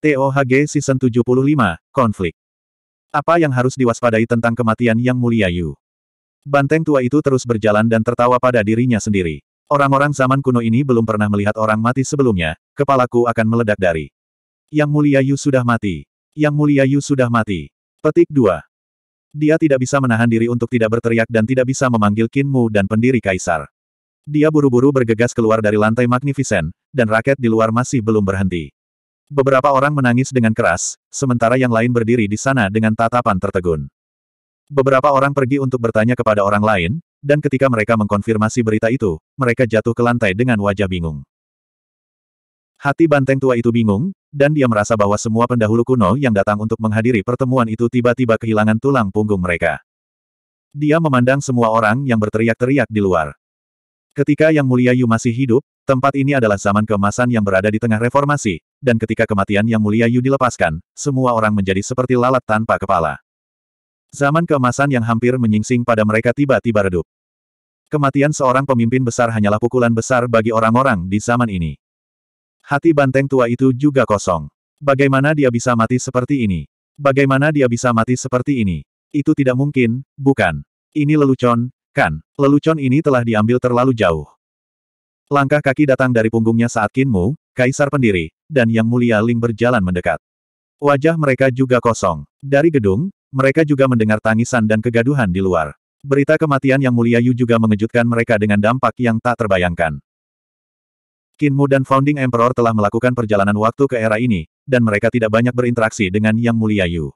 TOHG Season 75, Konflik. Apa yang harus diwaspadai tentang kematian Yang Mulia Yu? Banteng tua itu terus berjalan dan tertawa pada dirinya sendiri. Orang-orang zaman kuno ini belum pernah melihat orang mati sebelumnya, kepalaku akan meledak dari. Yang Mulia Yu sudah mati. Yang Mulia Yu sudah mati. Petik 2. Dia tidak bisa menahan diri untuk tidak berteriak dan tidak bisa memanggil Kinmu dan pendiri Kaisar. Dia buru-buru bergegas keluar dari lantai Magnificent, dan raket di luar masih belum berhenti. Beberapa orang menangis dengan keras, sementara yang lain berdiri di sana dengan tatapan tertegun. Beberapa orang pergi untuk bertanya kepada orang lain, dan ketika mereka mengkonfirmasi berita itu, mereka jatuh ke lantai dengan wajah bingung. Hati banteng tua itu bingung, dan dia merasa bahwa semua pendahulu kuno yang datang untuk menghadiri pertemuan itu tiba-tiba kehilangan tulang punggung mereka. Dia memandang semua orang yang berteriak-teriak di luar. Ketika Yang Mulia Yu masih hidup, tempat ini adalah zaman keemasan yang berada di tengah reformasi, dan ketika kematian yang mulia Yu dilepaskan, semua orang menjadi seperti lalat tanpa kepala. Zaman keemasan yang hampir menyingsing pada mereka tiba-tiba redup. Kematian seorang pemimpin besar hanyalah pukulan besar bagi orang-orang di zaman ini. Hati banteng tua itu juga kosong. Bagaimana dia bisa mati seperti ini? Bagaimana dia bisa mati seperti ini? Itu tidak mungkin, bukan? Ini lelucon, kan? Lelucon ini telah diambil terlalu jauh. Langkah kaki datang dari punggungnya saat Kinmu, Kaisar Pendiri, dan Yang Mulia Ling berjalan mendekat. Wajah mereka juga kosong. Dari gedung, mereka juga mendengar tangisan dan kegaduhan di luar. Berita kematian Yang Mulia Yu juga mengejutkan mereka dengan dampak yang tak terbayangkan. Kinmu dan Founding Emperor telah melakukan perjalanan waktu ke era ini, dan mereka tidak banyak berinteraksi dengan Yang Mulia Yu.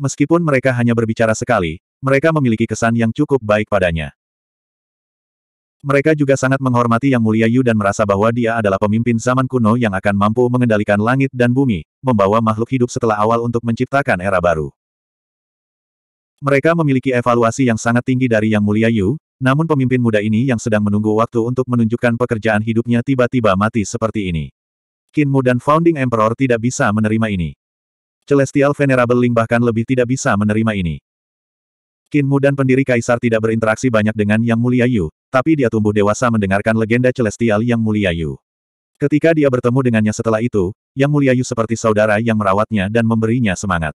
Meskipun mereka hanya berbicara sekali, mereka memiliki kesan yang cukup baik padanya. Mereka juga sangat menghormati Yang Mulia Yu dan merasa bahwa dia adalah pemimpin zaman kuno yang akan mampu mengendalikan langit dan bumi, membawa makhluk hidup setelah awal untuk menciptakan era baru. Mereka memiliki evaluasi yang sangat tinggi dari Yang Mulia Yu, namun pemimpin muda ini yang sedang menunggu waktu untuk menunjukkan pekerjaan hidupnya tiba-tiba mati seperti ini. Kinmu dan Founding Emperor tidak bisa menerima ini. Celestial Venerable Ling bahkan lebih tidak bisa menerima ini. Kinmu dan pendiri Kaisar tidak berinteraksi banyak dengan Yang Mulia Yu, tapi dia tumbuh dewasa mendengarkan legenda celestial Yang Mulia Yu. Ketika dia bertemu dengannya setelah itu, Yang Mulia Yu seperti saudara yang merawatnya dan memberinya semangat.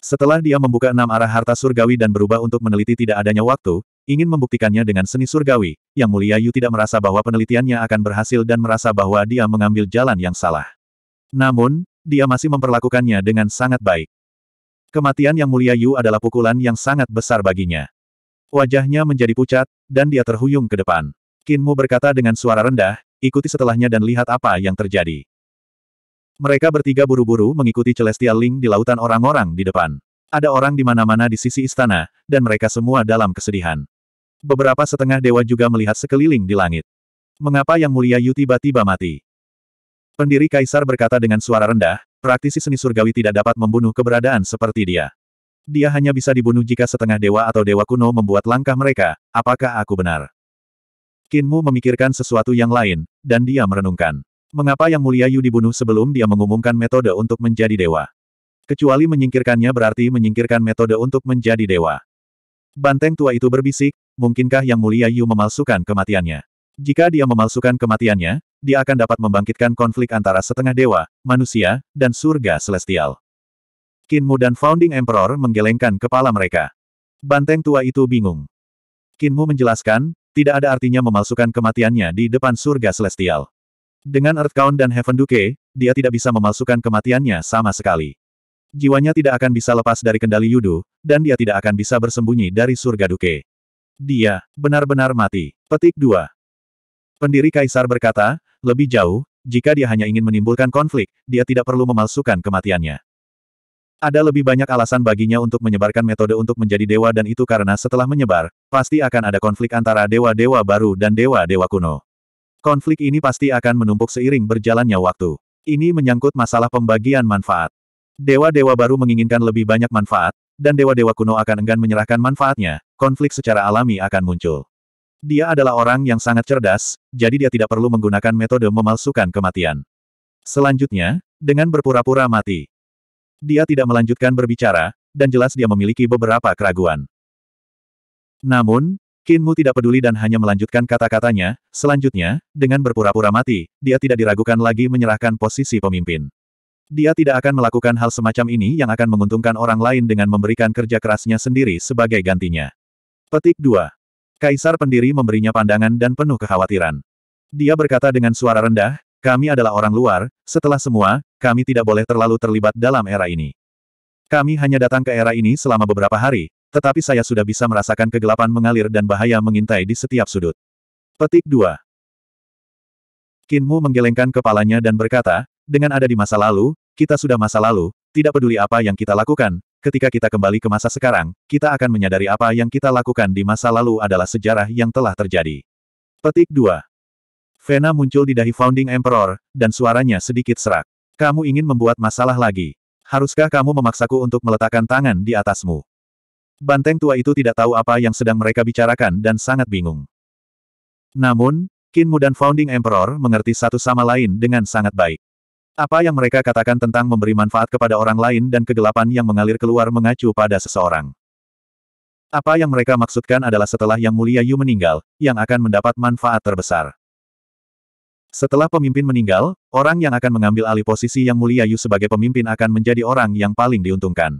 Setelah dia membuka enam arah harta surgawi dan berubah untuk meneliti tidak adanya waktu, ingin membuktikannya dengan seni surgawi, Yang Mulia Yu tidak merasa bahwa penelitiannya akan berhasil dan merasa bahwa dia mengambil jalan yang salah. Namun, dia masih memperlakukannya dengan sangat baik. Kematian yang mulia Yu adalah pukulan yang sangat besar baginya. Wajahnya menjadi pucat, dan dia terhuyung ke depan. Kinmu berkata dengan suara rendah, ikuti setelahnya dan lihat apa yang terjadi. Mereka bertiga buru-buru mengikuti Celestial Ling di lautan orang-orang di depan. Ada orang di mana-mana di sisi istana, dan mereka semua dalam kesedihan. Beberapa setengah dewa juga melihat sekeliling di langit. Mengapa Yang Mulia Yu tiba-tiba mati? Pendiri Kaisar berkata dengan suara rendah, Praktisi seni surgawi tidak dapat membunuh keberadaan seperti dia. Dia hanya bisa dibunuh jika setengah dewa atau dewa kuno membuat langkah mereka, apakah aku benar? Kinmu memikirkan sesuatu yang lain, dan dia merenungkan. Mengapa Yang Mulia Yu dibunuh sebelum dia mengumumkan metode untuk menjadi dewa? Kecuali menyingkirkannya berarti menyingkirkan metode untuk menjadi dewa. Banteng tua itu berbisik, mungkinkah Yang Mulia Yu memalsukan kematiannya? Jika dia memalsukan kematiannya, dia akan dapat membangkitkan konflik antara setengah dewa, manusia, dan surga celestial. Kinmu dan Founding Emperor menggelengkan kepala mereka. Banteng tua itu bingung. Kinmu menjelaskan, tidak ada artinya memalsukan kematiannya di depan surga celestial. Dengan Earth Count dan Heaven Duke, dia tidak bisa memalsukan kematiannya sama sekali. Jiwanya tidak akan bisa lepas dari kendali Yudu, dan dia tidak akan bisa bersembunyi dari surga Duke. Dia benar-benar mati. Petik 2. Pendiri Kaisar berkata, lebih jauh, jika dia hanya ingin menimbulkan konflik, dia tidak perlu memalsukan kematiannya. Ada lebih banyak alasan baginya untuk menyebarkan metode untuk menjadi dewa dan itu karena setelah menyebar, pasti akan ada konflik antara dewa-dewa baru dan dewa-dewa kuno. Konflik ini pasti akan menumpuk seiring berjalannya waktu. Ini menyangkut masalah pembagian manfaat. Dewa-dewa baru menginginkan lebih banyak manfaat, dan dewa-dewa kuno akan enggan menyerahkan manfaatnya, konflik secara alami akan muncul. Dia adalah orang yang sangat cerdas, jadi dia tidak perlu menggunakan metode memalsukan kematian. Selanjutnya, dengan berpura-pura mati. Dia tidak melanjutkan berbicara, dan jelas dia memiliki beberapa keraguan. Namun, Kinmu tidak peduli dan hanya melanjutkan kata-katanya, selanjutnya, dengan berpura-pura mati, dia tidak diragukan lagi menyerahkan posisi pemimpin. Dia tidak akan melakukan hal semacam ini yang akan menguntungkan orang lain dengan memberikan kerja kerasnya sendiri sebagai gantinya. Petik 2. Kaisar pendiri memberinya pandangan dan penuh kekhawatiran. Dia berkata dengan suara rendah, kami adalah orang luar, setelah semua, kami tidak boleh terlalu terlibat dalam era ini. Kami hanya datang ke era ini selama beberapa hari, tetapi saya sudah bisa merasakan kegelapan mengalir dan bahaya mengintai di setiap sudut. Petik 2 Kinmu menggelengkan kepalanya dan berkata, dengan ada di masa lalu, kita sudah masa lalu, tidak peduli apa yang kita lakukan, Ketika kita kembali ke masa sekarang, kita akan menyadari apa yang kita lakukan di masa lalu adalah sejarah yang telah terjadi. Petik 2. Vena muncul di dahi Founding Emperor, dan suaranya sedikit serak. Kamu ingin membuat masalah lagi. Haruskah kamu memaksaku untuk meletakkan tangan di atasmu? Banteng tua itu tidak tahu apa yang sedang mereka bicarakan dan sangat bingung. Namun, Kinmu dan Founding Emperor mengerti satu sama lain dengan sangat baik. Apa yang mereka katakan tentang memberi manfaat kepada orang lain dan kegelapan yang mengalir keluar mengacu pada seseorang. Apa yang mereka maksudkan adalah setelah Yang Mulia Yu meninggal, yang akan mendapat manfaat terbesar. Setelah pemimpin meninggal, orang yang akan mengambil alih posisi Yang Mulia Yu sebagai pemimpin akan menjadi orang yang paling diuntungkan.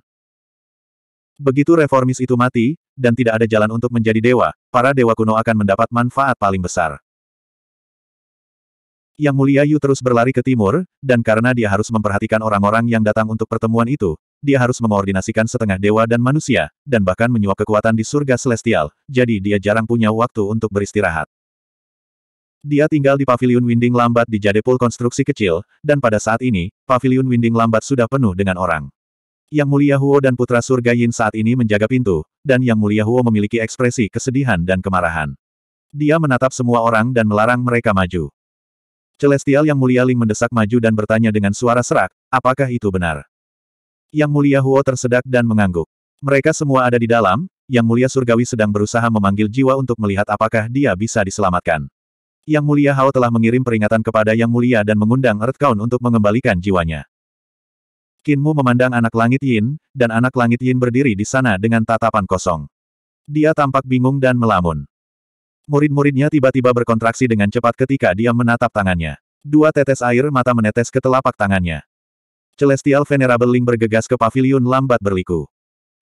Begitu reformis itu mati, dan tidak ada jalan untuk menjadi dewa, para dewa kuno akan mendapat manfaat paling besar. Yang Mulia Yu terus berlari ke timur, dan karena dia harus memperhatikan orang-orang yang datang untuk pertemuan itu, dia harus mengoordinasikan setengah dewa dan manusia, dan bahkan menyuap kekuatan di surga celestial, jadi dia jarang punya waktu untuk beristirahat. Dia tinggal di paviliun winding lambat di Jadepul konstruksi kecil, dan pada saat ini, paviliun winding lambat sudah penuh dengan orang. Yang Mulia Huo dan Putra Surga Yin saat ini menjaga pintu, dan Yang Mulia Huo memiliki ekspresi kesedihan dan kemarahan. Dia menatap semua orang dan melarang mereka maju. Celestial yang mulia Ling mendesak maju dan bertanya dengan suara serak, apakah itu benar? Yang mulia Huo tersedak dan mengangguk. Mereka semua ada di dalam, yang mulia surgawi sedang berusaha memanggil jiwa untuk melihat apakah dia bisa diselamatkan. Yang mulia Hao telah mengirim peringatan kepada yang mulia dan mengundang Earth untuk mengembalikan jiwanya. Kinmu memandang anak langit Yin, dan anak langit Yin berdiri di sana dengan tatapan kosong. Dia tampak bingung dan melamun. Murid-muridnya tiba-tiba berkontraksi dengan cepat ketika dia menatap tangannya. Dua tetes air mata menetes ke telapak tangannya. Celestial Venerable Ling bergegas ke pavilion lambat berliku.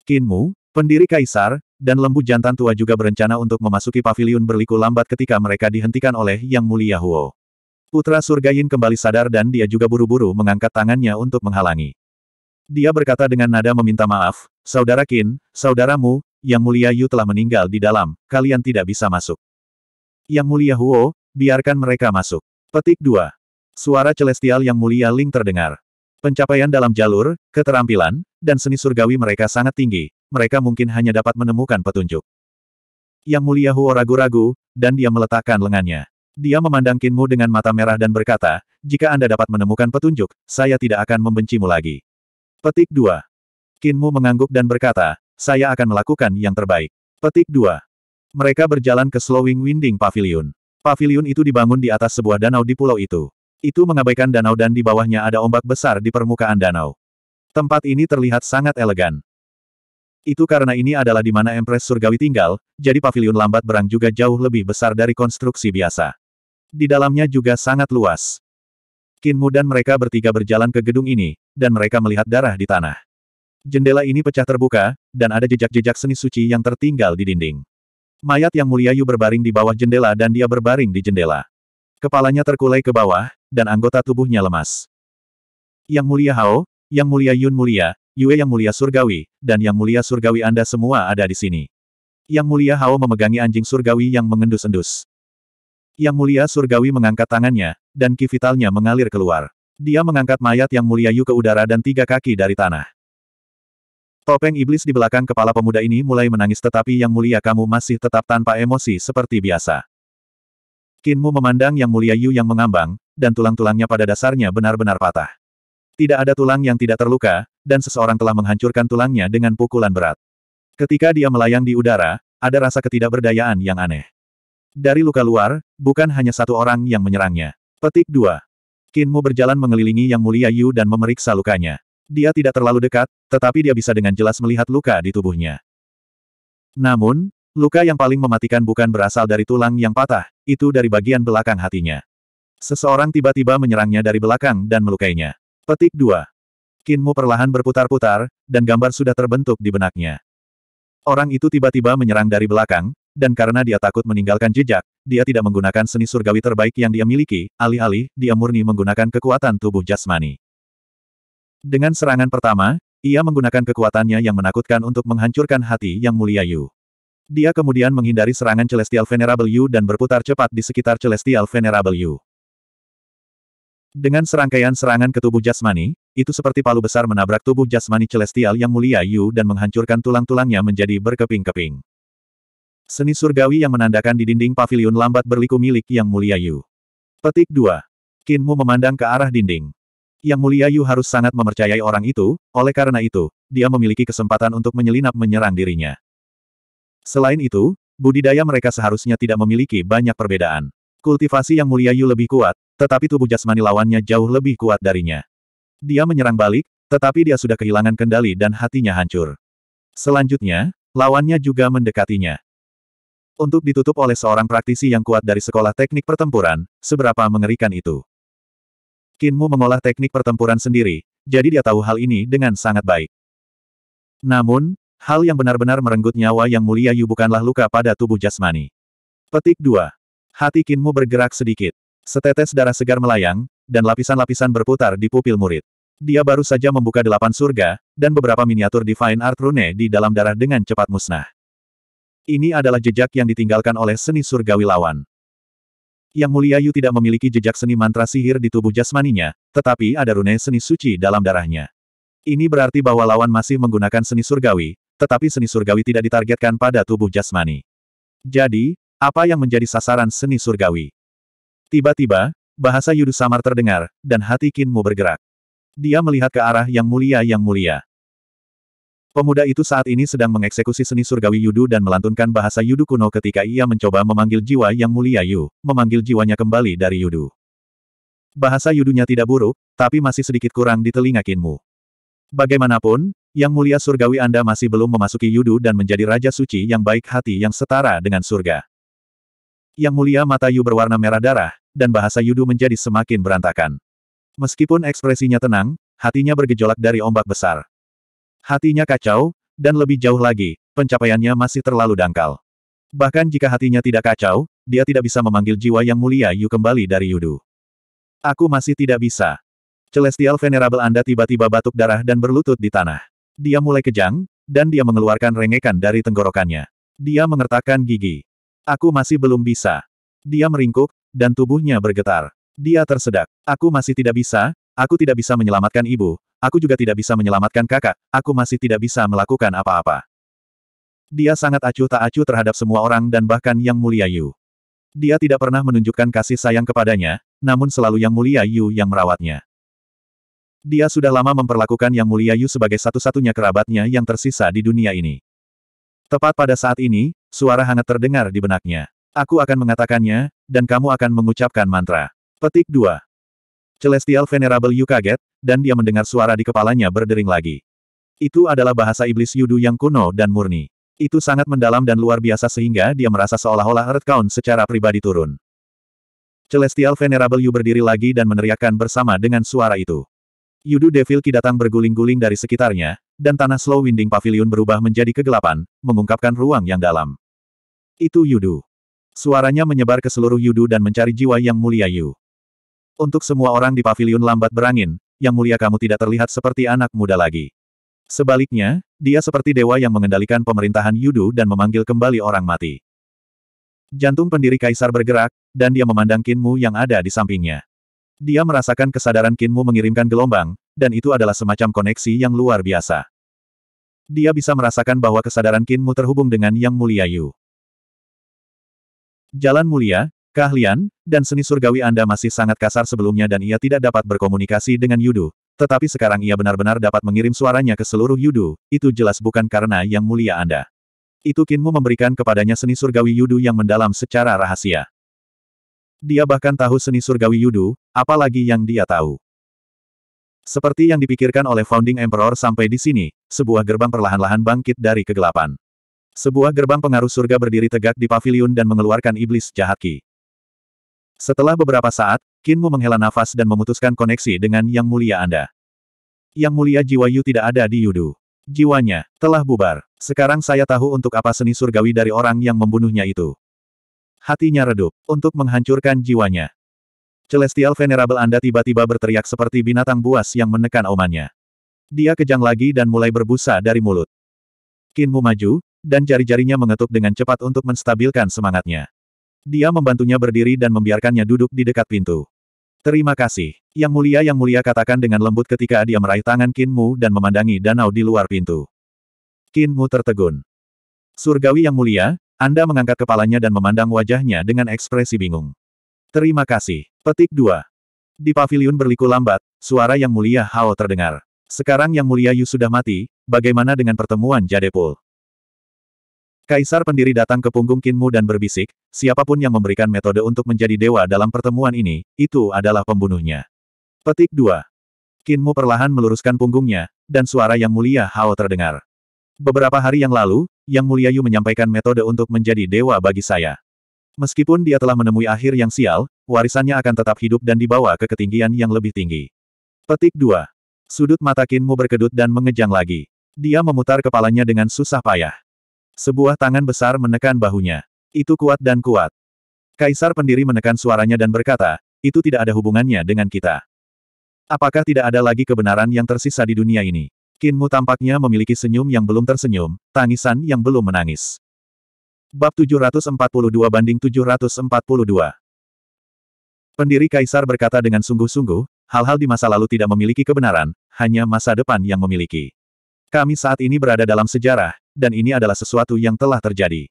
Kinmu, pendiri kaisar, dan lembu jantan tua juga berencana untuk memasuki pavilion berliku lambat ketika mereka dihentikan oleh Yang Mulia Huo. Putra Surga Yin kembali sadar dan dia juga buru-buru mengangkat tangannya untuk menghalangi. Dia berkata dengan nada meminta maaf, Saudara Kin, saudaramu, Yang Mulia Yu telah meninggal di dalam, kalian tidak bisa masuk. Yang Mulia Huo, biarkan mereka masuk. Petik 2. Suara celestial Yang Mulia Ling terdengar. Pencapaian dalam jalur, keterampilan, dan seni surgawi mereka sangat tinggi, mereka mungkin hanya dapat menemukan petunjuk. Yang Mulia Huo ragu-ragu, dan dia meletakkan lengannya. Dia memandang Kinmu dengan mata merah dan berkata, jika Anda dapat menemukan petunjuk, saya tidak akan membencimu lagi. Petik 2. Kinmu mengangguk dan berkata, saya akan melakukan yang terbaik. Petik 2. Mereka berjalan ke Slowing Winding Pavilion. Pavilion itu dibangun di atas sebuah danau di pulau itu. Itu mengabaikan danau dan di bawahnya ada ombak besar di permukaan danau. Tempat ini terlihat sangat elegan. Itu karena ini adalah di mana Empress Surgawi tinggal, jadi pavilion lambat berang juga jauh lebih besar dari konstruksi biasa. Di dalamnya juga sangat luas. Kinmu dan mereka bertiga berjalan ke gedung ini, dan mereka melihat darah di tanah. Jendela ini pecah terbuka, dan ada jejak-jejak seni suci yang tertinggal di dinding. Mayat yang mulia Yu berbaring di bawah jendela dan dia berbaring di jendela. Kepalanya terkulai ke bawah, dan anggota tubuhnya lemas. Yang mulia Hao, yang mulia Yun mulia, Yue yang mulia surgawi, dan yang mulia surgawi Anda semua ada di sini. Yang mulia Hao memegangi anjing surgawi yang mengendus-endus. Yang mulia surgawi mengangkat tangannya, dan kivitalnya mengalir keluar. Dia mengangkat mayat yang mulia Yu ke udara dan tiga kaki dari tanah. Topeng iblis di belakang kepala pemuda ini mulai menangis tetapi yang mulia kamu masih tetap tanpa emosi seperti biasa. Kinmu memandang yang mulia Yu yang mengambang, dan tulang-tulangnya pada dasarnya benar-benar patah. Tidak ada tulang yang tidak terluka, dan seseorang telah menghancurkan tulangnya dengan pukulan berat. Ketika dia melayang di udara, ada rasa ketidakberdayaan yang aneh. Dari luka luar, bukan hanya satu orang yang menyerangnya. Petik 2. Kinmu berjalan mengelilingi Yang Mulia Yu dan memeriksa lukanya. Dia tidak terlalu dekat, tetapi dia bisa dengan jelas melihat luka di tubuhnya. Namun, luka yang paling mematikan bukan berasal dari tulang yang patah, itu dari bagian belakang hatinya. Seseorang tiba-tiba menyerangnya dari belakang dan melukainya. Petik 2. Kinmu perlahan berputar-putar, dan gambar sudah terbentuk di benaknya. Orang itu tiba-tiba menyerang dari belakang, dan karena dia takut meninggalkan jejak, dia tidak menggunakan seni surgawi terbaik yang dia miliki, alih-alih, dia murni menggunakan kekuatan tubuh jasmani. Dengan serangan pertama, ia menggunakan kekuatannya yang menakutkan untuk menghancurkan hati yang mulia Yu. Dia kemudian menghindari serangan Celestial Venerable Yu dan berputar cepat di sekitar Celestial Venerable Yu. Dengan serangkaian serangan ke tubuh jasmani, itu seperti palu besar menabrak tubuh jasmani Celestial yang mulia Yu dan menghancurkan tulang-tulangnya menjadi berkeping-keping. Seni surgawi yang menandakan di dinding pavilion lambat berliku milik yang mulia Yu. Petik 2. Kinmu memandang ke arah dinding. Yang mulia Yu harus sangat memercayai orang itu, oleh karena itu, dia memiliki kesempatan untuk menyelinap menyerang dirinya. Selain itu, budidaya mereka seharusnya tidak memiliki banyak perbedaan. Kultivasi yang mulia Yu lebih kuat, tetapi tubuh jasmani lawannya jauh lebih kuat darinya. Dia menyerang balik, tetapi dia sudah kehilangan kendali dan hatinya hancur. Selanjutnya, lawannya juga mendekatinya. Untuk ditutup oleh seorang praktisi yang kuat dari sekolah teknik pertempuran, seberapa mengerikan itu. Kinmu mengolah teknik pertempuran sendiri, jadi dia tahu hal ini dengan sangat baik. Namun, hal yang benar-benar merenggut nyawa yang mulia Yu bukanlah luka pada tubuh jasmani. Petik 2. Hati Kinmu bergerak sedikit. Setetes darah segar melayang, dan lapisan-lapisan berputar di pupil murid. Dia baru saja membuka delapan surga, dan beberapa miniatur Divine Art Rune di dalam darah dengan cepat musnah. Ini adalah jejak yang ditinggalkan oleh seni surgawi lawan. Yang Mulia Yu tidak memiliki jejak seni mantra sihir di tubuh jasmaninya, tetapi ada rune seni suci dalam darahnya. Ini berarti bahwa lawan masih menggunakan seni surgawi, tetapi seni surgawi tidak ditargetkan pada tubuh jasmani. Jadi, apa yang menjadi sasaran seni surgawi? Tiba-tiba, bahasa Yudu Samar terdengar, dan hati Kinmu bergerak. Dia melihat ke arah Yang Mulia Yang Mulia. Pemuda itu saat ini sedang mengeksekusi seni surgawi Yudu dan melantunkan bahasa Yudu kuno ketika ia mencoba memanggil jiwa yang mulia Yu, memanggil jiwanya kembali dari Yudu. Bahasa Yudunya tidak buruk, tapi masih sedikit kurang di telinga Kinmu. Bagaimanapun, Yang Mulia Surgawi Anda masih belum memasuki Yudu dan menjadi Raja Suci yang baik hati yang setara dengan surga. Yang Mulia mata Yu berwarna merah darah, dan bahasa Yudu menjadi semakin berantakan. Meskipun ekspresinya tenang, hatinya bergejolak dari ombak besar. Hatinya kacau, dan lebih jauh lagi, pencapaiannya masih terlalu dangkal. Bahkan jika hatinya tidak kacau, dia tidak bisa memanggil jiwa yang mulia Yu kembali dari Yudu. Aku masih tidak bisa. Celestial Venerable Anda tiba-tiba batuk darah dan berlutut di tanah. Dia mulai kejang, dan dia mengeluarkan rengekan dari tenggorokannya. Dia mengertakkan gigi. Aku masih belum bisa. Dia meringkuk, dan tubuhnya bergetar. Dia tersedak. Aku masih tidak bisa, aku tidak bisa menyelamatkan ibu, aku juga tidak bisa menyelamatkan kakak, aku masih tidak bisa melakukan apa-apa. Dia sangat acuh tak acuh terhadap semua orang dan bahkan Yang Mulia Yu. Dia tidak pernah menunjukkan kasih sayang kepadanya, namun selalu Yang Mulia Yu yang merawatnya. Dia sudah lama memperlakukan Yang Mulia Yu sebagai satu-satunya kerabatnya yang tersisa di dunia ini. Tepat pada saat ini, suara hangat terdengar di benaknya. Aku akan mengatakannya, dan kamu akan mengucapkan mantra. Petik 2. Celestial Venerable Yu kaget, dan dia mendengar suara di kepalanya berdering lagi. Itu adalah bahasa iblis Yudu yang kuno dan murni. Itu sangat mendalam dan luar biasa sehingga dia merasa seolah-olah Earth Count secara pribadi turun. Celestial Venerable Yu berdiri lagi dan meneriakkan bersama dengan suara itu. Yudu Devil Ki datang berguling-guling dari sekitarnya, dan tanah Slow Winding Pavilion berubah menjadi kegelapan, mengungkapkan ruang yang dalam. Itu Yudu. Suaranya menyebar ke seluruh Yudu dan mencari jiwa yang mulia Yu. Untuk semua orang di pavilion lambat berangin, yang Mulia kamu tidak terlihat seperti anak muda lagi. Sebaliknya, dia seperti dewa yang mengendalikan pemerintahan Yudu dan memanggil kembali orang mati. Jantung pendiri kaisar bergerak, dan dia memandang Kinmu yang ada di sampingnya. Dia merasakan kesadaran Kinmu mengirimkan gelombang, dan itu adalah semacam koneksi yang luar biasa. Dia bisa merasakan bahwa kesadaran Kinmu terhubung dengan Yang Mulia Yu. Jalan Mulia, keahlian, dan seni surgawi Anda masih sangat kasar sebelumnya dan ia tidak dapat berkomunikasi dengan Yudu. Tetapi sekarang ia benar-benar dapat mengirim suaranya ke seluruh Yudu, itu jelas bukan karena yang mulia Anda. Itu Kinmu memberikan kepadanya seni surgawi Yudu yang mendalam secara rahasia. Dia bahkan tahu seni surgawi Yudu, apalagi yang dia tahu. Seperti yang dipikirkan oleh Founding Emperor sampai di sini, sebuah gerbang perlahan-lahan bangkit dari kegelapan. Sebuah gerbang pengaruh surga berdiri tegak di pavilion dan mengeluarkan iblis jahat Ki. Setelah beberapa saat, Kinmu menghela nafas dan memutuskan koneksi dengan Yang Mulia Anda. Yang Mulia Jiwa Yu tidak ada di Yudu. Jiwanya telah bubar. Sekarang saya tahu untuk apa seni surgawi dari orang yang membunuhnya itu. Hatinya redup, untuk menghancurkan jiwanya. Celestial Venerable Anda tiba-tiba berteriak seperti binatang buas yang menekan omanya. Dia kejang lagi dan mulai berbusa dari mulut. Kinmu maju, dan jari-jarinya mengetuk dengan cepat untuk menstabilkan semangatnya. Dia membantunya berdiri dan membiarkannya duduk di dekat pintu. Terima kasih. Yang mulia yang mulia katakan dengan lembut ketika dia meraih tangan Mu dan memandangi danau di luar pintu. Mu tertegun. Surgawi yang mulia, Anda mengangkat kepalanya dan memandang wajahnya dengan ekspresi bingung. Terima kasih. Petik 2. Di pavilion berliku lambat, suara yang mulia Hao terdengar. Sekarang yang mulia Yu sudah mati, bagaimana dengan pertemuan Jadepul? Kaisar pendiri datang ke punggung Kinmu dan berbisik, siapapun yang memberikan metode untuk menjadi dewa dalam pertemuan ini, itu adalah pembunuhnya. Petik 2. Kinmu perlahan meluruskan punggungnya, dan suara yang mulia Hao terdengar. Beberapa hari yang lalu, Yang Mulia Yu menyampaikan metode untuk menjadi dewa bagi saya. Meskipun dia telah menemui akhir yang sial, warisannya akan tetap hidup dan dibawa ke ketinggian yang lebih tinggi. Petik 2. Sudut mata Kinmu berkedut dan mengejang lagi. Dia memutar kepalanya dengan susah payah. Sebuah tangan besar menekan bahunya. Itu kuat dan kuat. Kaisar pendiri menekan suaranya dan berkata, itu tidak ada hubungannya dengan kita. Apakah tidak ada lagi kebenaran yang tersisa di dunia ini? Kinmu tampaknya memiliki senyum yang belum tersenyum, tangisan yang belum menangis. Bab 742 banding 742 Pendiri Kaisar berkata dengan sungguh-sungguh, hal-hal di masa lalu tidak memiliki kebenaran, hanya masa depan yang memiliki. Kami saat ini berada dalam sejarah, dan ini adalah sesuatu yang telah terjadi.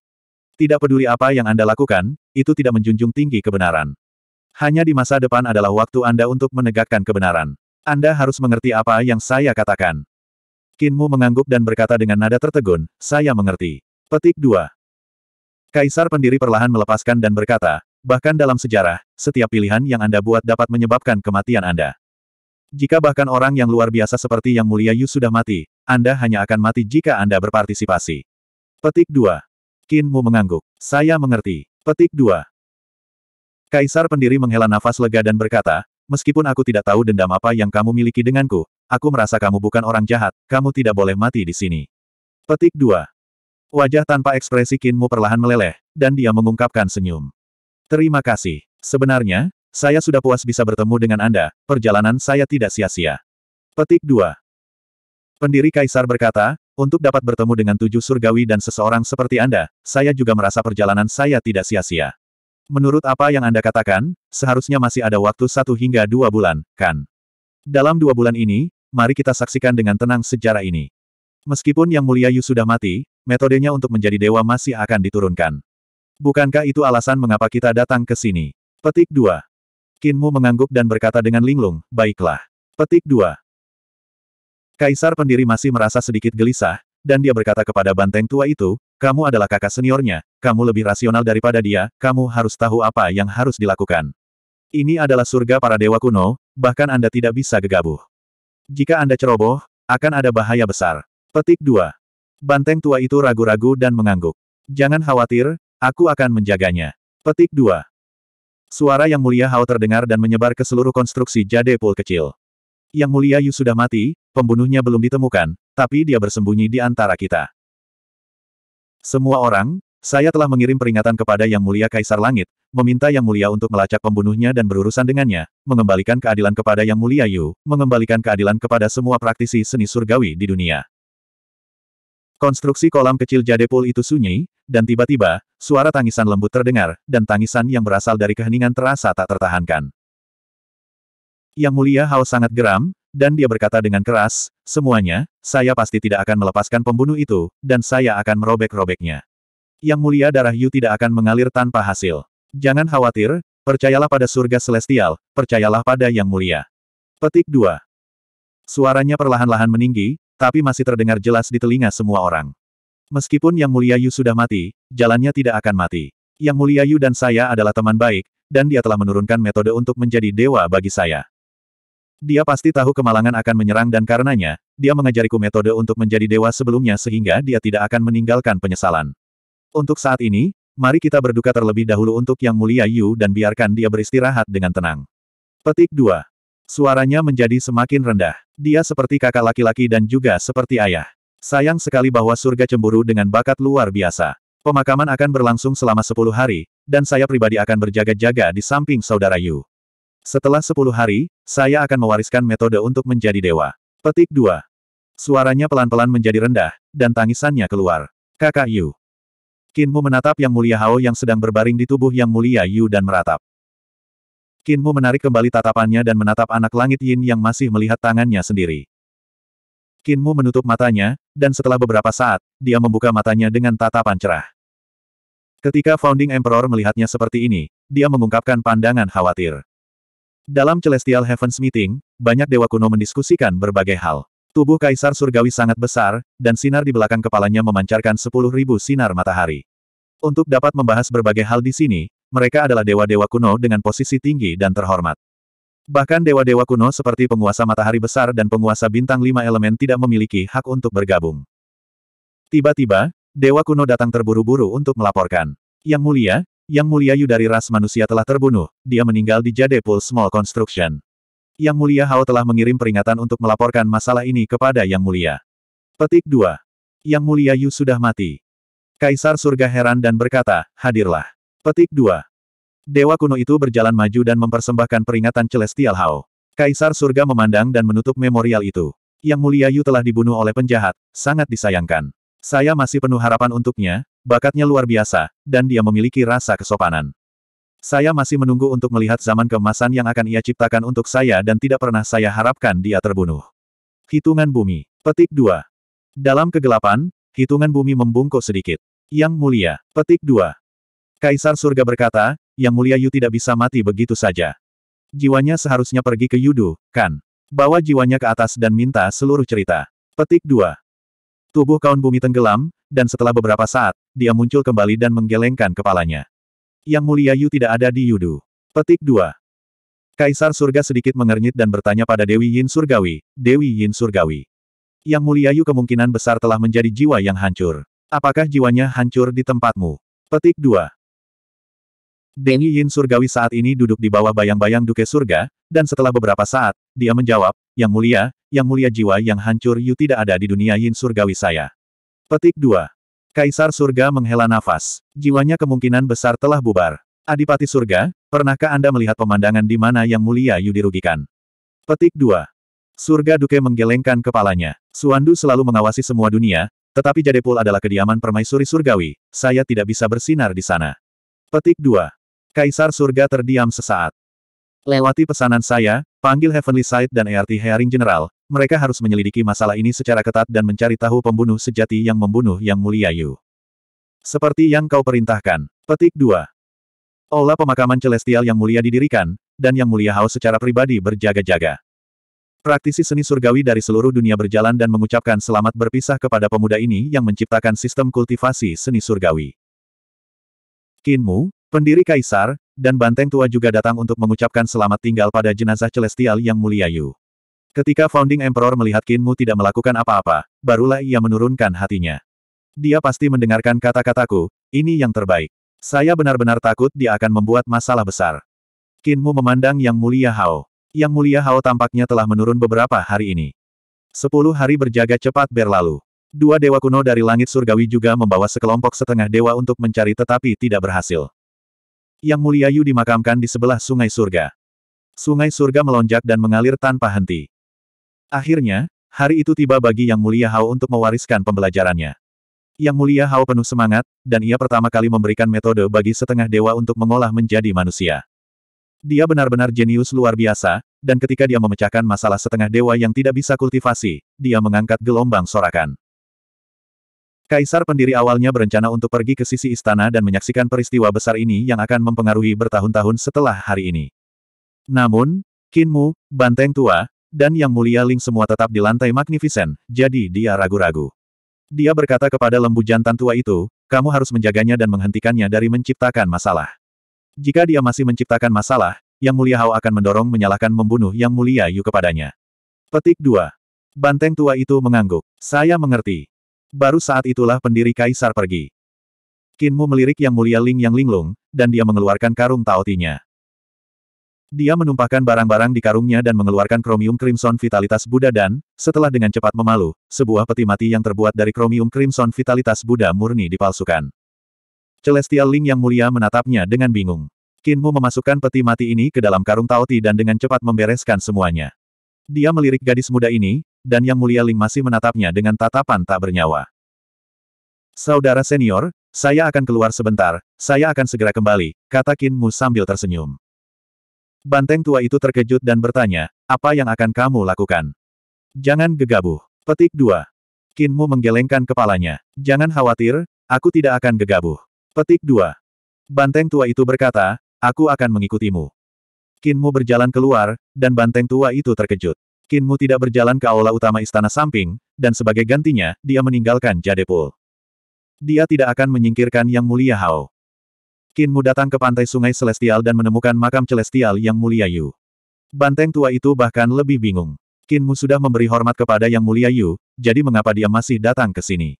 Tidak peduli apa yang Anda lakukan, itu tidak menjunjung tinggi kebenaran. Hanya di masa depan adalah waktu Anda untuk menegakkan kebenaran. Anda harus mengerti apa yang saya katakan. Kinmu mengangguk dan berkata dengan nada tertegun, saya mengerti. Petik 2. Kaisar pendiri perlahan melepaskan dan berkata, bahkan dalam sejarah, setiap pilihan yang Anda buat dapat menyebabkan kematian Anda. Jika bahkan orang yang luar biasa seperti Yang Mulia Yu sudah mati, Anda hanya akan mati jika Anda berpartisipasi. Petik 2. Qin Mu mengangguk. Saya mengerti. Petik 2. Kaisar pendiri menghela nafas lega dan berkata, Meskipun aku tidak tahu dendam apa yang kamu miliki denganku, aku merasa kamu bukan orang jahat, kamu tidak boleh mati di sini. Petik 2. Wajah tanpa ekspresi Kinmu perlahan meleleh, dan dia mengungkapkan senyum. Terima kasih. Sebenarnya, saya sudah puas bisa bertemu dengan Anda, perjalanan saya tidak sia-sia. Petik 2. Pendiri Kaisar berkata, untuk dapat bertemu dengan tujuh surgawi dan seseorang seperti Anda, saya juga merasa perjalanan saya tidak sia-sia. Menurut apa yang Anda katakan, seharusnya masih ada waktu satu hingga dua bulan, kan? Dalam dua bulan ini, mari kita saksikan dengan tenang sejarah ini. Meskipun Yang Mulia Yu sudah mati, metodenya untuk menjadi dewa masih akan diturunkan. Bukankah itu alasan mengapa kita datang ke sini? Petik 2. Kinmu mengangguk dan berkata dengan linglung, baiklah. Petik 2. Kaisar pendiri masih merasa sedikit gelisah, dan dia berkata kepada banteng tua itu, kamu adalah kakak seniornya, kamu lebih rasional daripada dia, kamu harus tahu apa yang harus dilakukan. Ini adalah surga para dewa kuno, bahkan Anda tidak bisa gegabah. Jika Anda ceroboh, akan ada bahaya besar. Petik 2. Banteng tua itu ragu-ragu dan mengangguk. Jangan khawatir, aku akan menjaganya. Petik 2. Suara Yang Mulia Hao terdengar dan menyebar ke seluruh konstruksi jade pool kecil. Yang Mulia Yu sudah mati, pembunuhnya belum ditemukan, tapi dia bersembunyi di antara kita. Semua orang, saya telah mengirim peringatan kepada Yang Mulia Kaisar Langit, meminta Yang Mulia untuk melacak pembunuhnya dan berurusan dengannya, mengembalikan keadilan kepada Yang Mulia Yu, mengembalikan keadilan kepada semua praktisi seni surgawi di dunia. Konstruksi kolam kecil Jadepul itu sunyi, dan tiba-tiba, suara tangisan lembut terdengar, dan tangisan yang berasal dari keheningan terasa tak tertahankan. Yang mulia Hao sangat geram, dan dia berkata dengan keras, semuanya, saya pasti tidak akan melepaskan pembunuh itu, dan saya akan merobek-robeknya. Yang mulia darah Yu tidak akan mengalir tanpa hasil. Jangan khawatir, percayalah pada surga celestial, percayalah pada yang mulia. Petik 2. Suaranya perlahan-lahan meninggi, tapi masih terdengar jelas di telinga semua orang. Meskipun Yang Mulia Yu sudah mati, jalannya tidak akan mati. Yang Mulia Yu dan saya adalah teman baik, dan dia telah menurunkan metode untuk menjadi dewa bagi saya. Dia pasti tahu kemalangan akan menyerang dan karenanya, dia mengajariku metode untuk menjadi dewa sebelumnya sehingga dia tidak akan meninggalkan penyesalan. Untuk saat ini, mari kita berduka terlebih dahulu untuk Yang Mulia Yu dan biarkan dia beristirahat dengan tenang. Petik 2. Suaranya menjadi semakin rendah. Dia seperti kakak laki-laki dan juga seperti ayah. Sayang sekali bahwa surga cemburu dengan bakat luar biasa. Pemakaman akan berlangsung selama 10 hari, dan saya pribadi akan berjaga-jaga di samping saudara Yu. Setelah 10 hari, saya akan mewariskan metode untuk menjadi dewa. Petik 2. Suaranya pelan-pelan menjadi rendah, dan tangisannya keluar. Kakak Yu. Kinmu menatap Yang Mulia Hao yang sedang berbaring di tubuh Yang Mulia Yu dan meratap. Kinmu menarik kembali tatapannya dan menatap anak langit Yin yang masih melihat tangannya sendiri. Kinmu menutup matanya, dan setelah beberapa saat, dia membuka matanya dengan tatapan cerah. Ketika Founding Emperor melihatnya seperti ini, dia mengungkapkan pandangan khawatir. Dalam Celestial Heavens Meeting, banyak dewa kuno mendiskusikan berbagai hal. Tubuh Kaisar Surgawi sangat besar, dan sinar di belakang kepalanya memancarkan 10.000 sinar matahari. Untuk dapat membahas berbagai hal di sini, mereka adalah dewa-dewa kuno dengan posisi tinggi dan terhormat. Bahkan dewa-dewa kuno seperti penguasa matahari besar dan penguasa bintang lima elemen tidak memiliki hak untuk bergabung. Tiba-tiba, dewa kuno datang terburu-buru untuk melaporkan. Yang mulia, yang mulia Yu dari ras manusia telah terbunuh, dia meninggal di Jade Pool Small Construction. Yang mulia Hao telah mengirim peringatan untuk melaporkan masalah ini kepada Yang mulia. Petik 2. Yang mulia Yu sudah mati. Kaisar surga heran dan berkata, hadirlah. Petik 2. Dewa kuno itu berjalan maju dan mempersembahkan peringatan Celestial Hao. Kaisar surga memandang dan menutup memorial itu. Yang mulia Yu telah dibunuh oleh penjahat, sangat disayangkan. Saya masih penuh harapan untuknya, bakatnya luar biasa, dan dia memiliki rasa kesopanan. Saya masih menunggu untuk melihat zaman kemasan yang akan ia ciptakan untuk saya dan tidak pernah saya harapkan dia terbunuh. Hitungan bumi. Petik 2. Dalam kegelapan, hitungan bumi membungkuk sedikit. Yang mulia. Petik 2. Kaisar surga berkata, Yang mulia Yu tidak bisa mati begitu saja. Jiwanya seharusnya pergi ke Yudu, kan? Bawa jiwanya ke atas dan minta seluruh cerita. Petik 2. Tubuh kaun bumi tenggelam, dan setelah beberapa saat, dia muncul kembali dan menggelengkan kepalanya. Yang mulia Yu tidak ada di Yudu. Petik 2. Kaisar surga sedikit mengernyit dan bertanya pada Dewi Yin Surgawi, Dewi Yin Surgawi. Yang mulia Yu kemungkinan besar telah menjadi jiwa yang hancur. Apakah jiwanya hancur di tempatmu? Petik 2. Deng Yin surgawi saat ini duduk di bawah bayang-bayang Duke Surga, dan setelah beberapa saat, dia menjawab, Yang mulia, yang mulia jiwa yang hancur Yu tidak ada di dunia Yin surgawi saya. Petik 2. Kaisar surga menghela nafas. Jiwanya kemungkinan besar telah bubar. Adipati surga, pernahkah Anda melihat pemandangan di mana yang mulia Yu dirugikan? Petik 2. Surga Duke menggelengkan kepalanya. Suandu selalu mengawasi semua dunia, tetapi Jadepul adalah kediaman permaisuri surgawi, saya tidak bisa bersinar di sana. Petik 2. Kaisar surga terdiam sesaat. Lewati pesanan saya, panggil Heavenly Sight dan ERT Hearing General, mereka harus menyelidiki masalah ini secara ketat dan mencari tahu pembunuh sejati yang membunuh Yang Mulia Yu. Seperti yang kau perintahkan. Petik 2. Aula pemakaman celestial Yang Mulia didirikan, dan Yang Mulia Hao secara pribadi berjaga-jaga. Praktisi seni surgawi dari seluruh dunia berjalan dan mengucapkan selamat berpisah kepada pemuda ini yang menciptakan sistem kultivasi seni surgawi. Kinmu, Pendiri Kaisar, dan Banteng Tua juga datang untuk mengucapkan selamat tinggal pada jenazah celestial yang mulia Yu. Ketika Founding Emperor melihat Kinmu tidak melakukan apa-apa, barulah ia menurunkan hatinya. Dia pasti mendengarkan kata-kataku, ini yang terbaik. Saya benar-benar takut dia akan membuat masalah besar. Kinmu memandang Yang Mulia Hao. Yang Mulia Hao tampaknya telah menurun beberapa hari ini. Sepuluh hari berjaga cepat berlalu. Dua dewa kuno dari langit surgawi juga membawa sekelompok setengah dewa untuk mencari tetapi tidak berhasil. Yang mulia Yu dimakamkan di sebelah sungai surga. Sungai surga melonjak dan mengalir tanpa henti. Akhirnya, hari itu tiba bagi Yang mulia Hao untuk mewariskan pembelajarannya. Yang mulia Hao penuh semangat, dan ia pertama kali memberikan metode bagi setengah dewa untuk mengolah menjadi manusia. Dia benar-benar jenius luar biasa, dan ketika dia memecahkan masalah setengah dewa yang tidak bisa kultivasi, dia mengangkat gelombang sorakan. Kaisar pendiri awalnya berencana untuk pergi ke sisi istana dan menyaksikan peristiwa besar ini yang akan mempengaruhi bertahun-tahun setelah hari ini. Namun, Kinmu, Banteng Tua, dan Yang Mulia Ling semua tetap di lantai Magnificent, jadi dia ragu-ragu. Dia berkata kepada lembu jantan tua itu, kamu harus menjaganya dan menghentikannya dari menciptakan masalah. Jika dia masih menciptakan masalah, Yang Mulia Hao akan mendorong menyalahkan membunuh Yang Mulia Yu kepadanya. Petik 2. Banteng tua itu mengangguk. Saya mengerti. Baru saat itulah pendiri kaisar pergi. Kinmu melirik yang mulia Ling yang linglung, dan dia mengeluarkan karung taotinya. Dia menumpahkan barang-barang di karungnya dan mengeluarkan kromium crimson vitalitas Buddha dan, setelah dengan cepat memalu, sebuah peti mati yang terbuat dari kromium crimson vitalitas Buddha murni dipalsukan. Celestial Ling yang mulia menatapnya dengan bingung. Kinmu memasukkan peti mati ini ke dalam karung taoti dan dengan cepat membereskan semuanya. Dia melirik gadis muda ini, dan Yang Mulia Ling masih menatapnya dengan tatapan tak bernyawa. Saudara senior, saya akan keluar sebentar, saya akan segera kembali, kata Qin Mu sambil tersenyum. Banteng tua itu terkejut dan bertanya, apa yang akan kamu lakukan? Jangan gegabah. Petik 2. Qin Mu menggelengkan kepalanya. Jangan khawatir, aku tidak akan gegabah. Petik 2. Banteng tua itu berkata, aku akan mengikutimu. Kinmu berjalan keluar, dan banteng tua itu terkejut. Kinmu tidak berjalan ke aula utama istana samping, dan sebagai gantinya, dia meninggalkan Jadepul. Dia tidak akan menyingkirkan Yang Mulia Hao. Kinmu datang ke pantai sungai Celestial dan menemukan makam Celestial Yang Mulia Yu. Banteng tua itu bahkan lebih bingung. Kinmu sudah memberi hormat kepada Yang Mulia Yu, jadi mengapa dia masih datang ke sini?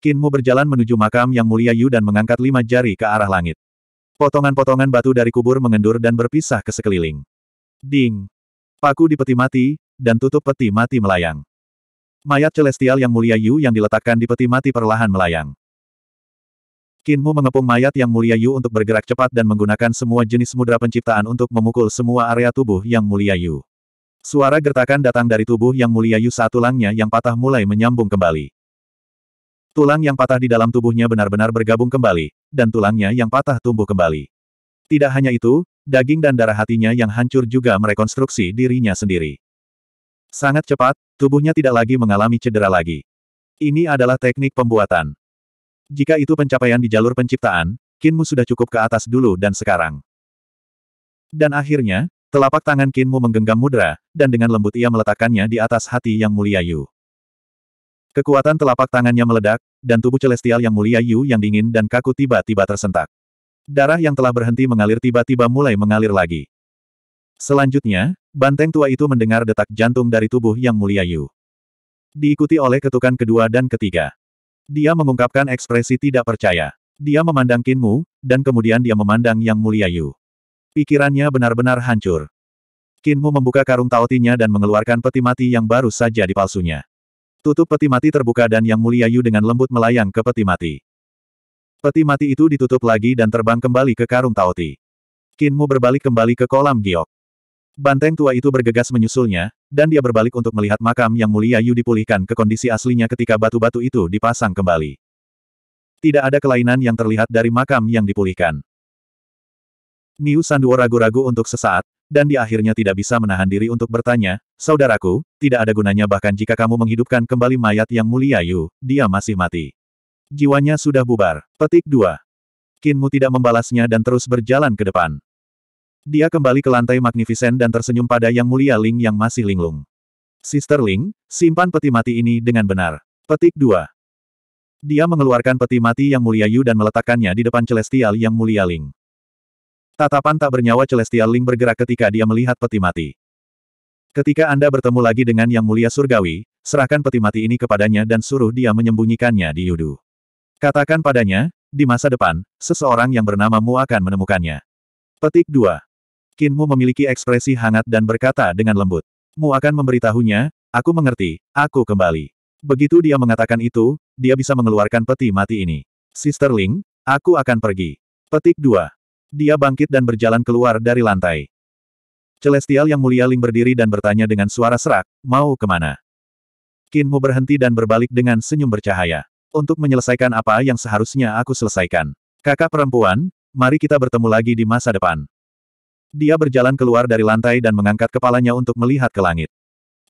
Kinmu berjalan menuju makam Yang Mulia Yu dan mengangkat lima jari ke arah langit. Potongan-potongan batu dari kubur mengendur dan berpisah ke sekeliling. Ding! Paku di peti mati, dan tutup peti mati melayang. Mayat celestial yang mulia Yu yang diletakkan di peti mati perlahan melayang. Kinmu mengepung mayat yang mulia Yu untuk bergerak cepat dan menggunakan semua jenis mudra penciptaan untuk memukul semua area tubuh yang mulia Yu. Suara gertakan datang dari tubuh yang mulia Yu saat tulangnya yang patah mulai menyambung kembali. Tulang yang patah di dalam tubuhnya benar-benar bergabung kembali, dan tulangnya yang patah tumbuh kembali. Tidak hanya itu, Daging dan darah hatinya yang hancur juga merekonstruksi dirinya sendiri. Sangat cepat, tubuhnya tidak lagi mengalami cedera lagi. Ini adalah teknik pembuatan. Jika itu pencapaian di jalur penciptaan, Kinmu sudah cukup ke atas dulu dan sekarang. Dan akhirnya, telapak tangan Kinmu menggenggam mudra, dan dengan lembut ia meletakkannya di atas hati yang mulia Yu. Kekuatan telapak tangannya meledak, dan tubuh celestial yang mulia Yu yang dingin dan kaku tiba-tiba tersentak. Darah yang telah berhenti mengalir tiba-tiba mulai mengalir lagi. Selanjutnya, banteng tua itu mendengar detak jantung dari tubuh yang mulia Yu. Diikuti oleh ketukan kedua dan ketiga. Dia mengungkapkan ekspresi tidak percaya. Dia memandang Kinmu, dan kemudian dia memandang Yang Mulia Yu. Pikirannya benar-benar hancur. Kinmu membuka karung taotinya dan mengeluarkan peti mati yang baru saja dipalsunya. Tutup peti mati terbuka dan Yang Mulia Yu dengan lembut melayang ke peti mati. Peti mati itu ditutup lagi dan terbang kembali ke karung Taoti. Kinmu berbalik kembali ke kolam giok. Banteng tua itu bergegas menyusulnya, dan dia berbalik untuk melihat makam yang mulia Yu dipulihkan ke kondisi aslinya ketika batu-batu itu dipasang kembali. Tidak ada kelainan yang terlihat dari makam yang dipulihkan. Niu Sanduo ragu-ragu untuk sesaat, dan dia akhirnya tidak bisa menahan diri untuk bertanya, Saudaraku, tidak ada gunanya bahkan jika kamu menghidupkan kembali mayat yang mulia Yu, dia masih mati. Jiwanya sudah bubar. Petik 2. Kinmu tidak membalasnya dan terus berjalan ke depan. Dia kembali ke lantai magnifisen dan tersenyum pada Yang Mulia Ling yang masih linglung. Sister Ling, simpan peti mati ini dengan benar. Petik 2. Dia mengeluarkan peti mati Yang Mulia Yu dan meletakkannya di depan Celestial Yang Mulia Ling. Tatapan tak bernyawa Celestial Ling bergerak ketika dia melihat peti mati. Ketika Anda bertemu lagi dengan Yang Mulia Surgawi, serahkan peti mati ini kepadanya dan suruh dia menyembunyikannya di Yudu. Katakan padanya, di masa depan, seseorang yang bernama Mu akan menemukannya. Petik 2. mu memiliki ekspresi hangat dan berkata dengan lembut. Mu akan memberitahunya, aku mengerti, aku kembali. Begitu dia mengatakan itu, dia bisa mengeluarkan peti mati ini. Sister Ling, aku akan pergi. Petik 2. Dia bangkit dan berjalan keluar dari lantai. Celestial yang mulia Ling berdiri dan bertanya dengan suara serak, mau kemana? mu berhenti dan berbalik dengan senyum bercahaya untuk menyelesaikan apa yang seharusnya aku selesaikan. Kakak perempuan, mari kita bertemu lagi di masa depan. Dia berjalan keluar dari lantai dan mengangkat kepalanya untuk melihat ke langit.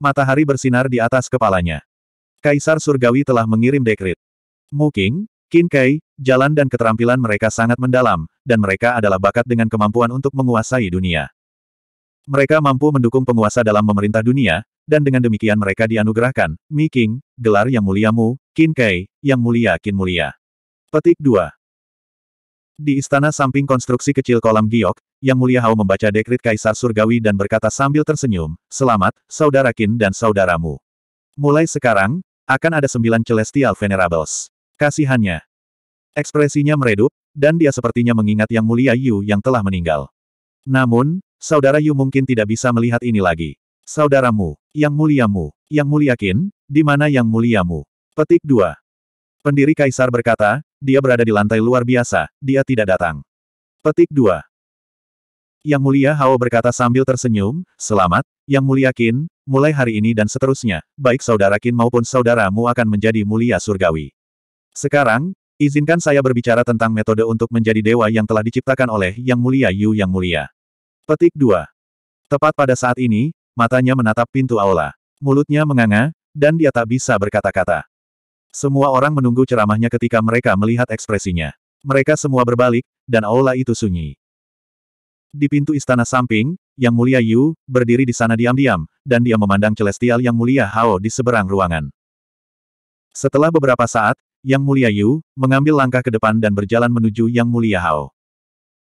Matahari bersinar di atas kepalanya. Kaisar Surgawi telah mengirim dekrit. Muking, Kinkai, jalan dan keterampilan mereka sangat mendalam, dan mereka adalah bakat dengan kemampuan untuk menguasai dunia. Mereka mampu mendukung penguasa dalam memerintah dunia, dan dengan demikian mereka dianugerahkan, Miking, gelar yang muliamu, Kin Kai, Yang Mulia Kin Mulia. Petik 2. Di istana samping konstruksi kecil kolam giok, Yang Mulia Hao membaca dekrit Kaisar Surgawi dan berkata sambil tersenyum, Selamat, Saudara Kin dan Saudaramu. Mulai sekarang, akan ada sembilan Celestial Venerables. Kasihannya. Ekspresinya meredup, dan dia sepertinya mengingat Yang Mulia Yu yang telah meninggal. Namun, Saudara Yu mungkin tidak bisa melihat ini lagi. Saudaramu, Yang Muliamu, Yang Mulia Kin, di mana Yang Muliamu? Petik 2. Pendiri Kaisar berkata, dia berada di lantai luar biasa, dia tidak datang. Petik 2. Yang Mulia Hao berkata sambil tersenyum, Selamat, Yang Mulia Qin, mulai hari ini dan seterusnya, baik saudara Qin maupun saudaramu akan menjadi mulia surgawi. Sekarang, izinkan saya berbicara tentang metode untuk menjadi dewa yang telah diciptakan oleh Yang Mulia Yu Yang Mulia. Petik 2. Tepat pada saat ini, matanya menatap pintu aula. Mulutnya menganga, dan dia tak bisa berkata-kata. Semua orang menunggu ceramahnya ketika mereka melihat ekspresinya. Mereka semua berbalik, dan aula itu sunyi. Di pintu istana samping, Yang Mulia Yu, berdiri di sana diam-diam, dan dia memandang Celestial Yang Mulia Hao di seberang ruangan. Setelah beberapa saat, Yang Mulia Yu, mengambil langkah ke depan dan berjalan menuju Yang Mulia Hao.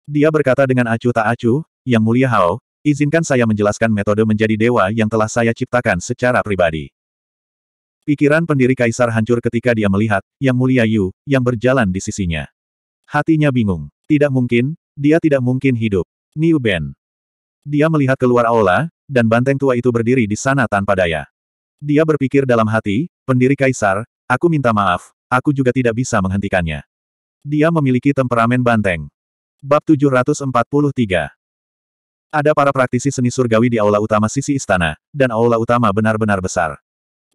Dia berkata dengan acuh tak acuh, Yang Mulia Hao, izinkan saya menjelaskan metode menjadi dewa yang telah saya ciptakan secara pribadi. Pikiran pendiri kaisar hancur ketika dia melihat, Yang Mulia Yu, yang berjalan di sisinya. Hatinya bingung. Tidak mungkin, dia tidak mungkin hidup. New Ben. Dia melihat keluar aula, dan banteng tua itu berdiri di sana tanpa daya. Dia berpikir dalam hati, pendiri kaisar, aku minta maaf, aku juga tidak bisa menghentikannya. Dia memiliki temperamen banteng. Bab 743 Ada para praktisi seni surgawi di aula utama sisi istana, dan aula utama benar-benar besar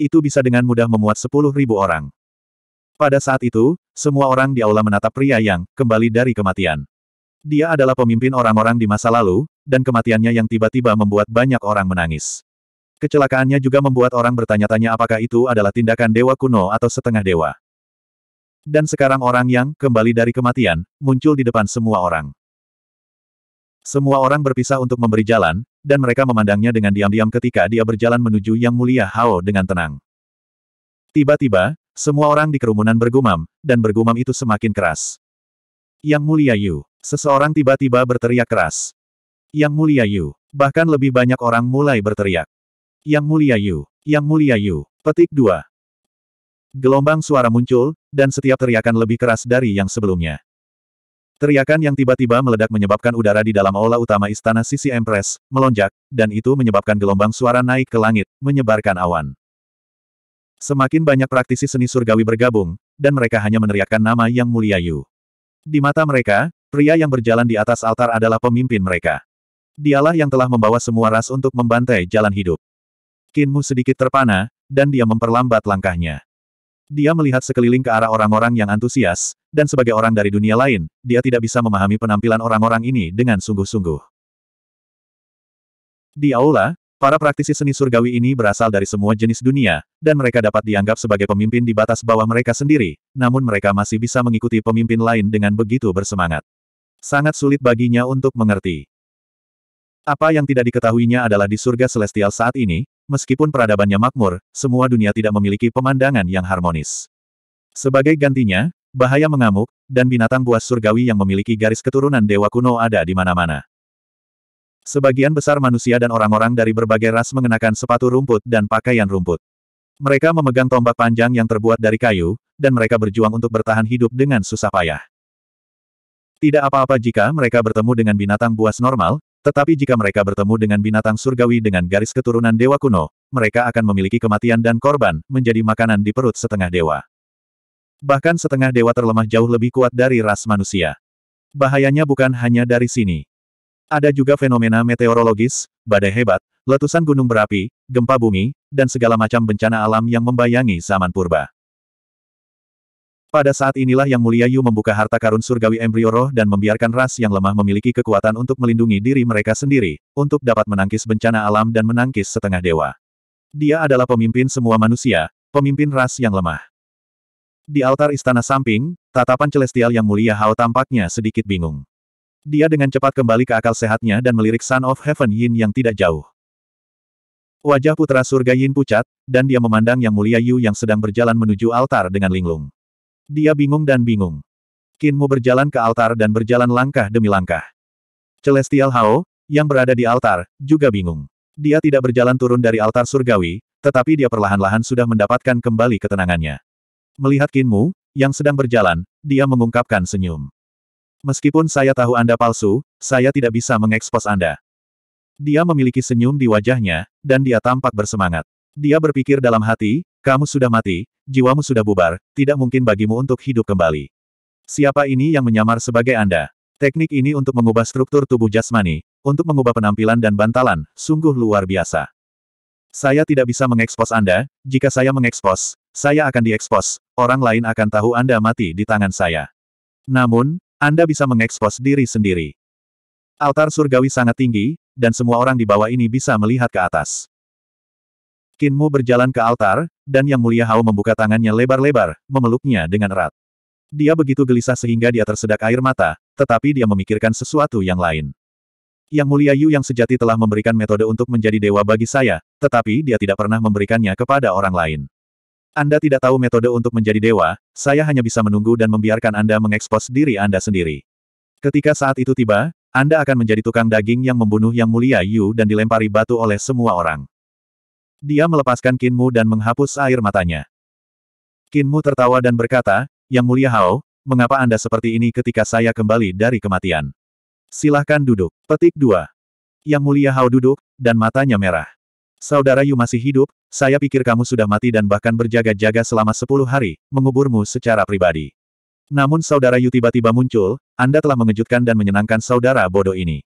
itu bisa dengan mudah memuat sepuluh ribu orang. Pada saat itu, semua orang di aula menatap pria yang kembali dari kematian. Dia adalah pemimpin orang-orang di masa lalu, dan kematiannya yang tiba-tiba membuat banyak orang menangis. Kecelakaannya juga membuat orang bertanya-tanya apakah itu adalah tindakan dewa kuno atau setengah dewa. Dan sekarang orang yang kembali dari kematian muncul di depan semua orang. Semua orang berpisah untuk memberi jalan, dan mereka memandangnya dengan diam-diam ketika dia berjalan menuju Yang Mulia Hao dengan tenang. Tiba-tiba, semua orang di kerumunan bergumam, dan bergumam itu semakin keras. Yang Mulia Yu, seseorang tiba-tiba berteriak keras. Yang Mulia Yu, bahkan lebih banyak orang mulai berteriak. Yang Mulia Yu, Yang Mulia Yu, petik dua. Gelombang suara muncul, dan setiap teriakan lebih keras dari yang sebelumnya. Teriakan yang tiba-tiba meledak menyebabkan udara di dalam aula utama istana sisi Empress melonjak, dan itu menyebabkan gelombang suara naik ke langit, menyebarkan awan. Semakin banyak praktisi seni surgawi bergabung, dan mereka hanya meneriakkan nama Yang Mulia Yu. Di mata mereka, pria yang berjalan di atas altar adalah pemimpin mereka. Dialah yang telah membawa semua ras untuk membantai jalan hidup. Kinmu sedikit terpana, dan dia memperlambat langkahnya. Dia melihat sekeliling ke arah orang-orang yang antusias, dan sebagai orang dari dunia lain, dia tidak bisa memahami penampilan orang-orang ini dengan sungguh-sungguh. Di aula, para praktisi seni surgawi ini berasal dari semua jenis dunia, dan mereka dapat dianggap sebagai pemimpin di batas bawah mereka sendiri, namun mereka masih bisa mengikuti pemimpin lain dengan begitu bersemangat. Sangat sulit baginya untuk mengerti. Apa yang tidak diketahuinya adalah di surga celestial saat ini, meskipun peradabannya makmur, semua dunia tidak memiliki pemandangan yang harmonis. Sebagai gantinya, bahaya mengamuk, dan binatang buas surgawi yang memiliki garis keturunan dewa kuno ada di mana-mana. Sebagian besar manusia dan orang-orang dari berbagai ras mengenakan sepatu rumput dan pakaian rumput. Mereka memegang tombak panjang yang terbuat dari kayu, dan mereka berjuang untuk bertahan hidup dengan susah payah. Tidak apa-apa jika mereka bertemu dengan binatang buas normal, tetapi jika mereka bertemu dengan binatang surgawi dengan garis keturunan dewa kuno, mereka akan memiliki kematian dan korban, menjadi makanan di perut setengah dewa. Bahkan setengah dewa terlemah jauh lebih kuat dari ras manusia. Bahayanya bukan hanya dari sini. Ada juga fenomena meteorologis, badai hebat, letusan gunung berapi, gempa bumi, dan segala macam bencana alam yang membayangi zaman purba. Pada saat inilah Yang Mulia Yu membuka harta karun surgawi embrio roh dan membiarkan ras yang lemah memiliki kekuatan untuk melindungi diri mereka sendiri, untuk dapat menangkis bencana alam dan menangkis setengah dewa. Dia adalah pemimpin semua manusia, pemimpin ras yang lemah. Di altar istana samping, tatapan celestial Yang Mulia Hao tampaknya sedikit bingung. Dia dengan cepat kembali ke akal sehatnya dan melirik Sun of Heaven Yin yang tidak jauh. Wajah putra surga Yin pucat, dan dia memandang Yang Mulia Yu yang sedang berjalan menuju altar dengan linglung. Dia bingung dan bingung. Kinmu berjalan ke altar dan berjalan langkah demi langkah. Celestial Hao, yang berada di altar, juga bingung. Dia tidak berjalan turun dari altar surgawi, tetapi dia perlahan-lahan sudah mendapatkan kembali ketenangannya. Melihat Kinmu, yang sedang berjalan, dia mengungkapkan senyum. Meskipun saya tahu Anda palsu, saya tidak bisa mengekspos Anda. Dia memiliki senyum di wajahnya, dan dia tampak bersemangat. Dia berpikir dalam hati, kamu sudah mati, jiwamu sudah bubar, tidak mungkin bagimu untuk hidup kembali. Siapa ini yang menyamar sebagai Anda? Teknik ini untuk mengubah struktur tubuh jasmani, untuk mengubah penampilan dan bantalan, sungguh luar biasa. Saya tidak bisa mengekspos Anda, jika saya mengekspos, saya akan diekspos, orang lain akan tahu Anda mati di tangan saya. Namun, Anda bisa mengekspos diri sendiri. Altar surgawi sangat tinggi, dan semua orang di bawah ini bisa melihat ke atas. Kinmu berjalan ke altar, dan Yang Mulia Hao membuka tangannya lebar-lebar, memeluknya dengan erat. Dia begitu gelisah sehingga dia tersedak air mata, tetapi dia memikirkan sesuatu yang lain. Yang Mulia Yu yang sejati telah memberikan metode untuk menjadi dewa bagi saya, tetapi dia tidak pernah memberikannya kepada orang lain. Anda tidak tahu metode untuk menjadi dewa, saya hanya bisa menunggu dan membiarkan Anda mengekspos diri Anda sendiri. Ketika saat itu tiba, Anda akan menjadi tukang daging yang membunuh Yang Mulia Yu dan dilempari batu oleh semua orang. Dia melepaskan Kinmu dan menghapus air matanya. Kinmu tertawa dan berkata, Yang Mulia Hao, mengapa Anda seperti ini ketika saya kembali dari kematian? Silahkan duduk. Petik 2. Yang Mulia Hao duduk, dan matanya merah. Saudara Yu masih hidup, saya pikir kamu sudah mati dan bahkan berjaga-jaga selama sepuluh hari, menguburmu secara pribadi. Namun Saudara Yu tiba-tiba muncul, Anda telah mengejutkan dan menyenangkan saudara bodoh ini.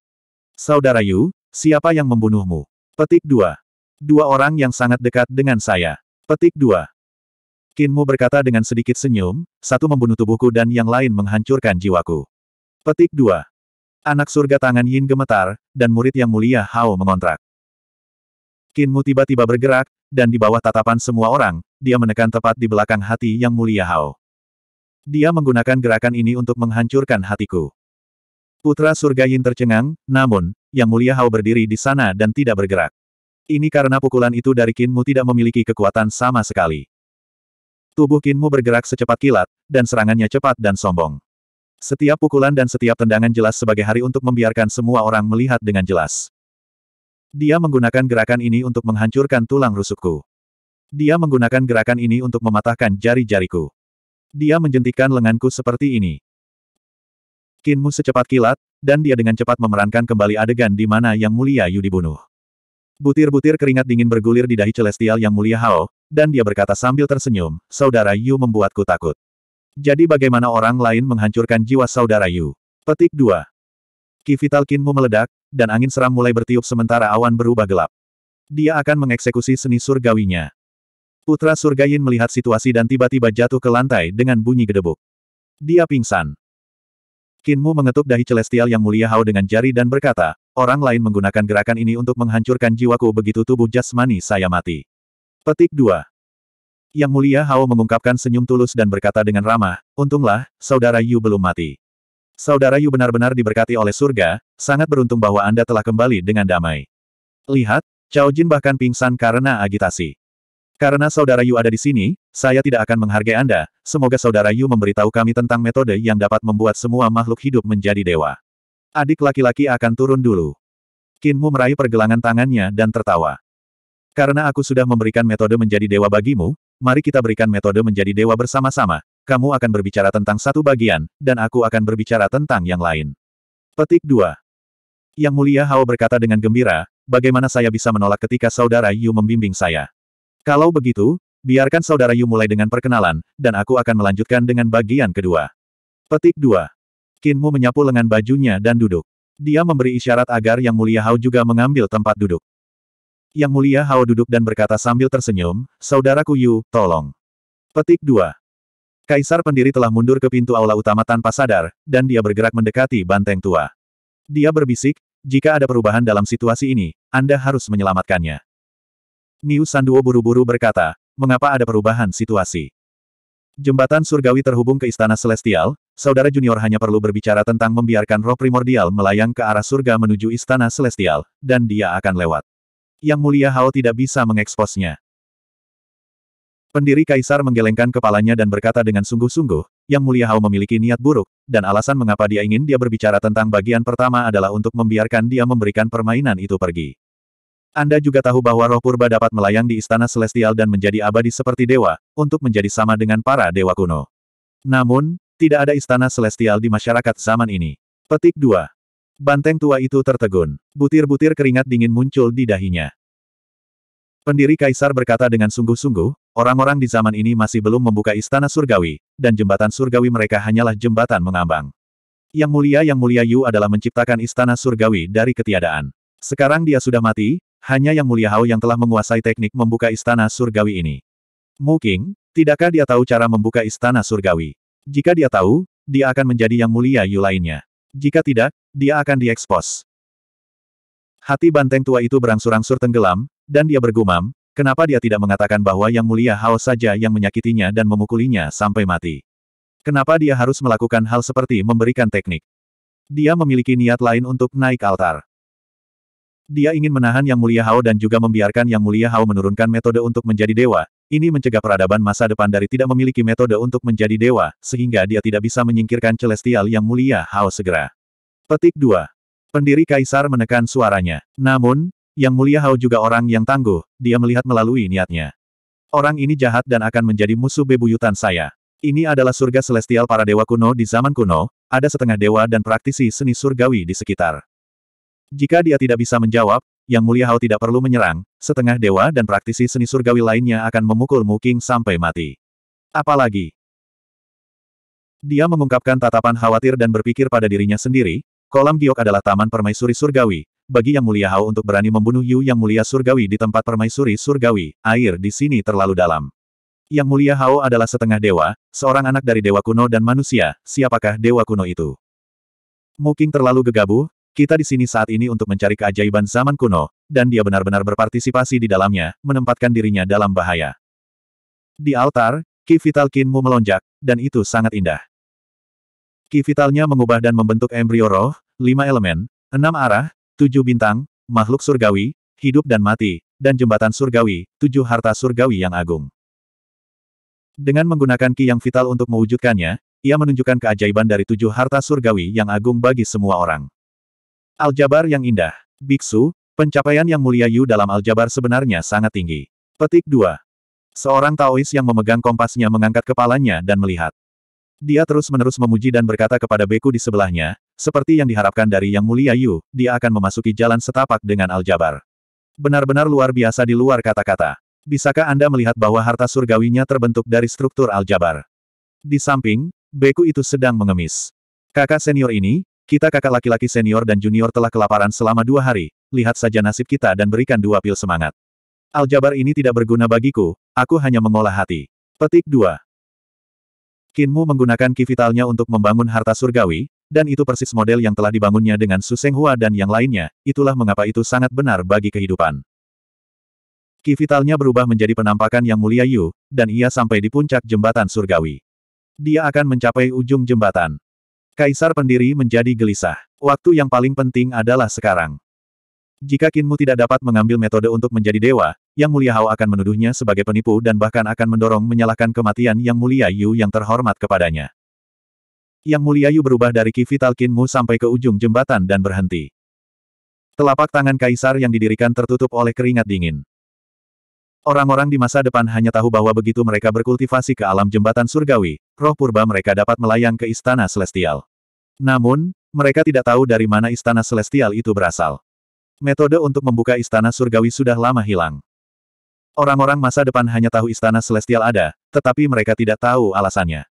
Saudara Yu, siapa yang membunuhmu? Petik 2. Dua orang yang sangat dekat dengan saya. Petik 2. Kinmu berkata dengan sedikit senyum, satu membunuh tubuhku dan yang lain menghancurkan jiwaku. Petik 2. Anak surga tangan Yin gemetar, dan murid yang mulia Hao mengontrak. Kinmu tiba-tiba bergerak, dan di bawah tatapan semua orang, dia menekan tepat di belakang hati yang mulia Hao. Dia menggunakan gerakan ini untuk menghancurkan hatiku. Putra surga Yin tercengang, namun, yang mulia Hao berdiri di sana dan tidak bergerak. Ini karena pukulan itu dari Kinmu tidak memiliki kekuatan sama sekali. Tubuh Kinmu bergerak secepat kilat, dan serangannya cepat dan sombong. Setiap pukulan dan setiap tendangan jelas sebagai hari untuk membiarkan semua orang melihat dengan jelas. Dia menggunakan gerakan ini untuk menghancurkan tulang rusukku. Dia menggunakan gerakan ini untuk mematahkan jari-jariku. Dia menjentikan lenganku seperti ini. Kinmu secepat kilat, dan dia dengan cepat memerankan kembali adegan di mana Yang Mulia Yu dibunuh. Butir-butir keringat dingin bergulir di dahi Celestial Yang Mulia Hao, dan dia berkata sambil tersenyum, Saudara Yu membuatku takut. Jadi bagaimana orang lain menghancurkan jiwa Saudara Yu? Petik 2. Kivital Kinmu meledak, dan angin seram mulai bertiup sementara awan berubah gelap. Dia akan mengeksekusi seni surgawinya. Putra Surga Yin melihat situasi dan tiba-tiba jatuh ke lantai dengan bunyi gedebuk. Dia pingsan. Kinmu mengetuk dahi Celestial Yang Mulia Hao dengan jari dan berkata, Orang lain menggunakan gerakan ini untuk menghancurkan jiwaku begitu tubuh jasmani saya mati. Petik 2. Yang Mulia Hao mengungkapkan senyum tulus dan berkata dengan ramah, Untunglah, Saudara Yu belum mati. Saudara Yu benar-benar diberkati oleh surga, sangat beruntung bahwa Anda telah kembali dengan damai. Lihat, Cao Jin bahkan pingsan karena agitasi. Karena Saudara Yu ada di sini, saya tidak akan menghargai Anda, semoga Saudara Yu memberitahu kami tentang metode yang dapat membuat semua makhluk hidup menjadi dewa. Adik laki-laki akan turun dulu. Kinmu meraih pergelangan tangannya dan tertawa. Karena aku sudah memberikan metode menjadi dewa bagimu, mari kita berikan metode menjadi dewa bersama-sama. Kamu akan berbicara tentang satu bagian, dan aku akan berbicara tentang yang lain. Petik 2. Yang mulia Hao berkata dengan gembira, bagaimana saya bisa menolak ketika saudara Yu membimbing saya? Kalau begitu, biarkan saudara Yu mulai dengan perkenalan, dan aku akan melanjutkan dengan bagian kedua. Petik 2. Kinmu menyapu lengan bajunya dan duduk. Dia memberi isyarat agar Yang Mulia Hao juga mengambil tempat duduk. Yang Mulia Hao duduk dan berkata sambil tersenyum, Saudaraku Yu, tolong. Petik 2. Kaisar pendiri telah mundur ke pintu aula utama tanpa sadar, dan dia bergerak mendekati banteng tua. Dia berbisik, jika ada perubahan dalam situasi ini, Anda harus menyelamatkannya. Niu Sanduo buru-buru berkata, mengapa ada perubahan situasi? Jembatan surgawi terhubung ke istana celestial, saudara junior hanya perlu berbicara tentang membiarkan roh primordial melayang ke arah surga menuju istana celestial, dan dia akan lewat. Yang mulia Hao tidak bisa mengeksposnya. Pendiri kaisar menggelengkan kepalanya dan berkata dengan sungguh-sungguh, Yang mulia Hao memiliki niat buruk, dan alasan mengapa dia ingin dia berbicara tentang bagian pertama adalah untuk membiarkan dia memberikan permainan itu pergi. Anda juga tahu bahwa roh purba dapat melayang di istana celestial dan menjadi abadi seperti dewa, untuk menjadi sama dengan para dewa kuno. Namun, tidak ada istana celestial di masyarakat zaman ini. Petik 2. Banteng tua itu tertegun. Butir-butir keringat dingin muncul di dahinya. Pendiri Kaisar berkata dengan sungguh-sungguh, orang-orang di zaman ini masih belum membuka istana surgawi, dan jembatan surgawi mereka hanyalah jembatan mengambang. Yang mulia Yang mulia Yu adalah menciptakan istana surgawi dari ketiadaan. Sekarang dia sudah mati, hanya Yang Mulia Hao yang telah menguasai teknik membuka istana surgawi ini. Mungkin, tidakkah dia tahu cara membuka istana surgawi? Jika dia tahu, dia akan menjadi Yang Mulia Yu lainnya. Jika tidak, dia akan diekspos. Hati banteng tua itu berangsur-angsur tenggelam, dan dia bergumam, kenapa dia tidak mengatakan bahwa Yang Mulia Hao saja yang menyakitinya dan memukulinya sampai mati. Kenapa dia harus melakukan hal seperti memberikan teknik? Dia memiliki niat lain untuk naik altar. Dia ingin menahan Yang Mulia Hao dan juga membiarkan Yang Mulia Hao menurunkan metode untuk menjadi dewa. Ini mencegah peradaban masa depan dari tidak memiliki metode untuk menjadi dewa, sehingga dia tidak bisa menyingkirkan Celestial Yang Mulia Hao segera. Petik 2. Pendiri Kaisar menekan suaranya. Namun, Yang Mulia Hao juga orang yang tangguh, dia melihat melalui niatnya. Orang ini jahat dan akan menjadi musuh bebuyutan saya. Ini adalah surga celestial para dewa kuno di zaman kuno, ada setengah dewa dan praktisi seni surgawi di sekitar. Jika dia tidak bisa menjawab, Yang Mulia Hao tidak perlu menyerang, setengah dewa dan praktisi seni surgawi lainnya akan memukul Muking sampai mati. Apalagi? Dia mengungkapkan tatapan khawatir dan berpikir pada dirinya sendiri, kolam giok adalah taman permaisuri surgawi, bagi Yang Mulia Hao untuk berani membunuh Yu Yang Mulia surgawi di tempat permaisuri surgawi, air di sini terlalu dalam. Yang Mulia Hao adalah setengah dewa, seorang anak dari dewa kuno dan manusia, siapakah dewa kuno itu? Muking terlalu gegabah, kita di sini saat ini untuk mencari keajaiban zaman kuno, dan dia benar-benar berpartisipasi di dalamnya, menempatkan dirinya dalam bahaya. Di altar, Ki Vital Kinmu melonjak, dan itu sangat indah. Ki Vitalnya mengubah dan membentuk embrio roh, lima elemen, enam arah, tujuh bintang, makhluk surgawi, hidup dan mati, dan jembatan surgawi, tujuh harta surgawi yang agung. Dengan menggunakan Ki yang vital untuk mewujudkannya, ia menunjukkan keajaiban dari tujuh harta surgawi yang agung bagi semua orang. Aljabar yang indah. Biksu, pencapaian yang mulia Yu dalam aljabar sebenarnya sangat tinggi. Petik 2. Seorang Taois yang memegang kompasnya mengangkat kepalanya dan melihat. Dia terus-menerus memuji dan berkata kepada beku di sebelahnya, seperti yang diharapkan dari Yang Mulia Yu, dia akan memasuki jalan setapak dengan aljabar. Benar-benar luar biasa di luar kata-kata. Bisakah Anda melihat bahwa harta surgawinya terbentuk dari struktur aljabar? Di samping, beku itu sedang mengemis. Kakak senior ini, kita kakak laki-laki senior dan junior telah kelaparan selama dua hari, lihat saja nasib kita dan berikan dua pil semangat. Aljabar ini tidak berguna bagiku, aku hanya mengolah hati. Petik 2. Kinmu menggunakan ki untuk membangun harta surgawi, dan itu persis model yang telah dibangunnya dengan Suseng Hua dan yang lainnya, itulah mengapa itu sangat benar bagi kehidupan. Ki berubah menjadi penampakan yang mulia Yu, dan ia sampai di puncak jembatan surgawi. Dia akan mencapai ujung jembatan. Kaisar pendiri menjadi gelisah. Waktu yang paling penting adalah sekarang. Jika Kinmu tidak dapat mengambil metode untuk menjadi dewa, Yang Mulia Hao akan menuduhnya sebagai penipu dan bahkan akan mendorong menyalahkan kematian Yang Mulia Yu yang terhormat kepadanya. Yang Mulia Yu berubah dari kivital Kinmu sampai ke ujung jembatan dan berhenti. Telapak tangan kaisar yang didirikan tertutup oleh keringat dingin. Orang-orang di masa depan hanya tahu bahwa begitu mereka berkultivasi ke alam jembatan surgawi, roh purba mereka dapat melayang ke istana celestial. Namun, mereka tidak tahu dari mana istana celestial itu berasal. Metode untuk membuka istana surgawi sudah lama hilang. Orang-orang masa depan hanya tahu istana celestial ada, tetapi mereka tidak tahu alasannya.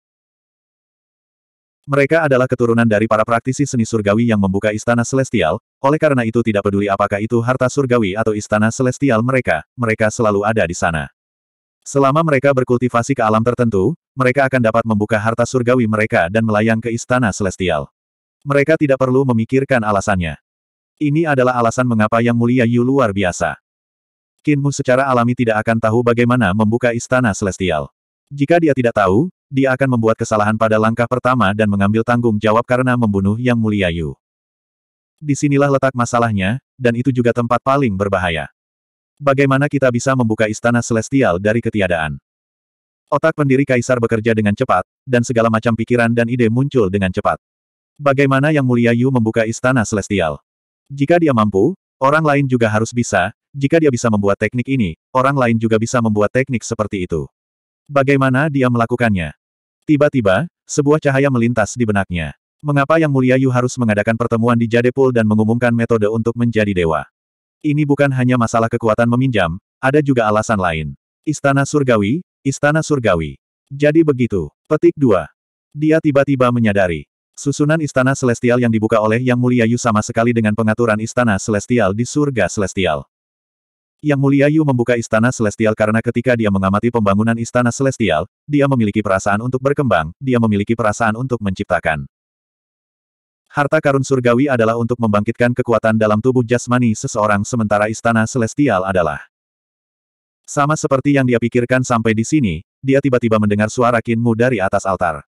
Mereka adalah keturunan dari para praktisi seni surgawi yang membuka istana celestial, oleh karena itu tidak peduli apakah itu harta surgawi atau istana celestial mereka, mereka selalu ada di sana. Selama mereka berkultivasi ke alam tertentu, mereka akan dapat membuka harta surgawi mereka dan melayang ke istana celestial. Mereka tidak perlu memikirkan alasannya. Ini adalah alasan mengapa Yang Mulia Yu luar biasa. Kinmu secara alami tidak akan tahu bagaimana membuka istana celestial. Jika dia tidak tahu, dia akan membuat kesalahan pada langkah pertama dan mengambil tanggung jawab karena membunuh Yang Mulia Yu. Disinilah letak masalahnya, dan itu juga tempat paling berbahaya. Bagaimana kita bisa membuka istana celestial dari ketiadaan? Otak pendiri kaisar bekerja dengan cepat, dan segala macam pikiran dan ide muncul dengan cepat. Bagaimana Yang Mulia Yu membuka istana celestial? Jika dia mampu, orang lain juga harus bisa, jika dia bisa membuat teknik ini, orang lain juga bisa membuat teknik seperti itu. Bagaimana dia melakukannya? Tiba-tiba, sebuah cahaya melintas di benaknya. Mengapa Yang Mulia Yu harus mengadakan pertemuan di Jadepul dan mengumumkan metode untuk menjadi dewa? Ini bukan hanya masalah kekuatan meminjam, ada juga alasan lain. Istana Surgawi, Istana Surgawi. Jadi begitu. Petik 2. Dia tiba-tiba menyadari. Susunan istana celestial yang dibuka oleh Yang Mulia Yu sama sekali dengan pengaturan istana celestial di surga celestial. Yang Mulia Yu membuka Istana Celestial karena ketika dia mengamati pembangunan Istana Celestial, dia memiliki perasaan untuk berkembang, dia memiliki perasaan untuk menciptakan. Harta karun surgawi adalah untuk membangkitkan kekuatan dalam tubuh jasmani seseorang sementara Istana Celestial adalah. Sama seperti yang dia pikirkan sampai di sini, dia tiba-tiba mendengar suara Kinmu dari atas altar.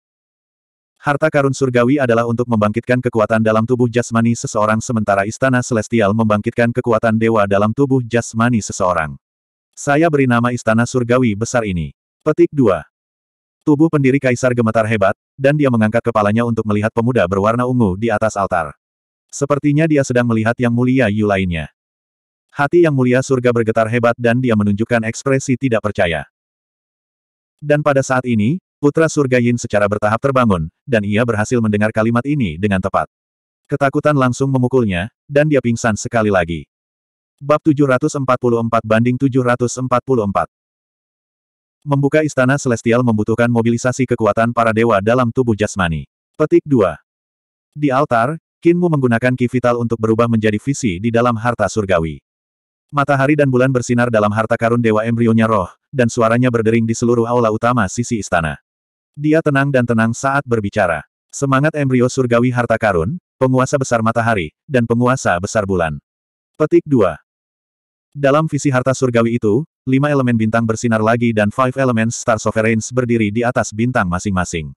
Harta karun surgawi adalah untuk membangkitkan kekuatan dalam tubuh jasmani seseorang sementara istana celestial membangkitkan kekuatan dewa dalam tubuh jasmani seseorang. Saya beri nama istana surgawi besar ini. Petik 2. Tubuh pendiri kaisar gemetar hebat, dan dia mengangkat kepalanya untuk melihat pemuda berwarna ungu di atas altar. Sepertinya dia sedang melihat yang mulia Yu lainnya. Hati yang mulia surga bergetar hebat dan dia menunjukkan ekspresi tidak percaya. Dan pada saat ini, Putra Surga Yin secara bertahap terbangun, dan ia berhasil mendengar kalimat ini dengan tepat. Ketakutan langsung memukulnya, dan dia pingsan sekali lagi. Bab 744 banding 744 Membuka Istana Celestial membutuhkan mobilisasi kekuatan para dewa dalam tubuh jasmani. Petik 2 Di altar, Kinmu menggunakan ki vital untuk berubah menjadi visi di dalam harta surgawi. Matahari dan bulan bersinar dalam harta karun dewa embrionya roh, dan suaranya berdering di seluruh aula utama sisi istana. Dia tenang dan tenang saat berbicara. Semangat embrio surgawi harta karun, penguasa besar matahari, dan penguasa besar bulan. Petik 2. Dalam visi harta surgawi itu, lima elemen bintang bersinar lagi dan five elements star sovereigns berdiri di atas bintang masing-masing.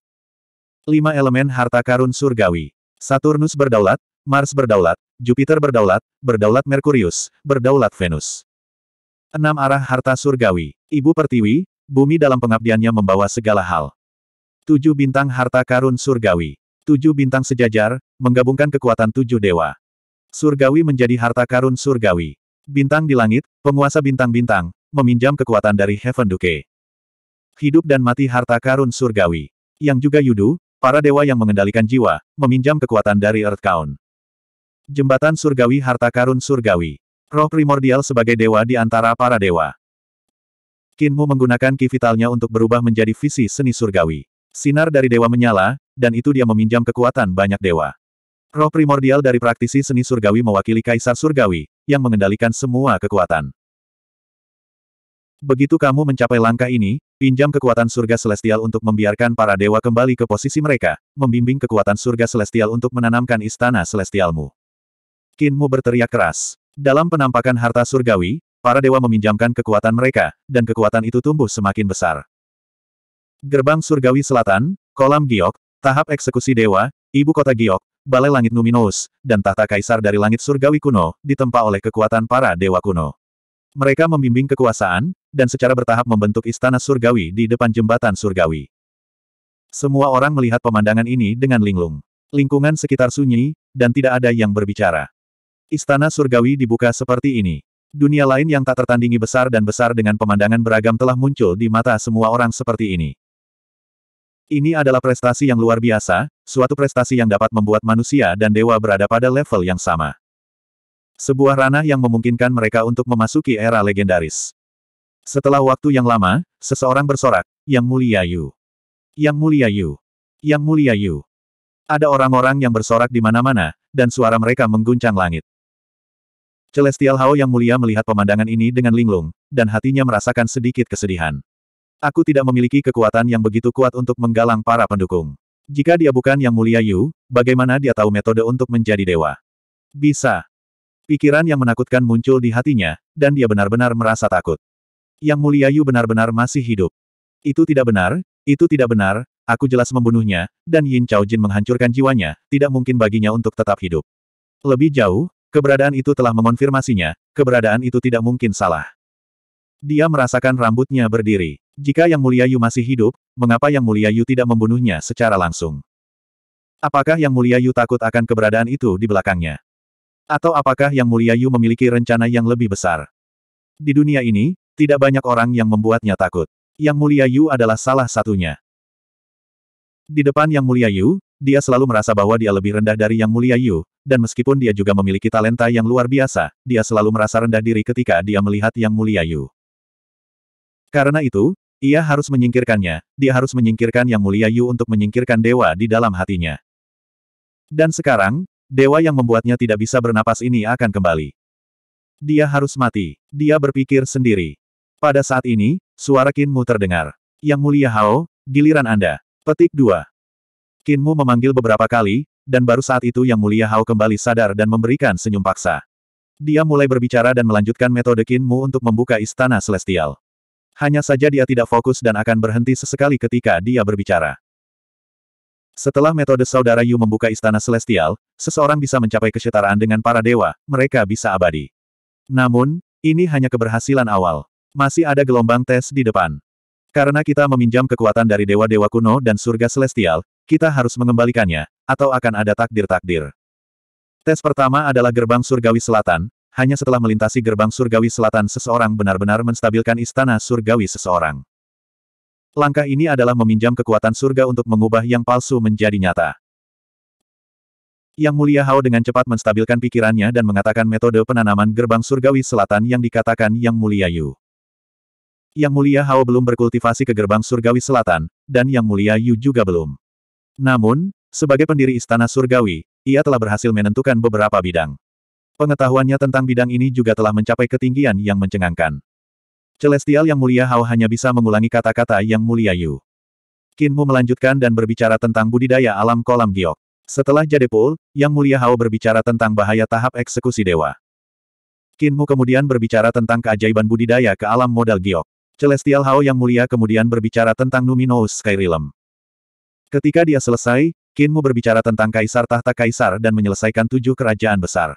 Lima elemen harta karun surgawi. Saturnus berdaulat, Mars berdaulat, Jupiter berdaulat, berdaulat Merkurius, berdaulat Venus. Enam arah harta surgawi. Ibu Pertiwi, bumi dalam pengabdiannya membawa segala hal. Tujuh bintang harta karun surgawi. Tujuh bintang sejajar, menggabungkan kekuatan tujuh dewa. Surgawi menjadi harta karun surgawi. Bintang di langit, penguasa bintang-bintang, meminjam kekuatan dari Heaven Duke. Hidup dan mati harta karun surgawi. Yang juga Yudu, para dewa yang mengendalikan jiwa, meminjam kekuatan dari Earth Count. Jembatan surgawi harta karun surgawi. Roh primordial sebagai dewa di antara para dewa. Kinmu menggunakan kivitalnya untuk berubah menjadi visi seni surgawi. Sinar dari dewa menyala, dan itu dia meminjam kekuatan banyak dewa. Roh primordial dari praktisi seni surgawi mewakili kaisar surgawi, yang mengendalikan semua kekuatan. Begitu kamu mencapai langkah ini, pinjam kekuatan surga celestial untuk membiarkan para dewa kembali ke posisi mereka, membimbing kekuatan surga celestial untuk menanamkan istana celestialmu. Kinmu berteriak keras. Dalam penampakan harta surgawi, para dewa meminjamkan kekuatan mereka, dan kekuatan itu tumbuh semakin besar. Gerbang Surgawi Selatan, Kolam Giok, Tahap Eksekusi Dewa, Ibu Kota Giok, Balai Langit Numinous, dan Tahta Kaisar dari Langit Surgawi Kuno, ditempa oleh kekuatan para Dewa Kuno. Mereka membimbing kekuasaan, dan secara bertahap membentuk Istana Surgawi di depan Jembatan Surgawi. Semua orang melihat pemandangan ini dengan linglung. Lingkungan sekitar sunyi, dan tidak ada yang berbicara. Istana Surgawi dibuka seperti ini. Dunia lain yang tak tertandingi besar dan besar dengan pemandangan beragam telah muncul di mata semua orang seperti ini. Ini adalah prestasi yang luar biasa, suatu prestasi yang dapat membuat manusia dan dewa berada pada level yang sama. Sebuah ranah yang memungkinkan mereka untuk memasuki era legendaris. Setelah waktu yang lama, seseorang bersorak, Yang Mulia Yu. Yang Mulia Yu. Yang Mulia Yu. Ada orang-orang yang bersorak di mana-mana, dan suara mereka mengguncang langit. Celestial Hao yang mulia melihat pemandangan ini dengan linglung, dan hatinya merasakan sedikit kesedihan. Aku tidak memiliki kekuatan yang begitu kuat untuk menggalang para pendukung. Jika dia bukan Yang Mulia Yu, bagaimana dia tahu metode untuk menjadi dewa? Bisa. Pikiran yang menakutkan muncul di hatinya, dan dia benar-benar merasa takut. Yang Mulia Yu benar-benar masih hidup. Itu tidak benar, itu tidak benar, aku jelas membunuhnya, dan Yin Chao Jin menghancurkan jiwanya, tidak mungkin baginya untuk tetap hidup. Lebih jauh, keberadaan itu telah mengonfirmasinya, keberadaan itu tidak mungkin salah. Dia merasakan rambutnya berdiri. Jika Yang Mulia Yu masih hidup, mengapa Yang Mulia Yu tidak membunuhnya secara langsung? Apakah Yang Mulia Yu takut akan keberadaan itu di belakangnya? Atau apakah Yang Mulia Yu memiliki rencana yang lebih besar? Di dunia ini, tidak banyak orang yang membuatnya takut. Yang Mulia Yu adalah salah satunya. Di depan Yang Mulia Yu, dia selalu merasa bahwa dia lebih rendah dari Yang Mulia Yu, dan meskipun dia juga memiliki talenta yang luar biasa, dia selalu merasa rendah diri ketika dia melihat Yang Mulia Yu. Karena itu, ia harus menyingkirkannya, dia harus menyingkirkan Yang Mulia Yu untuk menyingkirkan dewa di dalam hatinya. Dan sekarang, dewa yang membuatnya tidak bisa bernapas ini akan kembali. Dia harus mati, dia berpikir sendiri. Pada saat ini, suara Kinmu terdengar. Yang Mulia Hao, giliran Anda. Petik 2. Kinmu memanggil beberapa kali, dan baru saat itu Yang Mulia Hao kembali sadar dan memberikan senyum paksa. Dia mulai berbicara dan melanjutkan metode Kinmu untuk membuka istana celestial hanya saja dia tidak fokus dan akan berhenti sesekali ketika dia berbicara. Setelah metode saudara Yu membuka istana celestial, seseorang bisa mencapai kesetaraan dengan para dewa, mereka bisa abadi. Namun, ini hanya keberhasilan awal. Masih ada gelombang tes di depan. Karena kita meminjam kekuatan dari dewa-dewa kuno dan surga celestial, kita harus mengembalikannya, atau akan ada takdir-takdir. Tes pertama adalah gerbang surgawi selatan, hanya setelah melintasi gerbang surgawi selatan seseorang benar-benar menstabilkan istana surgawi seseorang. Langkah ini adalah meminjam kekuatan surga untuk mengubah yang palsu menjadi nyata. Yang Mulia Hao dengan cepat menstabilkan pikirannya dan mengatakan metode penanaman gerbang surgawi selatan yang dikatakan Yang Mulia Yu. Yang Mulia Hao belum berkultivasi ke gerbang surgawi selatan, dan Yang Mulia Yu juga belum. Namun, sebagai pendiri istana surgawi, ia telah berhasil menentukan beberapa bidang. Pengetahuannya tentang bidang ini juga telah mencapai ketinggian yang mencengangkan. Celestial yang mulia Hao hanya bisa mengulangi kata-kata yang mulia Yu. Kinmu melanjutkan dan berbicara tentang budidaya alam kolam giok. Setelah Jadepul, Yang Mulia Hao berbicara tentang bahaya tahap eksekusi dewa. Kinmu kemudian berbicara tentang keajaiban budidaya ke alam modal giok. Celestial Hao Yang Mulia kemudian berbicara tentang Numinous Sky Realm. Ketika dia selesai, Kinmu berbicara tentang kaisar tahta kaisar dan menyelesaikan tujuh kerajaan besar.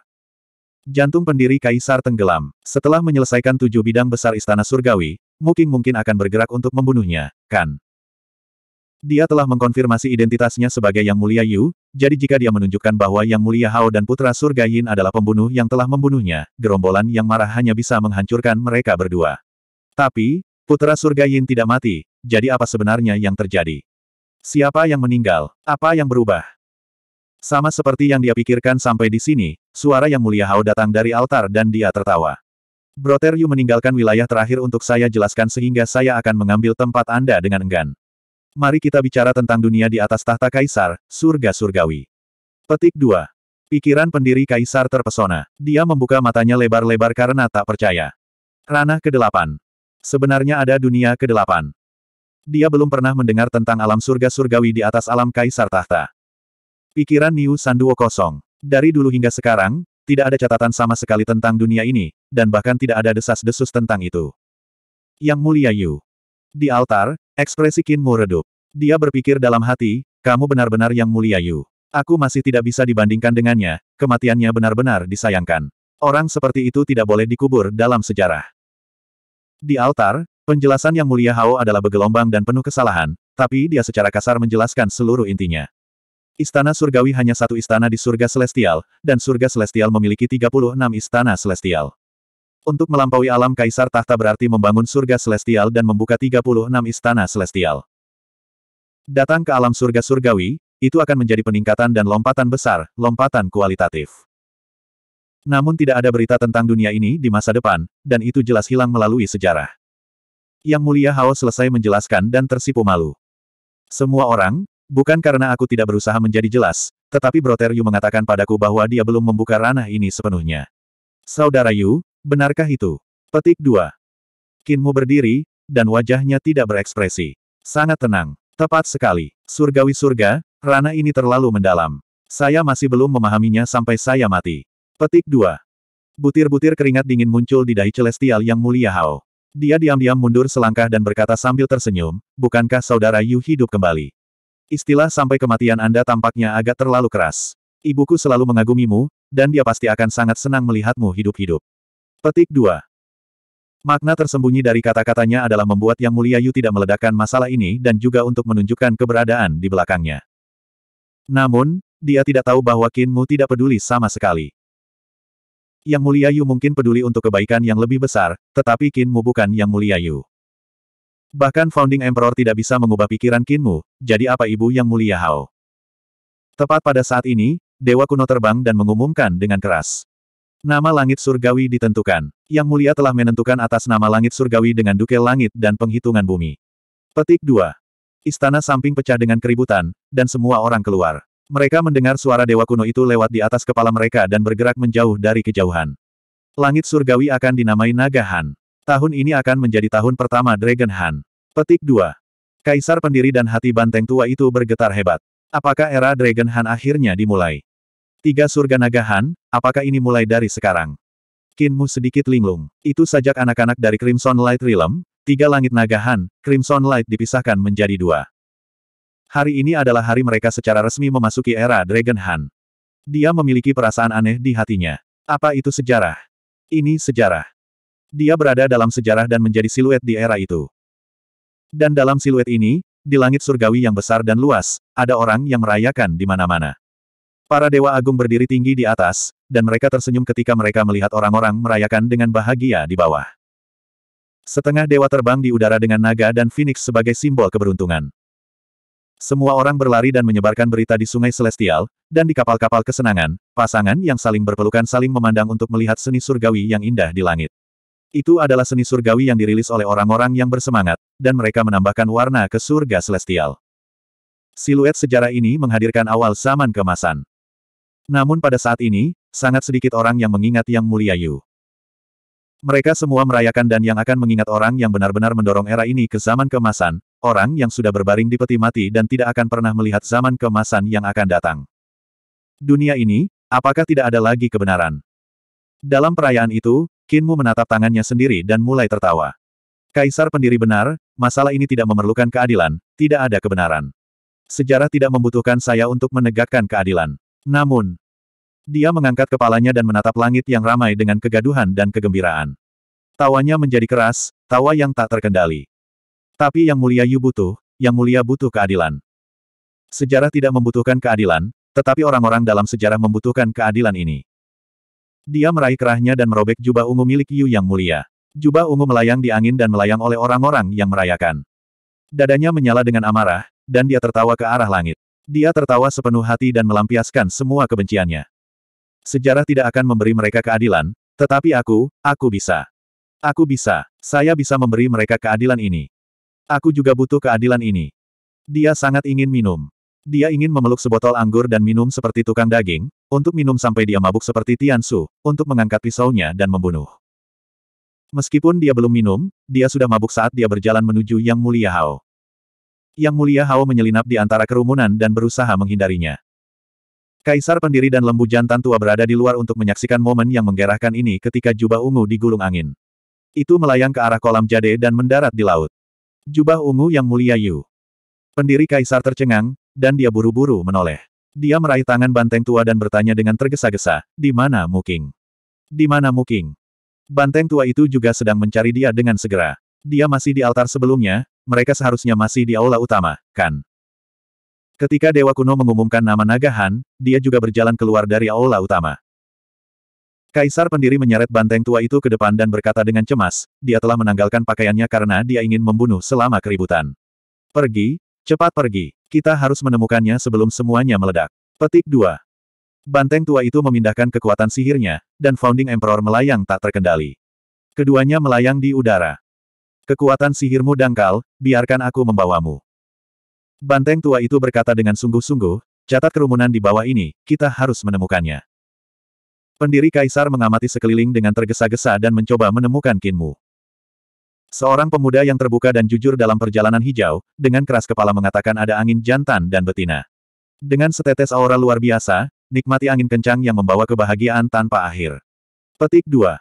Jantung pendiri Kaisar tenggelam. Setelah menyelesaikan tujuh bidang besar Istana Surgawi, mungkin mungkin akan bergerak untuk membunuhnya, kan? Dia telah mengkonfirmasi identitasnya sebagai Yang Mulia Yu, jadi jika dia menunjukkan bahwa Yang Mulia Hao dan Putra Surga Yin adalah pembunuh yang telah membunuhnya, gerombolan yang marah hanya bisa menghancurkan mereka berdua. Tapi, Putra Surga Yin tidak mati, jadi apa sebenarnya yang terjadi? Siapa yang meninggal? Apa yang berubah? Sama seperti yang dia pikirkan sampai di sini, suara yang mulia Hao datang dari altar dan dia tertawa. Brother Yu meninggalkan wilayah terakhir untuk saya jelaskan sehingga saya akan mengambil tempat Anda dengan enggan. Mari kita bicara tentang dunia di atas tahta kaisar, surga surgawi. Petik 2. Pikiran pendiri kaisar terpesona. Dia membuka matanya lebar-lebar karena tak percaya. Ranah ke-8. Sebenarnya ada dunia ke-8. Dia belum pernah mendengar tentang alam surga surgawi di atas alam kaisar tahta. Pikiran Niu Sanduo kosong. Dari dulu hingga sekarang, tidak ada catatan sama sekali tentang dunia ini, dan bahkan tidak ada desas-desus tentang itu. Yang mulia Yu. Di altar, ekspresi Mu redup. Dia berpikir dalam hati, kamu benar-benar yang mulia Yu. Aku masih tidak bisa dibandingkan dengannya, kematiannya benar-benar disayangkan. Orang seperti itu tidak boleh dikubur dalam sejarah. Di altar, penjelasan yang mulia Hao adalah bergelombang dan penuh kesalahan, tapi dia secara kasar menjelaskan seluruh intinya. Istana surgawi hanya satu istana di surga celestial, dan surga celestial memiliki 36 istana celestial. Untuk melampaui alam kaisar tahta berarti membangun surga celestial dan membuka 36 istana celestial. Datang ke alam surga surgawi, itu akan menjadi peningkatan dan lompatan besar, lompatan kualitatif. Namun tidak ada berita tentang dunia ini di masa depan, dan itu jelas hilang melalui sejarah. Yang Mulia Hao selesai menjelaskan dan tersipu malu. Semua orang, Bukan karena aku tidak berusaha menjadi jelas, tetapi Broter Yu mengatakan padaku bahwa dia belum membuka ranah ini sepenuhnya. Saudara Yu, benarkah itu? Petik 2. Kinmu berdiri, dan wajahnya tidak berekspresi. Sangat tenang. Tepat sekali. Surgawi surga, ranah ini terlalu mendalam. Saya masih belum memahaminya sampai saya mati. Petik 2. Butir-butir keringat dingin muncul di dahi Celestial yang mulia Hao. Dia diam-diam mundur selangkah dan berkata sambil tersenyum, bukankah saudara Yu hidup kembali? Istilah sampai kematian Anda tampaknya agak terlalu keras. Ibuku selalu mengagumimu, dan dia pasti akan sangat senang melihatmu hidup-hidup. Petik 2. Makna tersembunyi dari kata-katanya adalah membuat Yang Mulia Yu tidak meledakkan masalah ini dan juga untuk menunjukkan keberadaan di belakangnya. Namun, dia tidak tahu bahwa Kinmu tidak peduli sama sekali. Yang Mulia Yu mungkin peduli untuk kebaikan yang lebih besar, tetapi Kinmu bukan Yang Mulia Yu. Bahkan Founding Emperor tidak bisa mengubah pikiran Kinmu, jadi apa ibu yang mulia Hao? Tepat pada saat ini, Dewa Kuno terbang dan mengumumkan dengan keras. Nama langit surgawi ditentukan. Yang mulia telah menentukan atas nama langit surgawi dengan duke langit dan penghitungan bumi. Petik 2. Istana samping pecah dengan keributan, dan semua orang keluar. Mereka mendengar suara Dewa Kuno itu lewat di atas kepala mereka dan bergerak menjauh dari kejauhan. Langit surgawi akan dinamai Nagahan. Tahun ini akan menjadi tahun pertama Dragon Han. Petik 2. Kaisar pendiri dan hati banteng tua itu bergetar hebat. Apakah era Dragon Han akhirnya dimulai? Tiga surga naga Han, apakah ini mulai dari sekarang? Kinmu sedikit linglung. Itu sajak anak-anak dari Crimson Light Realm, tiga langit naga Han, Crimson Light dipisahkan menjadi dua. Hari ini adalah hari mereka secara resmi memasuki era Dragon Han. Dia memiliki perasaan aneh di hatinya. Apa itu sejarah? Ini sejarah dia berada dalam sejarah dan menjadi siluet di era itu. Dan dalam siluet ini, di langit surgawi yang besar dan luas, ada orang yang merayakan di mana-mana. Para dewa agung berdiri tinggi di atas, dan mereka tersenyum ketika mereka melihat orang-orang merayakan dengan bahagia di bawah. Setengah dewa terbang di udara dengan naga dan phoenix sebagai simbol keberuntungan. Semua orang berlari dan menyebarkan berita di sungai celestial, dan di kapal-kapal kesenangan, pasangan yang saling berpelukan saling memandang untuk melihat seni surgawi yang indah di langit. Itu adalah seni surgawi yang dirilis oleh orang-orang yang bersemangat, dan mereka menambahkan warna ke surga celestial. Siluet sejarah ini menghadirkan awal zaman kemasan. Namun pada saat ini, sangat sedikit orang yang mengingat Yang Mulia Yu. Mereka semua merayakan dan yang akan mengingat orang yang benar-benar mendorong era ini ke zaman kemasan, orang yang sudah berbaring di peti mati dan tidak akan pernah melihat zaman kemasan yang akan datang. Dunia ini, apakah tidak ada lagi kebenaran? Dalam perayaan itu, Kinmu menatap tangannya sendiri dan mulai tertawa. Kaisar pendiri benar, masalah ini tidak memerlukan keadilan, tidak ada kebenaran. Sejarah tidak membutuhkan saya untuk menegakkan keadilan. Namun, dia mengangkat kepalanya dan menatap langit yang ramai dengan kegaduhan dan kegembiraan. Tawanya menjadi keras, tawa yang tak terkendali. Tapi yang mulia Yu butuh, yang mulia butuh keadilan. Sejarah tidak membutuhkan keadilan, tetapi orang-orang dalam sejarah membutuhkan keadilan ini. Dia meraih kerahnya dan merobek jubah ungu milik Yu Yang Mulia. Jubah ungu melayang di angin dan melayang oleh orang-orang yang merayakan. Dadanya menyala dengan amarah, dan dia tertawa ke arah langit. Dia tertawa sepenuh hati dan melampiaskan semua kebenciannya. Sejarah tidak akan memberi mereka keadilan, tetapi aku, aku bisa. Aku bisa. Saya bisa memberi mereka keadilan ini. Aku juga butuh keadilan ini. Dia sangat ingin minum. Dia ingin memeluk sebotol anggur dan minum seperti tukang daging, untuk minum sampai dia mabuk seperti Tiansu, untuk mengangkat pisaunya dan membunuh. Meskipun dia belum minum, dia sudah mabuk saat dia berjalan menuju Yang Mulia Hao. Yang Mulia Hao menyelinap di antara kerumunan dan berusaha menghindarinya. Kaisar pendiri dan lembu jantan tua berada di luar untuk menyaksikan momen yang menggerahkan ini ketika jubah ungu digulung angin. Itu melayang ke arah kolam jade dan mendarat di laut. Jubah ungu yang mulia Yu. Pendiri kaisar tercengang, dan dia buru-buru menoleh. Dia meraih tangan banteng tua dan bertanya dengan tergesa-gesa, di mana Muking? Di mana Muking? Banteng tua itu juga sedang mencari dia dengan segera. Dia masih di altar sebelumnya, mereka seharusnya masih di aula utama, kan? Ketika Dewa Kuno mengumumkan nama Nagahan, dia juga berjalan keluar dari aula utama. Kaisar pendiri menyeret banteng tua itu ke depan dan berkata dengan cemas, dia telah menanggalkan pakaiannya karena dia ingin membunuh selama keributan. Pergi, Cepat pergi. Kita harus menemukannya sebelum semuanya meledak. Petik 2. Banteng tua itu memindahkan kekuatan sihirnya, dan Founding Emperor melayang tak terkendali. Keduanya melayang di udara. Kekuatan sihirmu dangkal, biarkan aku membawamu. Banteng tua itu berkata dengan sungguh-sungguh, catat kerumunan di bawah ini, kita harus menemukannya. Pendiri kaisar mengamati sekeliling dengan tergesa-gesa dan mencoba menemukan Kinmu. Seorang pemuda yang terbuka dan jujur dalam perjalanan hijau, dengan keras kepala mengatakan ada angin jantan dan betina. Dengan setetes aura luar biasa, nikmati angin kencang yang membawa kebahagiaan tanpa akhir. Petik 2.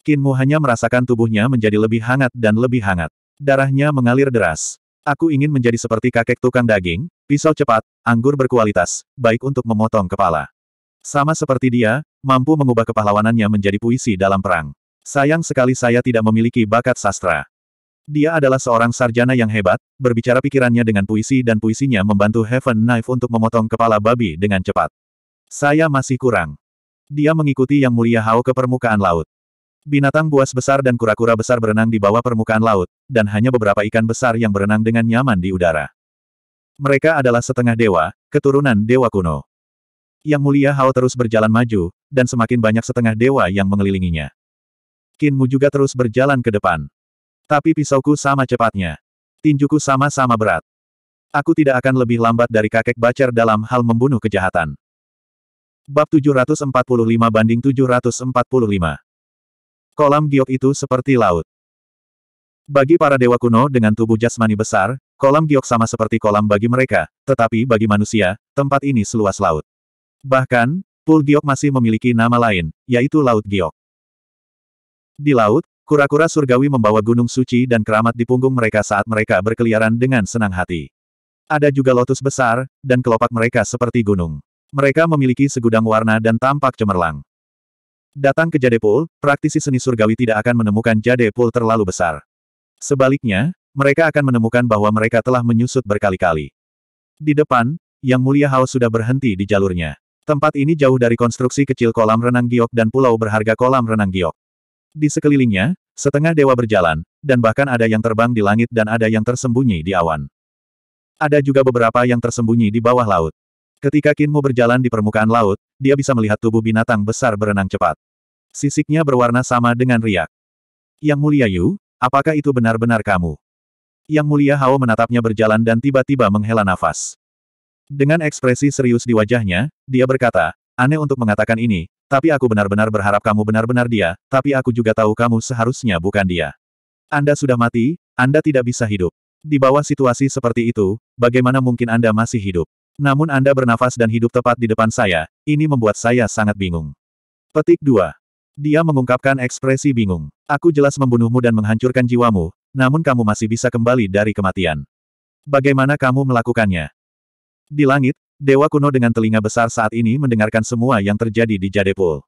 Kinmu hanya merasakan tubuhnya menjadi lebih hangat dan lebih hangat. Darahnya mengalir deras. Aku ingin menjadi seperti kakek tukang daging, pisau cepat, anggur berkualitas, baik untuk memotong kepala. Sama seperti dia, mampu mengubah kepahlawanannya menjadi puisi dalam perang. Sayang sekali saya tidak memiliki bakat sastra. Dia adalah seorang sarjana yang hebat, berbicara pikirannya dengan puisi dan puisinya membantu Heaven Knife untuk memotong kepala babi dengan cepat. Saya masih kurang. Dia mengikuti Yang Mulia Hao ke permukaan laut. Binatang buas besar dan kura-kura besar berenang di bawah permukaan laut, dan hanya beberapa ikan besar yang berenang dengan nyaman di udara. Mereka adalah setengah dewa, keturunan dewa kuno. Yang Mulia Hao terus berjalan maju, dan semakin banyak setengah dewa yang mengelilinginya. Kinmu juga terus berjalan ke depan. Tapi pisauku sama cepatnya. Tinjuku sama-sama berat. Aku tidak akan lebih lambat dari kakek bacar dalam hal membunuh kejahatan. Bab 745 banding 745. Kolam giok itu seperti laut. Bagi para dewa kuno dengan tubuh jasmani besar, kolam giok sama seperti kolam bagi mereka, tetapi bagi manusia, tempat ini seluas laut. Bahkan, pul giok masih memiliki nama lain, yaitu Laut Giok. Di laut, kura-kura surgawi membawa gunung suci dan keramat di punggung mereka saat mereka berkeliaran dengan senang hati. Ada juga lotus besar, dan kelopak mereka seperti gunung. Mereka memiliki segudang warna dan tampak cemerlang. Datang ke Jadepul, praktisi seni surgawi tidak akan menemukan Jadepul terlalu besar. Sebaliknya, mereka akan menemukan bahwa mereka telah menyusut berkali-kali. Di depan, Yang Mulia Hao sudah berhenti di jalurnya. Tempat ini jauh dari konstruksi kecil kolam renang giok dan pulau berharga kolam renang giok. Di sekelilingnya, setengah dewa berjalan, dan bahkan ada yang terbang di langit dan ada yang tersembunyi di awan. Ada juga beberapa yang tersembunyi di bawah laut. Ketika Kinmu berjalan di permukaan laut, dia bisa melihat tubuh binatang besar berenang cepat. Sisiknya berwarna sama dengan riak. Yang mulia Yu, apakah itu benar-benar kamu? Yang mulia Hao menatapnya berjalan dan tiba-tiba menghela nafas. Dengan ekspresi serius di wajahnya, dia berkata, aneh untuk mengatakan ini, tapi aku benar-benar berharap kamu benar-benar dia, tapi aku juga tahu kamu seharusnya bukan dia. Anda sudah mati, Anda tidak bisa hidup. Di bawah situasi seperti itu, bagaimana mungkin Anda masih hidup? Namun Anda bernafas dan hidup tepat di depan saya, ini membuat saya sangat bingung. Petik 2. Dia mengungkapkan ekspresi bingung. Aku jelas membunuhmu dan menghancurkan jiwamu, namun kamu masih bisa kembali dari kematian. Bagaimana kamu melakukannya? Di langit, Dewa kuno dengan telinga besar saat ini mendengarkan semua yang terjadi di Jadepul.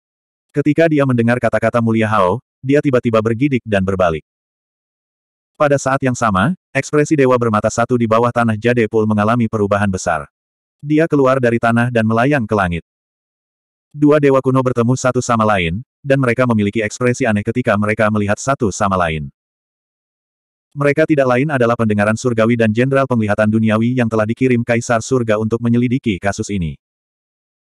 Ketika dia mendengar kata-kata mulia Hao, dia tiba-tiba bergidik dan berbalik. Pada saat yang sama, ekspresi dewa bermata satu di bawah tanah Jadepul mengalami perubahan besar. Dia keluar dari tanah dan melayang ke langit. Dua dewa kuno bertemu satu sama lain, dan mereka memiliki ekspresi aneh ketika mereka melihat satu sama lain. Mereka tidak lain adalah pendengaran surgawi dan jenderal penglihatan duniawi yang telah dikirim kaisar surga untuk menyelidiki kasus ini.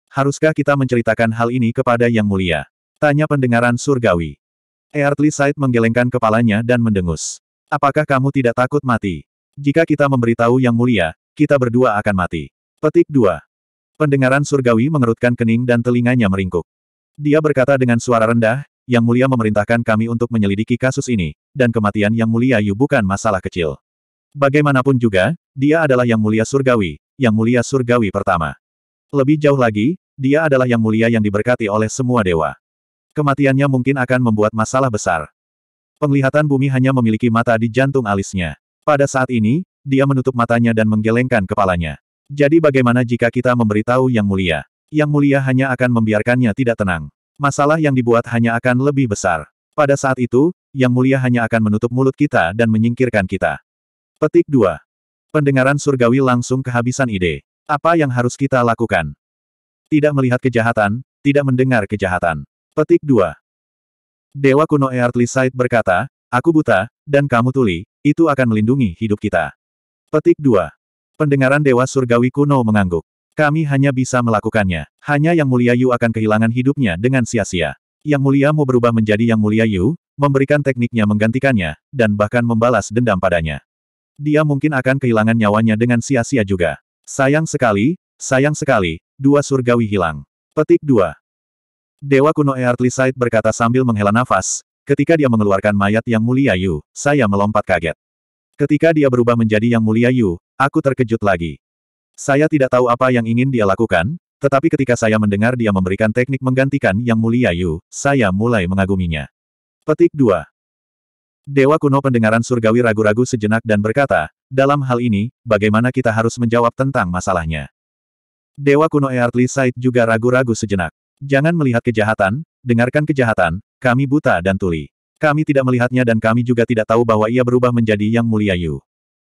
Haruskah kita menceritakan hal ini kepada Yang Mulia? Tanya pendengaran surgawi. Eartli Said menggelengkan kepalanya dan mendengus. Apakah kamu tidak takut mati? Jika kita memberitahu Yang Mulia, kita berdua akan mati. Petik 2. Pendengaran surgawi mengerutkan kening dan telinganya meringkuk. Dia berkata dengan suara rendah, yang Mulia memerintahkan kami untuk menyelidiki kasus ini, dan kematian Yang Mulia Yu bukan masalah kecil. Bagaimanapun juga, dia adalah Yang Mulia Surgawi, Yang Mulia Surgawi pertama. Lebih jauh lagi, dia adalah Yang Mulia yang diberkati oleh semua dewa. Kematiannya mungkin akan membuat masalah besar. Penglihatan bumi hanya memiliki mata di jantung alisnya. Pada saat ini, dia menutup matanya dan menggelengkan kepalanya. Jadi bagaimana jika kita memberitahu Yang Mulia? Yang Mulia hanya akan membiarkannya tidak tenang. Masalah yang dibuat hanya akan lebih besar. Pada saat itu, Yang Mulia hanya akan menutup mulut kita dan menyingkirkan kita. Petik 2. Pendengaran surgawi langsung kehabisan ide. Apa yang harus kita lakukan? Tidak melihat kejahatan, tidak mendengar kejahatan. Petik 2. Dewa kuno Eartli Said berkata, Aku buta, dan kamu tuli, itu akan melindungi hidup kita. Petik 2. Pendengaran Dewa Surgawi kuno mengangguk. Kami hanya bisa melakukannya. Hanya Yang Mulia Yu akan kehilangan hidupnya dengan sia-sia. Yang Mulia mau berubah menjadi Yang Mulia Yu, memberikan tekniknya menggantikannya, dan bahkan membalas dendam padanya. Dia mungkin akan kehilangan nyawanya dengan sia-sia juga. Sayang sekali, sayang sekali, dua surgawi hilang. Petik 2. Dewa kuno Earthly Side berkata sambil menghela nafas, ketika dia mengeluarkan mayat Yang Mulia Yu, saya melompat kaget. Ketika dia berubah menjadi Yang Mulia Yu, aku terkejut lagi. Saya tidak tahu apa yang ingin dia lakukan, tetapi ketika saya mendengar dia memberikan teknik menggantikan yang mulia Yu, saya mulai mengaguminya. Petik 2. Dewa kuno pendengaran surgawi ragu-ragu sejenak dan berkata, dalam hal ini, bagaimana kita harus menjawab tentang masalahnya. Dewa kuno Eartli Said juga ragu-ragu sejenak. Jangan melihat kejahatan, dengarkan kejahatan, kami buta dan tuli. Kami tidak melihatnya dan kami juga tidak tahu bahwa ia berubah menjadi Yang Mulia Yu.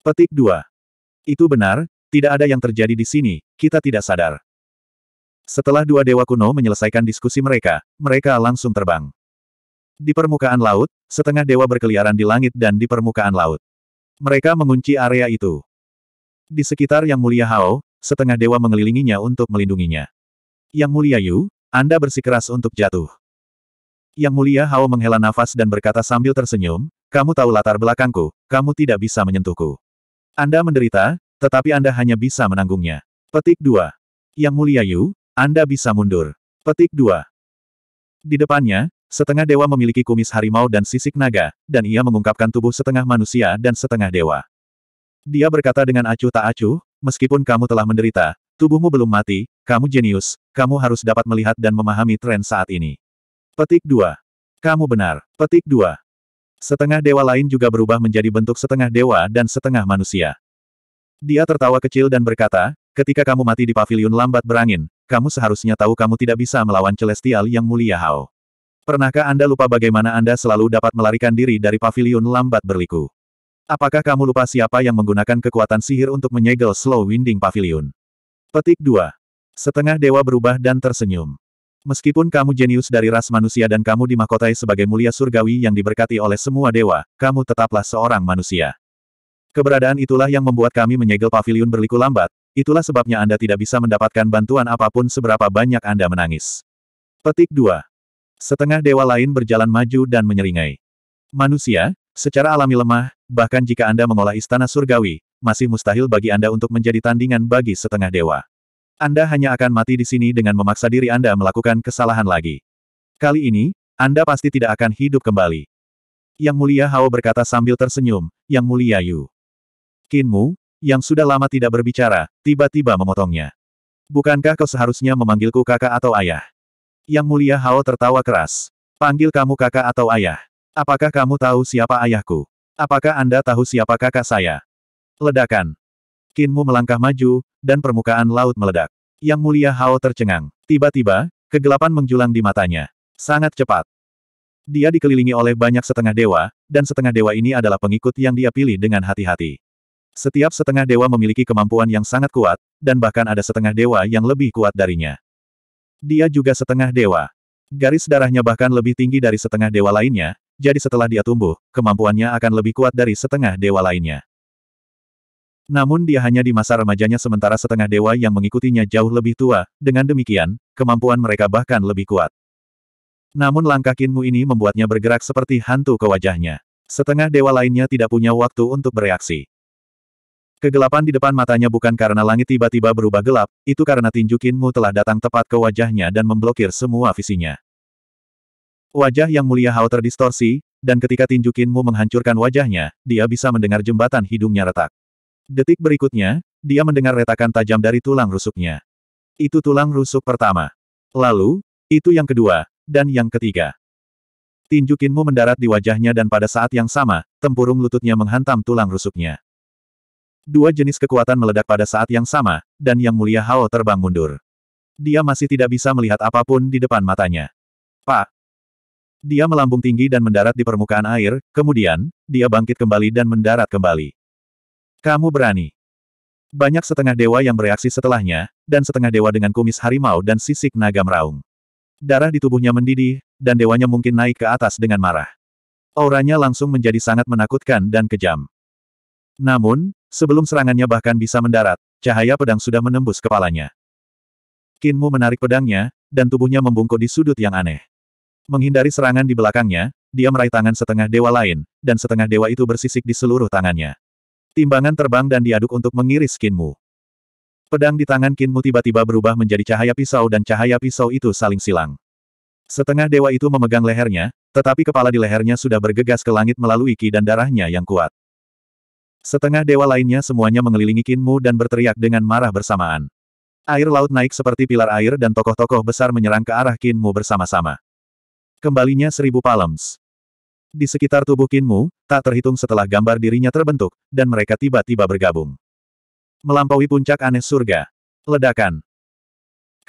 Petik 2. Itu benar, tidak ada yang terjadi di sini, kita tidak sadar. Setelah dua dewa kuno menyelesaikan diskusi mereka, mereka langsung terbang. Di permukaan laut, setengah dewa berkeliaran di langit dan di permukaan laut. Mereka mengunci area itu. Di sekitar Yang Mulia Hao, setengah dewa mengelilinginya untuk melindunginya. Yang Mulia Yu, Anda bersikeras untuk jatuh. Yang Mulia Hao menghela nafas dan berkata sambil tersenyum, kamu tahu latar belakangku, kamu tidak bisa menyentuhku. Anda menderita, tetapi Anda hanya bisa menanggungnya. Petik 2. Yang Mulia Yu, Anda bisa mundur. Petik 2. Di depannya, setengah dewa memiliki kumis harimau dan sisik naga, dan ia mengungkapkan tubuh setengah manusia dan setengah dewa. Dia berkata dengan acuh tak acuh, meskipun kamu telah menderita, tubuhmu belum mati, kamu jenius, kamu harus dapat melihat dan memahami tren saat ini. Petik 2. Kamu benar. Petik 2. Setengah dewa lain juga berubah menjadi bentuk setengah dewa dan setengah manusia. Dia tertawa kecil dan berkata, ketika kamu mati di pavilion lambat berangin, kamu seharusnya tahu kamu tidak bisa melawan Celestial yang mulia Hao. Pernahkah Anda lupa bagaimana Anda selalu dapat melarikan diri dari pavilion lambat berliku? Apakah kamu lupa siapa yang menggunakan kekuatan sihir untuk menyegel Slow Winding Pavilion? Petik 2. Setengah dewa berubah dan tersenyum. Meskipun kamu jenius dari ras manusia dan kamu dimahkotai sebagai mulia surgawi yang diberkati oleh semua dewa, kamu tetaplah seorang manusia. Keberadaan itulah yang membuat kami menyegel pavilion berliku lambat, itulah sebabnya Anda tidak bisa mendapatkan bantuan apapun seberapa banyak Anda menangis. Petik 2. Setengah dewa lain berjalan maju dan menyeringai. Manusia, secara alami lemah, bahkan jika Anda mengolah istana surgawi, masih mustahil bagi Anda untuk menjadi tandingan bagi setengah dewa. Anda hanya akan mati di sini dengan memaksa diri Anda melakukan kesalahan lagi. Kali ini, Anda pasti tidak akan hidup kembali. Yang mulia Hao berkata sambil tersenyum, Yang mulia Yu. Kinmu, yang sudah lama tidak berbicara, tiba-tiba memotongnya. Bukankah kau seharusnya memanggilku kakak atau ayah? Yang mulia Hao tertawa keras. Panggil kamu kakak atau ayah. Apakah kamu tahu siapa ayahku? Apakah Anda tahu siapa kakak saya? Ledakan. Kinmu melangkah maju, dan permukaan laut meledak. Yang mulia Hao tercengang. Tiba-tiba, kegelapan menjulang di matanya. Sangat cepat. Dia dikelilingi oleh banyak setengah dewa, dan setengah dewa ini adalah pengikut yang dia pilih dengan hati-hati. Setiap setengah dewa memiliki kemampuan yang sangat kuat, dan bahkan ada setengah dewa yang lebih kuat darinya. Dia juga setengah dewa. Garis darahnya bahkan lebih tinggi dari setengah dewa lainnya, jadi setelah dia tumbuh, kemampuannya akan lebih kuat dari setengah dewa lainnya. Namun dia hanya di masa remajanya sementara setengah dewa yang mengikutinya jauh lebih tua, dengan demikian, kemampuan mereka bahkan lebih kuat. Namun langkah Kinmu ini membuatnya bergerak seperti hantu ke wajahnya. Setengah dewa lainnya tidak punya waktu untuk bereaksi. Kegelapan di depan matanya bukan karena langit tiba-tiba berubah gelap, itu karena tinju Kinmu telah datang tepat ke wajahnya dan memblokir semua visinya. Wajah yang mulia Hao terdistorsi, dan ketika tinju Kinmu menghancurkan wajahnya, dia bisa mendengar jembatan hidungnya retak. Detik berikutnya, dia mendengar retakan tajam dari tulang rusuknya. Itu tulang rusuk pertama. Lalu, itu yang kedua, dan yang ketiga. Tinjukinmu mendarat di wajahnya dan pada saat yang sama, tempurung lututnya menghantam tulang rusuknya. Dua jenis kekuatan meledak pada saat yang sama, dan Yang Mulia Hao terbang mundur. Dia masih tidak bisa melihat apapun di depan matanya. Pak! Dia melambung tinggi dan mendarat di permukaan air, kemudian, dia bangkit kembali dan mendarat kembali. Kamu berani. Banyak setengah dewa yang bereaksi setelahnya, dan setengah dewa dengan kumis harimau dan sisik naga meraung. Darah di tubuhnya mendidih, dan dewanya mungkin naik ke atas dengan marah. Auranya langsung menjadi sangat menakutkan dan kejam. Namun, sebelum serangannya bahkan bisa mendarat, cahaya pedang sudah menembus kepalanya. Kinmu menarik pedangnya, dan tubuhnya membungkuk di sudut yang aneh. Menghindari serangan di belakangnya, dia meraih tangan setengah dewa lain, dan setengah dewa itu bersisik di seluruh tangannya. Timbangan terbang dan diaduk untuk mengiris Kinmu. Pedang di tangan Kinmu tiba-tiba berubah menjadi cahaya pisau dan cahaya pisau itu saling silang. Setengah dewa itu memegang lehernya, tetapi kepala di lehernya sudah bergegas ke langit melalui ki dan darahnya yang kuat. Setengah dewa lainnya semuanya mengelilingi Kinmu dan berteriak dengan marah bersamaan. Air laut naik seperti pilar air dan tokoh-tokoh besar menyerang ke arah Kinmu bersama-sama. Kembalinya seribu palms. Di sekitar tubuh Kinmu, tak terhitung setelah gambar dirinya terbentuk, dan mereka tiba-tiba bergabung. Melampaui puncak aneh surga. Ledakan.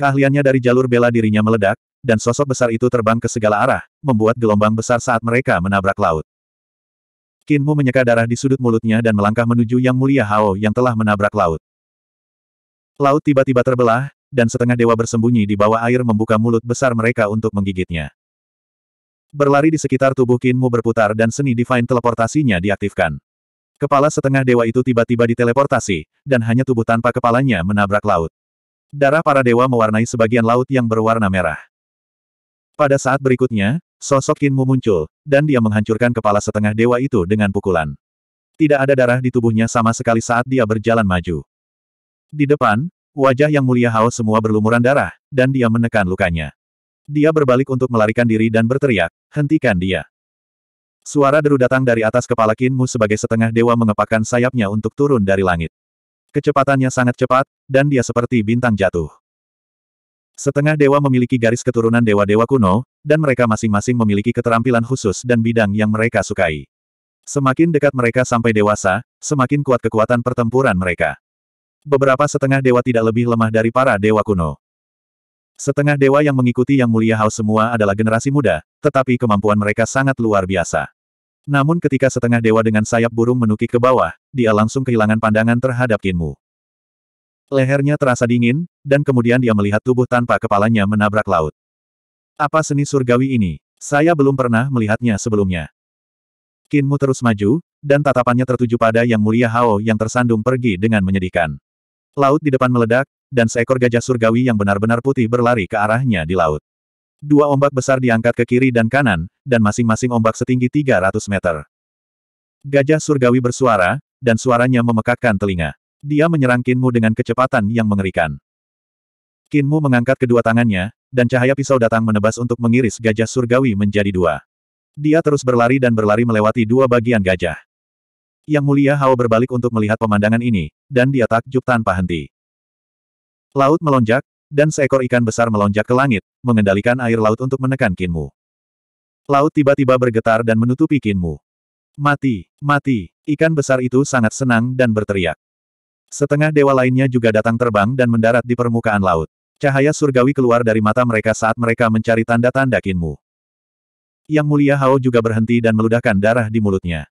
Keahliannya dari jalur bela dirinya meledak, dan sosok besar itu terbang ke segala arah, membuat gelombang besar saat mereka menabrak laut. Qin Mu menyeka darah di sudut mulutnya dan melangkah menuju Yang Mulia Hao yang telah menabrak laut. Laut tiba-tiba terbelah, dan setengah dewa bersembunyi di bawah air membuka mulut besar mereka untuk menggigitnya. Berlari di sekitar tubuh Qin Mu berputar dan seni divine teleportasinya diaktifkan. Kepala setengah dewa itu tiba-tiba diteleportasi, dan hanya tubuh tanpa kepalanya menabrak laut. Darah para dewa mewarnai sebagian laut yang berwarna merah. Pada saat berikutnya, Sosok Kinmu muncul, dan dia menghancurkan kepala setengah dewa itu dengan pukulan. Tidak ada darah di tubuhnya sama sekali saat dia berjalan maju. Di depan, wajah yang mulia Hao semua berlumuran darah, dan dia menekan lukanya. Dia berbalik untuk melarikan diri dan berteriak, hentikan dia. Suara deru datang dari atas kepala Kinmu sebagai setengah dewa mengepakkan sayapnya untuk turun dari langit. Kecepatannya sangat cepat, dan dia seperti bintang jatuh. Setengah dewa memiliki garis keturunan dewa-dewa kuno, dan mereka masing-masing memiliki keterampilan khusus dan bidang yang mereka sukai. Semakin dekat mereka sampai dewasa, semakin kuat kekuatan pertempuran mereka. Beberapa setengah dewa tidak lebih lemah dari para dewa kuno. Setengah dewa yang mengikuti Yang Mulia hal semua adalah generasi muda, tetapi kemampuan mereka sangat luar biasa. Namun ketika setengah dewa dengan sayap burung menukik ke bawah, dia langsung kehilangan pandangan terhadap Kinmu. Lehernya terasa dingin, dan kemudian dia melihat tubuh tanpa kepalanya menabrak laut. Apa seni surgawi ini? Saya belum pernah melihatnya sebelumnya. Kinmu terus maju, dan tatapannya tertuju pada Yang Mulia Hao yang tersandung pergi dengan menyedihkan. Laut di depan meledak, dan seekor gajah surgawi yang benar-benar putih berlari ke arahnya di laut. Dua ombak besar diangkat ke kiri dan kanan, dan masing-masing ombak setinggi 300 meter. Gajah surgawi bersuara, dan suaranya memekakkan telinga. Dia menyerang Kinmu dengan kecepatan yang mengerikan. Kinmu mengangkat kedua tangannya, dan cahaya pisau datang menebas untuk mengiris gajah surgawi menjadi dua. Dia terus berlari dan berlari melewati dua bagian gajah. Yang mulia Hao berbalik untuk melihat pemandangan ini, dan dia takjub tanpa henti. Laut melonjak, dan seekor ikan besar melonjak ke langit, mengendalikan air laut untuk menekan Kinmu. Laut tiba-tiba bergetar dan menutupi Kinmu. Mati, mati, ikan besar itu sangat senang dan berteriak. Setengah dewa lainnya juga datang terbang dan mendarat di permukaan laut. Cahaya surgawi keluar dari mata mereka saat mereka mencari tanda-tanda kinmu. Yang mulia Hao juga berhenti dan meludahkan darah di mulutnya.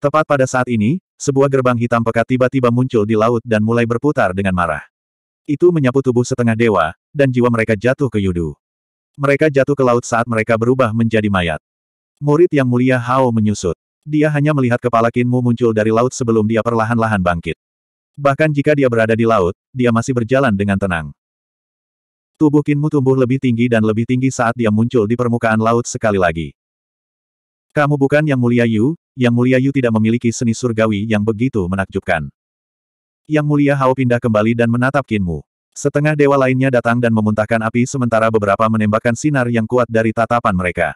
Tepat pada saat ini, sebuah gerbang hitam pekat tiba-tiba muncul di laut dan mulai berputar dengan marah. Itu menyapu tubuh setengah dewa, dan jiwa mereka jatuh ke Yudu. Mereka jatuh ke laut saat mereka berubah menjadi mayat. Murid yang mulia Hao menyusut. Dia hanya melihat kepala Kinmu muncul dari laut sebelum dia perlahan-lahan bangkit. Bahkan jika dia berada di laut, dia masih berjalan dengan tenang. Tubuh Kinmu tumbuh lebih tinggi dan lebih tinggi saat dia muncul di permukaan laut sekali lagi. Kamu bukan Yang Mulia Yu, Yang Mulia Yu tidak memiliki seni surgawi yang begitu menakjubkan. Yang Mulia Hao pindah kembali dan menatap Kinmu. Setengah dewa lainnya datang dan memuntahkan api sementara beberapa menembakkan sinar yang kuat dari tatapan mereka.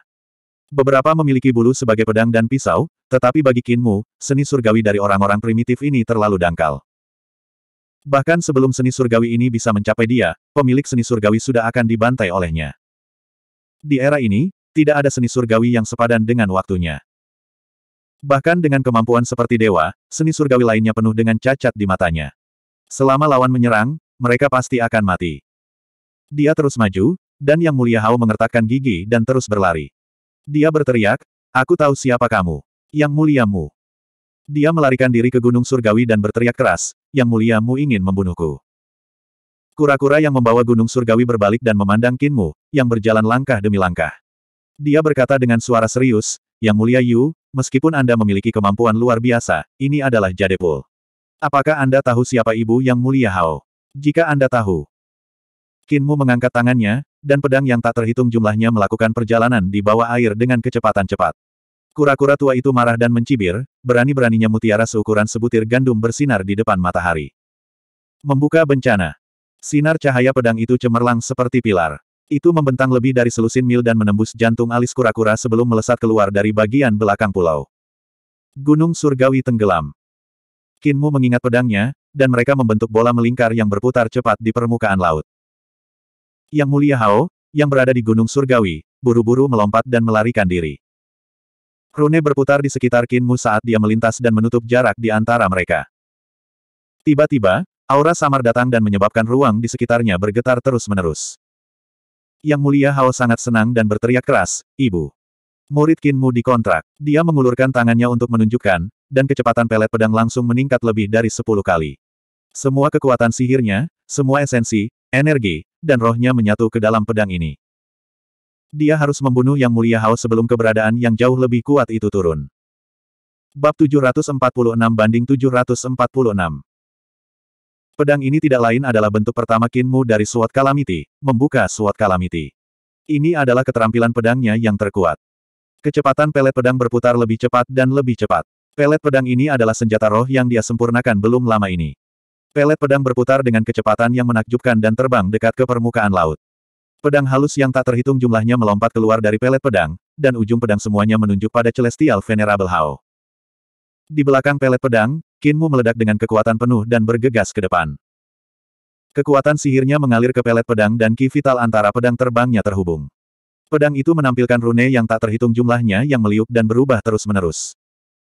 Beberapa memiliki bulu sebagai pedang dan pisau, tetapi bagi Kinmu, seni surgawi dari orang-orang primitif ini terlalu dangkal. Bahkan sebelum seni surgawi ini bisa mencapai dia, pemilik seni surgawi sudah akan dibantai olehnya. Di era ini, tidak ada seni surgawi yang sepadan dengan waktunya. Bahkan dengan kemampuan seperti dewa, seni surgawi lainnya penuh dengan cacat di matanya. Selama lawan menyerang, mereka pasti akan mati. Dia terus maju, dan Yang Mulia Hao mengertakkan gigi dan terus berlari. Dia berteriak, aku tahu siapa kamu. Yang Muliamu. Dia melarikan diri ke Gunung Surgawi dan berteriak keras, yang Mulia, mu ingin membunuhku. Kura-kura yang membawa gunung surgawi berbalik dan memandang Kinmu, yang berjalan langkah demi langkah. Dia berkata dengan suara serius, Yang Mulia Yu, meskipun Anda memiliki kemampuan luar biasa, ini adalah Jadepul. Apakah Anda tahu siapa Ibu Yang Mulia Hao? Jika Anda tahu. Kinmu mengangkat tangannya, dan pedang yang tak terhitung jumlahnya melakukan perjalanan di bawah air dengan kecepatan cepat. Kura-kura tua itu marah dan mencibir, berani-beraninya mutiara seukuran sebutir gandum bersinar di depan matahari. Membuka bencana. Sinar cahaya pedang itu cemerlang seperti pilar. Itu membentang lebih dari selusin mil dan menembus jantung alis kura-kura sebelum melesat keluar dari bagian belakang pulau. Gunung Surgawi tenggelam. Kinmu mengingat pedangnya, dan mereka membentuk bola melingkar yang berputar cepat di permukaan laut. Yang Mulia Hao, yang berada di Gunung Surgawi, buru-buru melompat dan melarikan diri. Rune berputar di sekitar Kinmu saat dia melintas dan menutup jarak di antara mereka. Tiba-tiba, aura samar datang dan menyebabkan ruang di sekitarnya bergetar terus-menerus. Yang Mulia Hao sangat senang dan berteriak keras, Ibu. Murid Kinmu dikontrak. Dia mengulurkan tangannya untuk menunjukkan, dan kecepatan pelet pedang langsung meningkat lebih dari sepuluh kali. Semua kekuatan sihirnya, semua esensi, energi, dan rohnya menyatu ke dalam pedang ini. Dia harus membunuh Yang Mulia Hao sebelum keberadaan yang jauh lebih kuat itu turun. Bab 746 banding 746 Pedang ini tidak lain adalah bentuk pertama Kinmu dari suat kalamiti. membuka suat kalamiti. Ini adalah keterampilan pedangnya yang terkuat. Kecepatan pelet pedang berputar lebih cepat dan lebih cepat. Pelet pedang ini adalah senjata roh yang dia sempurnakan belum lama ini. Pelet pedang berputar dengan kecepatan yang menakjubkan dan terbang dekat ke permukaan laut. Pedang halus yang tak terhitung jumlahnya melompat keluar dari pelet pedang, dan ujung pedang semuanya menunjuk pada Celestial Venerable Hao. Di belakang pelet pedang, Kinmu meledak dengan kekuatan penuh dan bergegas ke depan. Kekuatan sihirnya mengalir ke pelet pedang dan ki vital antara pedang terbangnya terhubung. Pedang itu menampilkan rune yang tak terhitung jumlahnya yang meliuk dan berubah terus-menerus.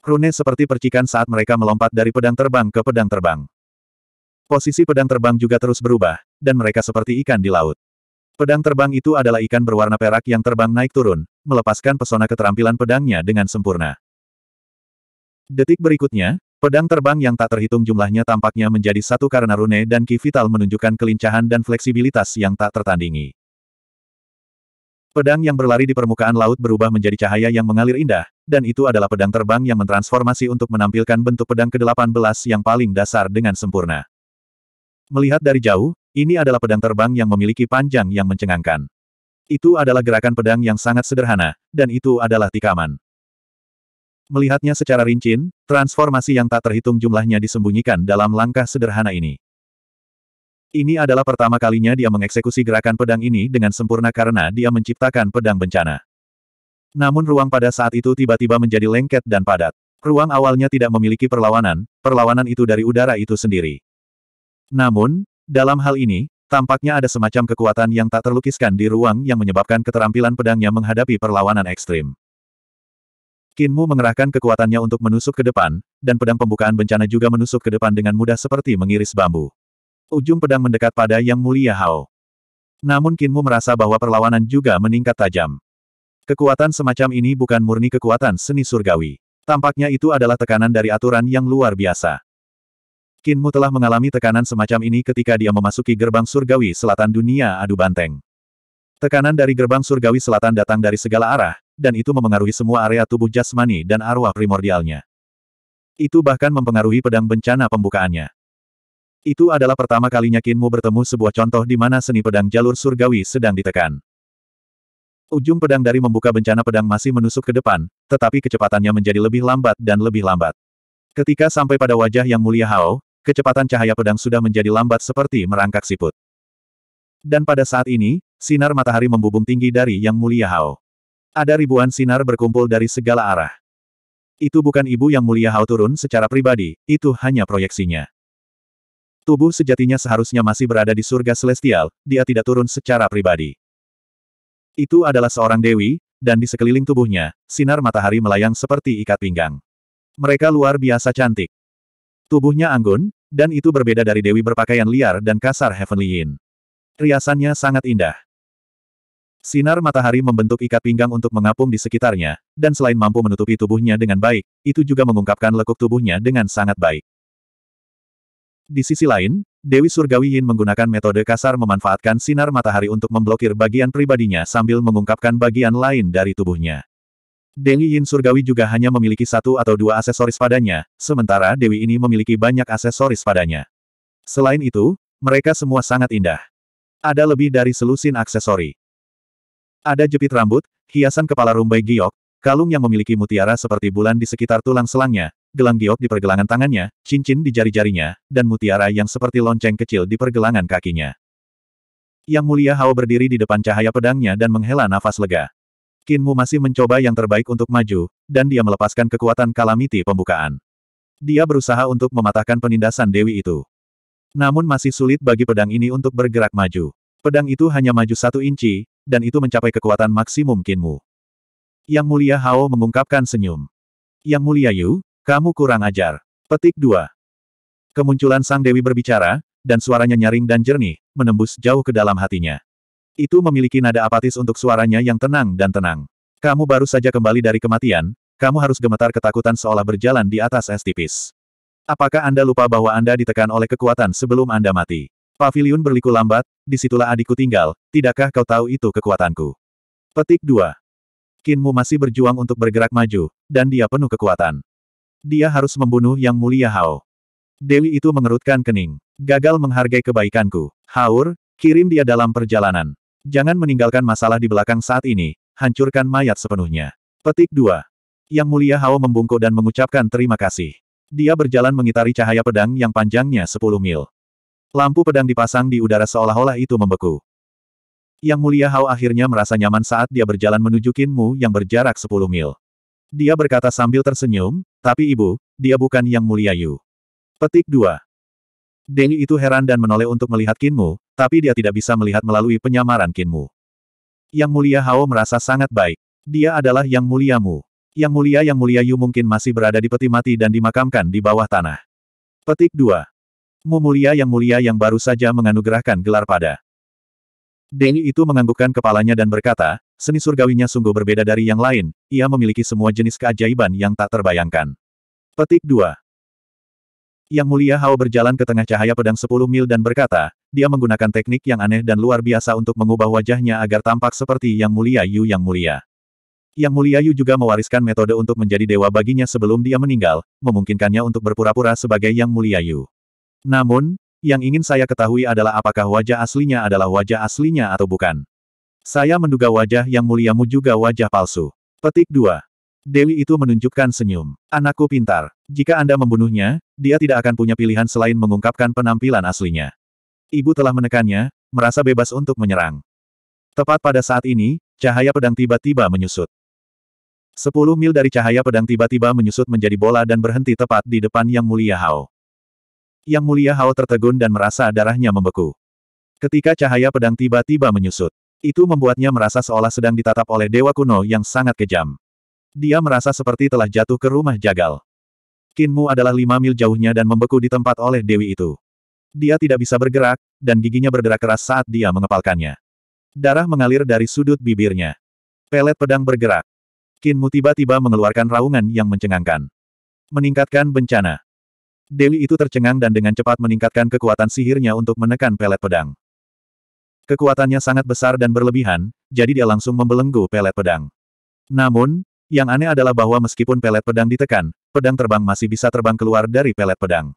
Rune seperti percikan saat mereka melompat dari pedang terbang ke pedang terbang. Posisi pedang terbang juga terus berubah, dan mereka seperti ikan di laut. Pedang terbang itu adalah ikan berwarna perak yang terbang naik turun, melepaskan pesona keterampilan pedangnya dengan sempurna. Detik berikutnya, pedang terbang yang tak terhitung jumlahnya tampaknya menjadi satu karena Rune dan Ki Vital menunjukkan kelincahan dan fleksibilitas yang tak tertandingi. Pedang yang berlari di permukaan laut berubah menjadi cahaya yang mengalir indah, dan itu adalah pedang terbang yang mentransformasi untuk menampilkan bentuk pedang ke-18 yang paling dasar dengan sempurna. Melihat dari jauh, ini adalah pedang terbang yang memiliki panjang yang mencengangkan. Itu adalah gerakan pedang yang sangat sederhana, dan itu adalah tikaman. Melihatnya secara rinci, transformasi yang tak terhitung jumlahnya disembunyikan dalam langkah sederhana ini. Ini adalah pertama kalinya dia mengeksekusi gerakan pedang ini dengan sempurna karena dia menciptakan pedang bencana. Namun ruang pada saat itu tiba-tiba menjadi lengket dan padat. Ruang awalnya tidak memiliki perlawanan, perlawanan itu dari udara itu sendiri. Namun, dalam hal ini, tampaknya ada semacam kekuatan yang tak terlukiskan di ruang yang menyebabkan keterampilan pedangnya menghadapi perlawanan ekstrim. Kinmu mengerahkan kekuatannya untuk menusuk ke depan, dan pedang pembukaan bencana juga menusuk ke depan dengan mudah seperti mengiris bambu. Ujung pedang mendekat pada Yang Mulia Hao. Namun Kinmu merasa bahwa perlawanan juga meningkat tajam. Kekuatan semacam ini bukan murni kekuatan seni surgawi. Tampaknya itu adalah tekanan dari aturan yang luar biasa. Kinmu telah mengalami tekanan semacam ini ketika dia memasuki gerbang surgawi selatan dunia adu banteng. Tekanan dari gerbang surgawi selatan datang dari segala arah, dan itu memengaruhi semua area tubuh jasmani dan arwah primordialnya. Itu bahkan mempengaruhi pedang bencana pembukaannya. Itu adalah pertama kalinya Kinmu bertemu sebuah contoh di mana seni pedang jalur surgawi sedang ditekan. Ujung pedang dari membuka bencana pedang masih menusuk ke depan, tetapi kecepatannya menjadi lebih lambat dan lebih lambat. Ketika sampai pada wajah yang mulia Hao, kecepatan cahaya pedang sudah menjadi lambat seperti merangkak siput. Dan pada saat ini, sinar matahari membubung tinggi dari Yang Mulia Hao. Ada ribuan sinar berkumpul dari segala arah. Itu bukan ibu Yang Mulia Hao turun secara pribadi, itu hanya proyeksinya. Tubuh sejatinya seharusnya masih berada di surga celestial, dia tidak turun secara pribadi. Itu adalah seorang dewi, dan di sekeliling tubuhnya, sinar matahari melayang seperti ikat pinggang. Mereka luar biasa cantik. Tubuhnya anggun, dan itu berbeda dari Dewi berpakaian liar dan kasar Heavenly Yin. Riasannya sangat indah. Sinar matahari membentuk ikat pinggang untuk mengapung di sekitarnya, dan selain mampu menutupi tubuhnya dengan baik, itu juga mengungkapkan lekuk tubuhnya dengan sangat baik. Di sisi lain, Dewi Surgawi Yin menggunakan metode kasar memanfaatkan sinar matahari untuk memblokir bagian pribadinya sambil mengungkapkan bagian lain dari tubuhnya. Dewi Yin Surgawi juga hanya memiliki satu atau dua aksesoris padanya, sementara Dewi ini memiliki banyak aksesoris padanya. Selain itu, mereka semua sangat indah. Ada lebih dari selusin aksesori. Ada jepit rambut, hiasan kepala rumbai giok, kalung yang memiliki mutiara seperti bulan di sekitar tulang selangnya, gelang giok di pergelangan tangannya, cincin di jari-jarinya, dan mutiara yang seperti lonceng kecil di pergelangan kakinya. Yang mulia Hao berdiri di depan cahaya pedangnya dan menghela nafas lega. Kinmu masih mencoba yang terbaik untuk maju, dan dia melepaskan kekuatan kalamiti pembukaan. Dia berusaha untuk mematahkan penindasan Dewi itu. Namun masih sulit bagi pedang ini untuk bergerak maju. Pedang itu hanya maju satu inci, dan itu mencapai kekuatan maksimum Kinmu. Yang Mulia Hao mengungkapkan senyum. Yang Mulia Yu, kamu kurang ajar. Petik 2. Kemunculan Sang Dewi berbicara, dan suaranya nyaring dan jernih, menembus jauh ke dalam hatinya. Itu memiliki nada apatis untuk suaranya yang tenang dan tenang. Kamu baru saja kembali dari kematian, kamu harus gemetar ketakutan seolah berjalan di atas es tipis. Apakah Anda lupa bahwa Anda ditekan oleh kekuatan sebelum Anda mati? Pavilion berliku lambat, disitulah adikku tinggal, tidakkah kau tahu itu kekuatanku? Petik 2. Kinmu masih berjuang untuk bergerak maju, dan dia penuh kekuatan. Dia harus membunuh Yang Mulia Hao. Dewi itu mengerutkan kening. Gagal menghargai kebaikanku. Haur, kirim dia dalam perjalanan. Jangan meninggalkan masalah di belakang saat ini, hancurkan mayat sepenuhnya. Petik 2. Yang Mulia Hao membungkuk dan mengucapkan terima kasih. Dia berjalan mengitari cahaya pedang yang panjangnya 10 mil. Lampu pedang dipasang di udara seolah-olah itu membeku. Yang Mulia Hao akhirnya merasa nyaman saat dia berjalan menuju Kinmu yang berjarak 10 mil. Dia berkata sambil tersenyum, tapi ibu, dia bukan Yang Mulia Yu. Petik 2. Deng itu heran dan menoleh untuk melihat Kinmu, tapi dia tidak bisa melihat melalui penyamaran Kinmu. Yang Mulia Hao merasa sangat baik. Dia adalah Yang Muliamu. Yang Mulia Yang Mulia Yu mungkin masih berada di peti mati dan dimakamkan di bawah tanah. Petik 2. Mu Mulia Yang Mulia yang baru saja menganugerahkan gelar pada. Deng itu menganggukkan kepalanya dan berkata, seni surgawinya sungguh berbeda dari yang lain, ia memiliki semua jenis keajaiban yang tak terbayangkan. Petik 2. Yang Mulia Hao berjalan ke tengah cahaya pedang 10 mil dan berkata, dia menggunakan teknik yang aneh dan luar biasa untuk mengubah wajahnya agar tampak seperti Yang Mulia Yu Yang Mulia. Yang Mulia Yu juga mewariskan metode untuk menjadi dewa baginya sebelum dia meninggal, memungkinkannya untuk berpura-pura sebagai Yang Mulia Yu. Namun, yang ingin saya ketahui adalah apakah wajah aslinya adalah wajah aslinya atau bukan. Saya menduga wajah yang muliamu juga wajah palsu. Petik 2. Dewi itu menunjukkan senyum. Anakku pintar. Jika Anda membunuhnya, dia tidak akan punya pilihan selain mengungkapkan penampilan aslinya. Ibu telah menekannya, merasa bebas untuk menyerang. Tepat pada saat ini, cahaya pedang tiba-tiba menyusut. Sepuluh mil dari cahaya pedang tiba-tiba menyusut menjadi bola dan berhenti tepat di depan Yang Mulia Hao. Yang Mulia Hao tertegun dan merasa darahnya membeku. Ketika cahaya pedang tiba-tiba menyusut, itu membuatnya merasa seolah sedang ditatap oleh dewa kuno yang sangat kejam. Dia merasa seperti telah jatuh ke rumah jagal. Kinmu adalah lima mil jauhnya dan membeku di tempat oleh dewi itu dia tidak bisa bergerak, dan giginya bergerak keras saat dia mengepalkannya. Darah mengalir dari sudut bibirnya. Pelet pedang bergerak. Kinmu tiba-tiba mengeluarkan raungan yang mencengangkan. Meningkatkan bencana. Dewi itu tercengang dan dengan cepat meningkatkan kekuatan sihirnya untuk menekan pelet pedang. Kekuatannya sangat besar dan berlebihan, jadi dia langsung membelenggu pelet pedang. Namun, yang aneh adalah bahwa meskipun pelet pedang ditekan, pedang terbang masih bisa terbang keluar dari pelet pedang.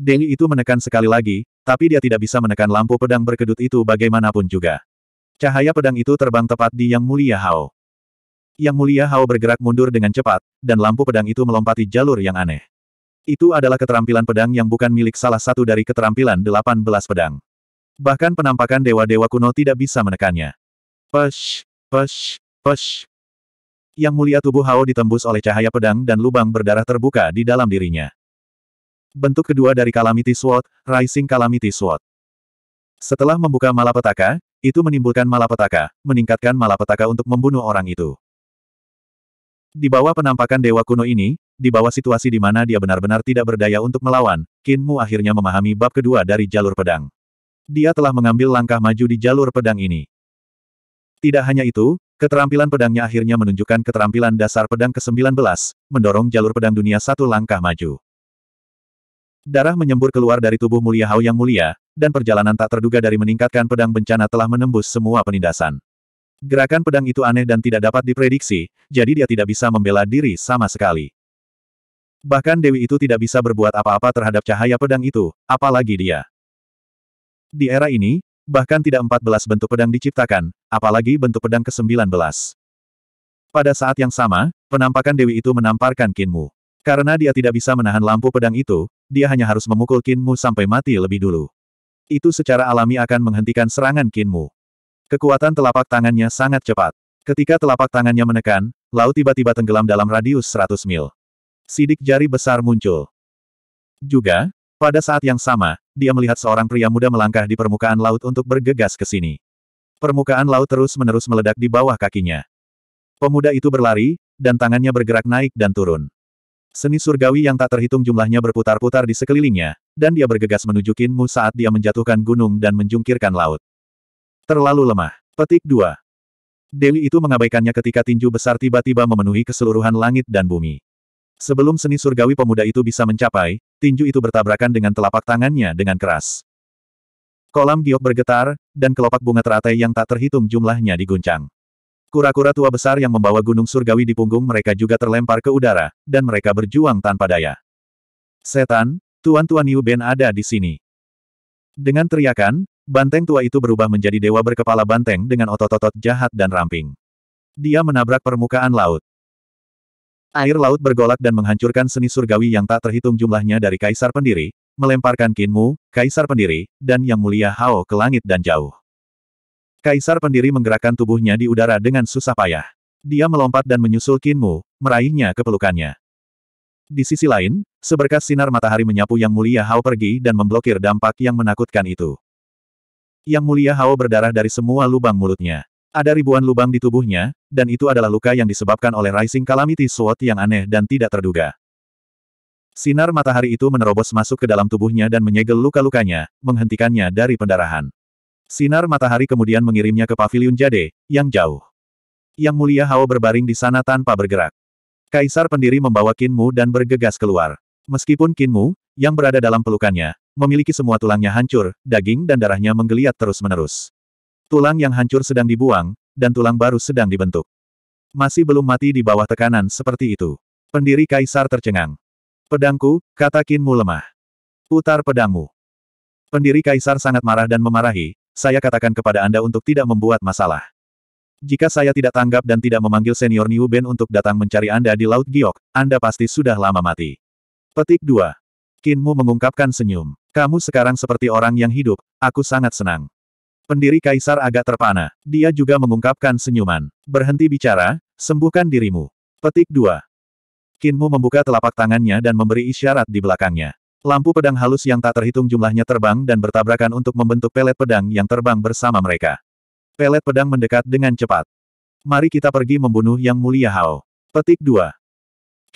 Deng itu menekan sekali lagi, tapi dia tidak bisa menekan lampu pedang berkedut itu bagaimanapun juga. Cahaya pedang itu terbang tepat di Yang Mulia Hao. Yang Mulia Hao bergerak mundur dengan cepat, dan lampu pedang itu melompati jalur yang aneh. Itu adalah keterampilan pedang yang bukan milik salah satu dari keterampilan 18 pedang. Bahkan penampakan dewa-dewa kuno tidak bisa menekannya. Pesh, pesh, pesh. Yang mulia tubuh Hao ditembus oleh cahaya pedang dan lubang berdarah terbuka di dalam dirinya. Bentuk kedua dari Calamity Sword, Rising Calamity Sword. Setelah membuka malapetaka, itu menimbulkan malapetaka, meningkatkan malapetaka untuk membunuh orang itu. Di bawah penampakan dewa kuno ini, di bawah situasi di mana dia benar-benar tidak berdaya untuk melawan, Mu akhirnya memahami bab kedua dari jalur pedang. Dia telah mengambil langkah maju di jalur pedang ini. Tidak hanya itu, keterampilan pedangnya akhirnya menunjukkan keterampilan dasar pedang ke-19, mendorong jalur pedang dunia satu langkah maju. Darah menyembur keluar dari tubuh mulia Hao yang mulia, dan perjalanan tak terduga dari meningkatkan pedang bencana telah menembus semua penindasan. Gerakan pedang itu aneh dan tidak dapat diprediksi, jadi dia tidak bisa membela diri sama sekali. Bahkan Dewi itu tidak bisa berbuat apa-apa terhadap cahaya pedang itu, apalagi dia. Di era ini, bahkan tidak 14 bentuk pedang diciptakan, apalagi bentuk pedang ke-19. Pada saat yang sama, penampakan Dewi itu menamparkan Kinmu. Karena dia tidak bisa menahan lampu pedang itu, dia hanya harus memukul Kinmu sampai mati lebih dulu. Itu secara alami akan menghentikan serangan Kinmu. Kekuatan telapak tangannya sangat cepat. Ketika telapak tangannya menekan, laut tiba-tiba tenggelam dalam radius 100 mil. Sidik jari besar muncul. Juga, pada saat yang sama, dia melihat seorang pria muda melangkah di permukaan laut untuk bergegas ke sini. Permukaan laut terus-menerus meledak di bawah kakinya. Pemuda itu berlari, dan tangannya bergerak naik dan turun. Seni surgawi yang tak terhitung jumlahnya berputar-putar di sekelilingnya, dan dia bergegas menuju Kinmu saat dia menjatuhkan gunung dan menjungkirkan laut. Terlalu lemah. Petik 2. Dewi itu mengabaikannya ketika tinju besar tiba-tiba memenuhi keseluruhan langit dan bumi. Sebelum seni surgawi pemuda itu bisa mencapai, tinju itu bertabrakan dengan telapak tangannya dengan keras. Kolam giok bergetar, dan kelopak bunga teratai yang tak terhitung jumlahnya diguncang. Kura-kura tua besar yang membawa gunung surgawi di punggung mereka juga terlempar ke udara, dan mereka berjuang tanpa daya. Setan, tuan-tuan Yu Ben ada di sini. Dengan teriakan, banteng tua itu berubah menjadi dewa berkepala banteng dengan otot-otot jahat dan ramping. Dia menabrak permukaan laut. Air laut bergolak dan menghancurkan seni surgawi yang tak terhitung jumlahnya dari kaisar pendiri, melemparkan Kinmu, kaisar pendiri, dan yang mulia Hao ke langit dan jauh. Kaisar pendiri menggerakkan tubuhnya di udara dengan susah payah. Dia melompat dan menyusul Kinmu, meraihnya ke pelukannya. Di sisi lain, seberkas sinar matahari menyapu Yang Mulia Hao pergi dan memblokir dampak yang menakutkan itu. Yang Mulia Hao berdarah dari semua lubang mulutnya. Ada ribuan lubang di tubuhnya, dan itu adalah luka yang disebabkan oleh Rising Calamity Sword yang aneh dan tidak terduga. Sinar matahari itu menerobos masuk ke dalam tubuhnya dan menyegel luka-lukanya, menghentikannya dari pendarahan. Sinar matahari kemudian mengirimnya ke pavilion Jade, yang jauh. Yang mulia Hao berbaring di sana tanpa bergerak. Kaisar pendiri membawa Kinmu dan bergegas keluar. Meskipun Kinmu, yang berada dalam pelukannya, memiliki semua tulangnya hancur, daging dan darahnya menggeliat terus-menerus. Tulang yang hancur sedang dibuang, dan tulang baru sedang dibentuk. Masih belum mati di bawah tekanan seperti itu. Pendiri Kaisar tercengang. Pedangku, kata Kinmu lemah. Putar pedangmu. Pendiri Kaisar sangat marah dan memarahi, saya katakan kepada Anda untuk tidak membuat masalah. Jika saya tidak tanggap dan tidak memanggil senior New Ben untuk datang mencari Anda di Laut Giok, Anda pasti sudah lama mati. Petik 2. Kinmu mengungkapkan senyum. Kamu sekarang seperti orang yang hidup, aku sangat senang. Pendiri Kaisar agak terpana. Dia juga mengungkapkan senyuman. Berhenti bicara, sembuhkan dirimu. Petik 2. Kinmu membuka telapak tangannya dan memberi isyarat di belakangnya. Lampu pedang halus yang tak terhitung jumlahnya terbang dan bertabrakan untuk membentuk pelet pedang yang terbang bersama mereka. Pelet pedang mendekat dengan cepat. Mari kita pergi membunuh Yang Mulia Hao. Petik 2.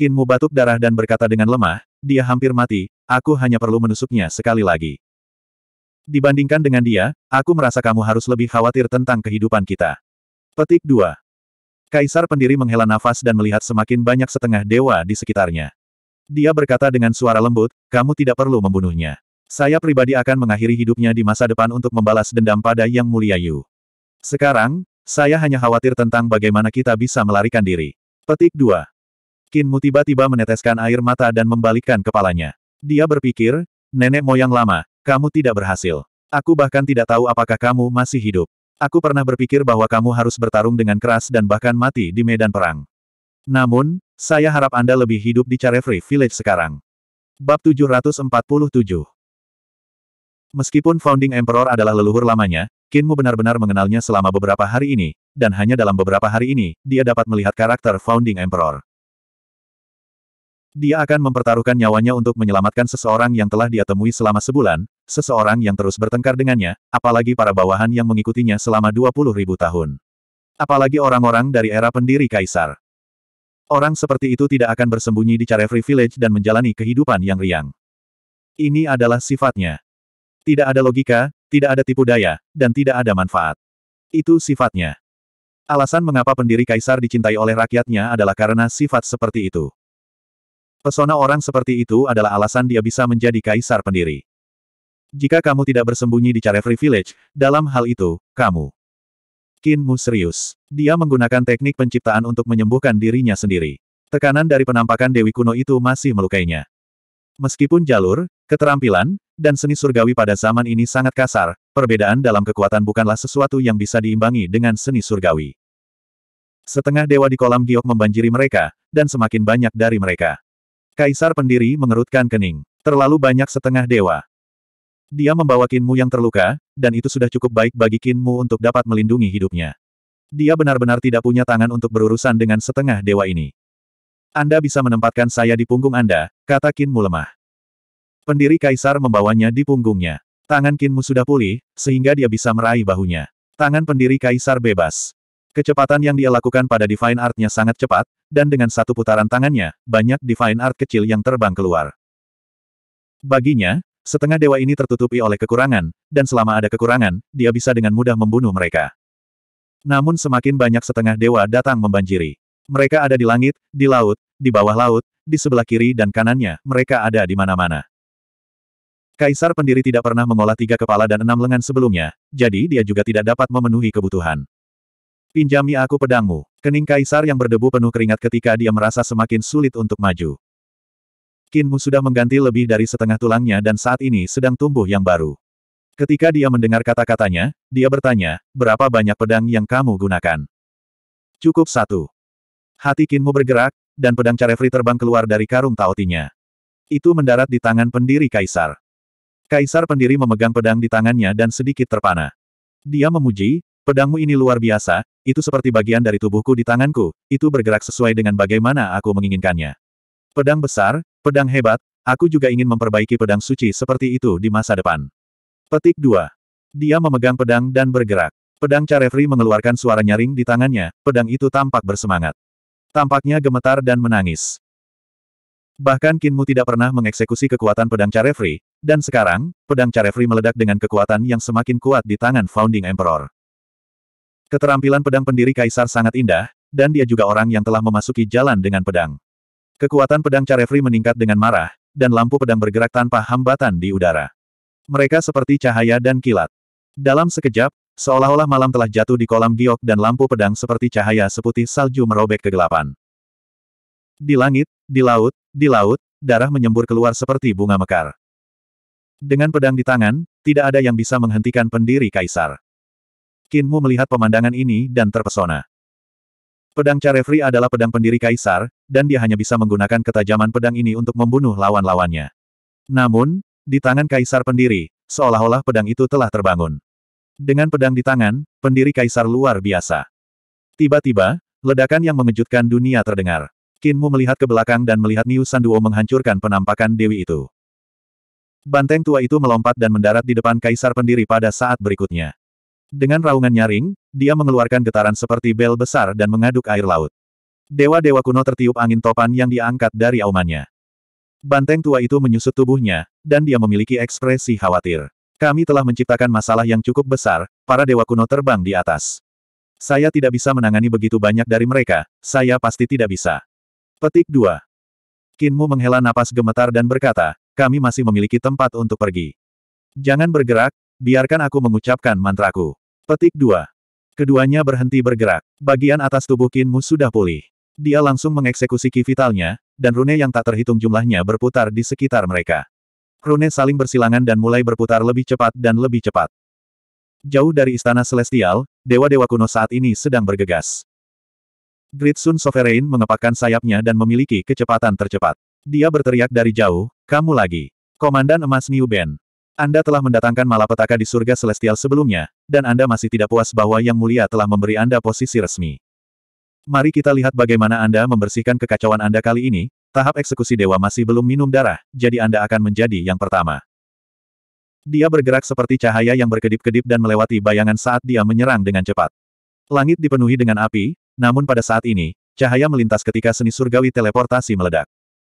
Kinmu batuk darah dan berkata dengan lemah, dia hampir mati, aku hanya perlu menusuknya sekali lagi. Dibandingkan dengan dia, aku merasa kamu harus lebih khawatir tentang kehidupan kita. Petik 2. Kaisar pendiri menghela nafas dan melihat semakin banyak setengah dewa di sekitarnya. Dia berkata dengan suara lembut, kamu tidak perlu membunuhnya. Saya pribadi akan mengakhiri hidupnya di masa depan untuk membalas dendam pada Yang Mulia Yu. Sekarang, saya hanya khawatir tentang bagaimana kita bisa melarikan diri. Petik 2. Kinmu tiba-tiba meneteskan air mata dan membalikkan kepalanya. Dia berpikir, nenek moyang lama, kamu tidak berhasil. Aku bahkan tidak tahu apakah kamu masih hidup. Aku pernah berpikir bahwa kamu harus bertarung dengan keras dan bahkan mati di medan perang. Namun, saya harap Anda lebih hidup di Carefree Village sekarang. Bab 747 Meskipun Founding Emperor adalah leluhur lamanya, Kinmu benar-benar mengenalnya selama beberapa hari ini, dan hanya dalam beberapa hari ini, dia dapat melihat karakter Founding Emperor. Dia akan mempertaruhkan nyawanya untuk menyelamatkan seseorang yang telah dia temui selama sebulan, seseorang yang terus bertengkar dengannya, apalagi para bawahan yang mengikutinya selama 20.000 tahun. Apalagi orang-orang dari era pendiri Kaisar. Orang seperti itu tidak akan bersembunyi di Carefree Village dan menjalani kehidupan yang riang. Ini adalah sifatnya. Tidak ada logika, tidak ada tipu daya, dan tidak ada manfaat. Itu sifatnya. Alasan mengapa pendiri kaisar dicintai oleh rakyatnya adalah karena sifat seperti itu. Pesona orang seperti itu adalah alasan dia bisa menjadi kaisar pendiri. Jika kamu tidak bersembunyi di Carefree Village, dalam hal itu, kamu Qin Mu serius. Dia menggunakan teknik penciptaan untuk menyembuhkan dirinya sendiri. Tekanan dari penampakan Dewi kuno itu masih melukainya. Meskipun jalur, keterampilan, dan seni surgawi pada zaman ini sangat kasar, perbedaan dalam kekuatan bukanlah sesuatu yang bisa diimbangi dengan seni surgawi. Setengah dewa di kolam giok membanjiri mereka, dan semakin banyak dari mereka. Kaisar pendiri mengerutkan kening. Terlalu banyak setengah dewa. Dia membawa Kinmu yang terluka, dan itu sudah cukup baik bagi Kinmu untuk dapat melindungi hidupnya. Dia benar-benar tidak punya tangan untuk berurusan dengan setengah dewa ini. Anda bisa menempatkan saya di punggung Anda, kata Kinmu lemah. Pendiri kaisar membawanya di punggungnya. Tangan Kinmu sudah pulih, sehingga dia bisa meraih bahunya. Tangan pendiri kaisar bebas. Kecepatan yang dia lakukan pada Divine Art-nya sangat cepat, dan dengan satu putaran tangannya, banyak Divine Art kecil yang terbang keluar. Baginya, Setengah dewa ini tertutupi oleh kekurangan, dan selama ada kekurangan, dia bisa dengan mudah membunuh mereka. Namun semakin banyak setengah dewa datang membanjiri. Mereka ada di langit, di laut, di bawah laut, di sebelah kiri dan kanannya, mereka ada di mana-mana. Kaisar pendiri tidak pernah mengolah tiga kepala dan enam lengan sebelumnya, jadi dia juga tidak dapat memenuhi kebutuhan. Pinjami aku pedangmu. Kening kaisar yang berdebu penuh keringat ketika dia merasa semakin sulit untuk maju. Kinmu sudah mengganti lebih dari setengah tulangnya dan saat ini sedang tumbuh yang baru. Ketika dia mendengar kata-katanya, dia bertanya, berapa banyak pedang yang kamu gunakan? Cukup satu. Hati Kinmu bergerak, dan pedang Carefree terbang keluar dari karung taotinya. Itu mendarat di tangan pendiri Kaisar. Kaisar pendiri memegang pedang di tangannya dan sedikit terpana. Dia memuji, pedangmu ini luar biasa, itu seperti bagian dari tubuhku di tanganku, itu bergerak sesuai dengan bagaimana aku menginginkannya. Pedang besar, Pedang hebat, aku juga ingin memperbaiki pedang suci seperti itu di masa depan. Petik 2. Dia memegang pedang dan bergerak. Pedang Carefree mengeluarkan suara nyaring di tangannya, pedang itu tampak bersemangat. Tampaknya gemetar dan menangis. Bahkan Kinmu tidak pernah mengeksekusi kekuatan pedang Carefree, dan sekarang, pedang Carefree meledak dengan kekuatan yang semakin kuat di tangan Founding Emperor. Keterampilan pedang pendiri Kaisar sangat indah, dan dia juga orang yang telah memasuki jalan dengan pedang. Kekuatan pedang Carefree meningkat dengan marah, dan lampu pedang bergerak tanpa hambatan di udara. Mereka seperti cahaya dan kilat. Dalam sekejap, seolah-olah malam telah jatuh di kolam giok dan lampu pedang seperti cahaya seputih salju merobek kegelapan. Di langit, di laut, di laut, darah menyembur keluar seperti bunga mekar. Dengan pedang di tangan, tidak ada yang bisa menghentikan pendiri kaisar. Kinmu melihat pemandangan ini dan terpesona. Pedang Carefree adalah pedang pendiri kaisar, dan dia hanya bisa menggunakan ketajaman pedang ini untuk membunuh lawan-lawannya. Namun, di tangan kaisar pendiri, seolah-olah pedang itu telah terbangun. Dengan pedang di tangan, pendiri kaisar luar biasa. Tiba-tiba, ledakan yang mengejutkan dunia terdengar. Kinmu melihat ke belakang dan melihat Niu Sanduo menghancurkan penampakan dewi itu. Banteng tua itu melompat dan mendarat di depan kaisar pendiri pada saat berikutnya. Dengan raungan nyaring, dia mengeluarkan getaran seperti bel besar dan mengaduk air laut. Dewa-dewa kuno tertiup angin topan yang diangkat dari aumannya. Banteng tua itu menyusut tubuhnya, dan dia memiliki ekspresi khawatir. Kami telah menciptakan masalah yang cukup besar, para dewa kuno terbang di atas. Saya tidak bisa menangani begitu banyak dari mereka, saya pasti tidak bisa. Petik 2. Kinmu menghela napas gemetar dan berkata, kami masih memiliki tempat untuk pergi. Jangan bergerak, biarkan aku mengucapkan mantraku. Petik 2. Keduanya berhenti bergerak. Bagian atas tubuh Kinmu sudah pulih. Dia langsung mengeksekusi ki vitalnya, dan rune yang tak terhitung jumlahnya berputar di sekitar mereka. Rune saling bersilangan dan mulai berputar lebih cepat dan lebih cepat. Jauh dari istana celestial, dewa-dewa kuno saat ini sedang bergegas. Sun Sovereign mengepakkan sayapnya dan memiliki kecepatan tercepat. Dia berteriak dari jauh, kamu lagi. Komandan emas New Ben. Anda telah mendatangkan malapetaka di surga celestial sebelumnya, dan Anda masih tidak puas bahwa Yang Mulia telah memberi Anda posisi resmi. Mari kita lihat bagaimana Anda membersihkan kekacauan Anda kali ini, tahap eksekusi dewa masih belum minum darah, jadi Anda akan menjadi yang pertama. Dia bergerak seperti cahaya yang berkedip-kedip dan melewati bayangan saat dia menyerang dengan cepat. Langit dipenuhi dengan api, namun pada saat ini, cahaya melintas ketika seni surgawi teleportasi meledak.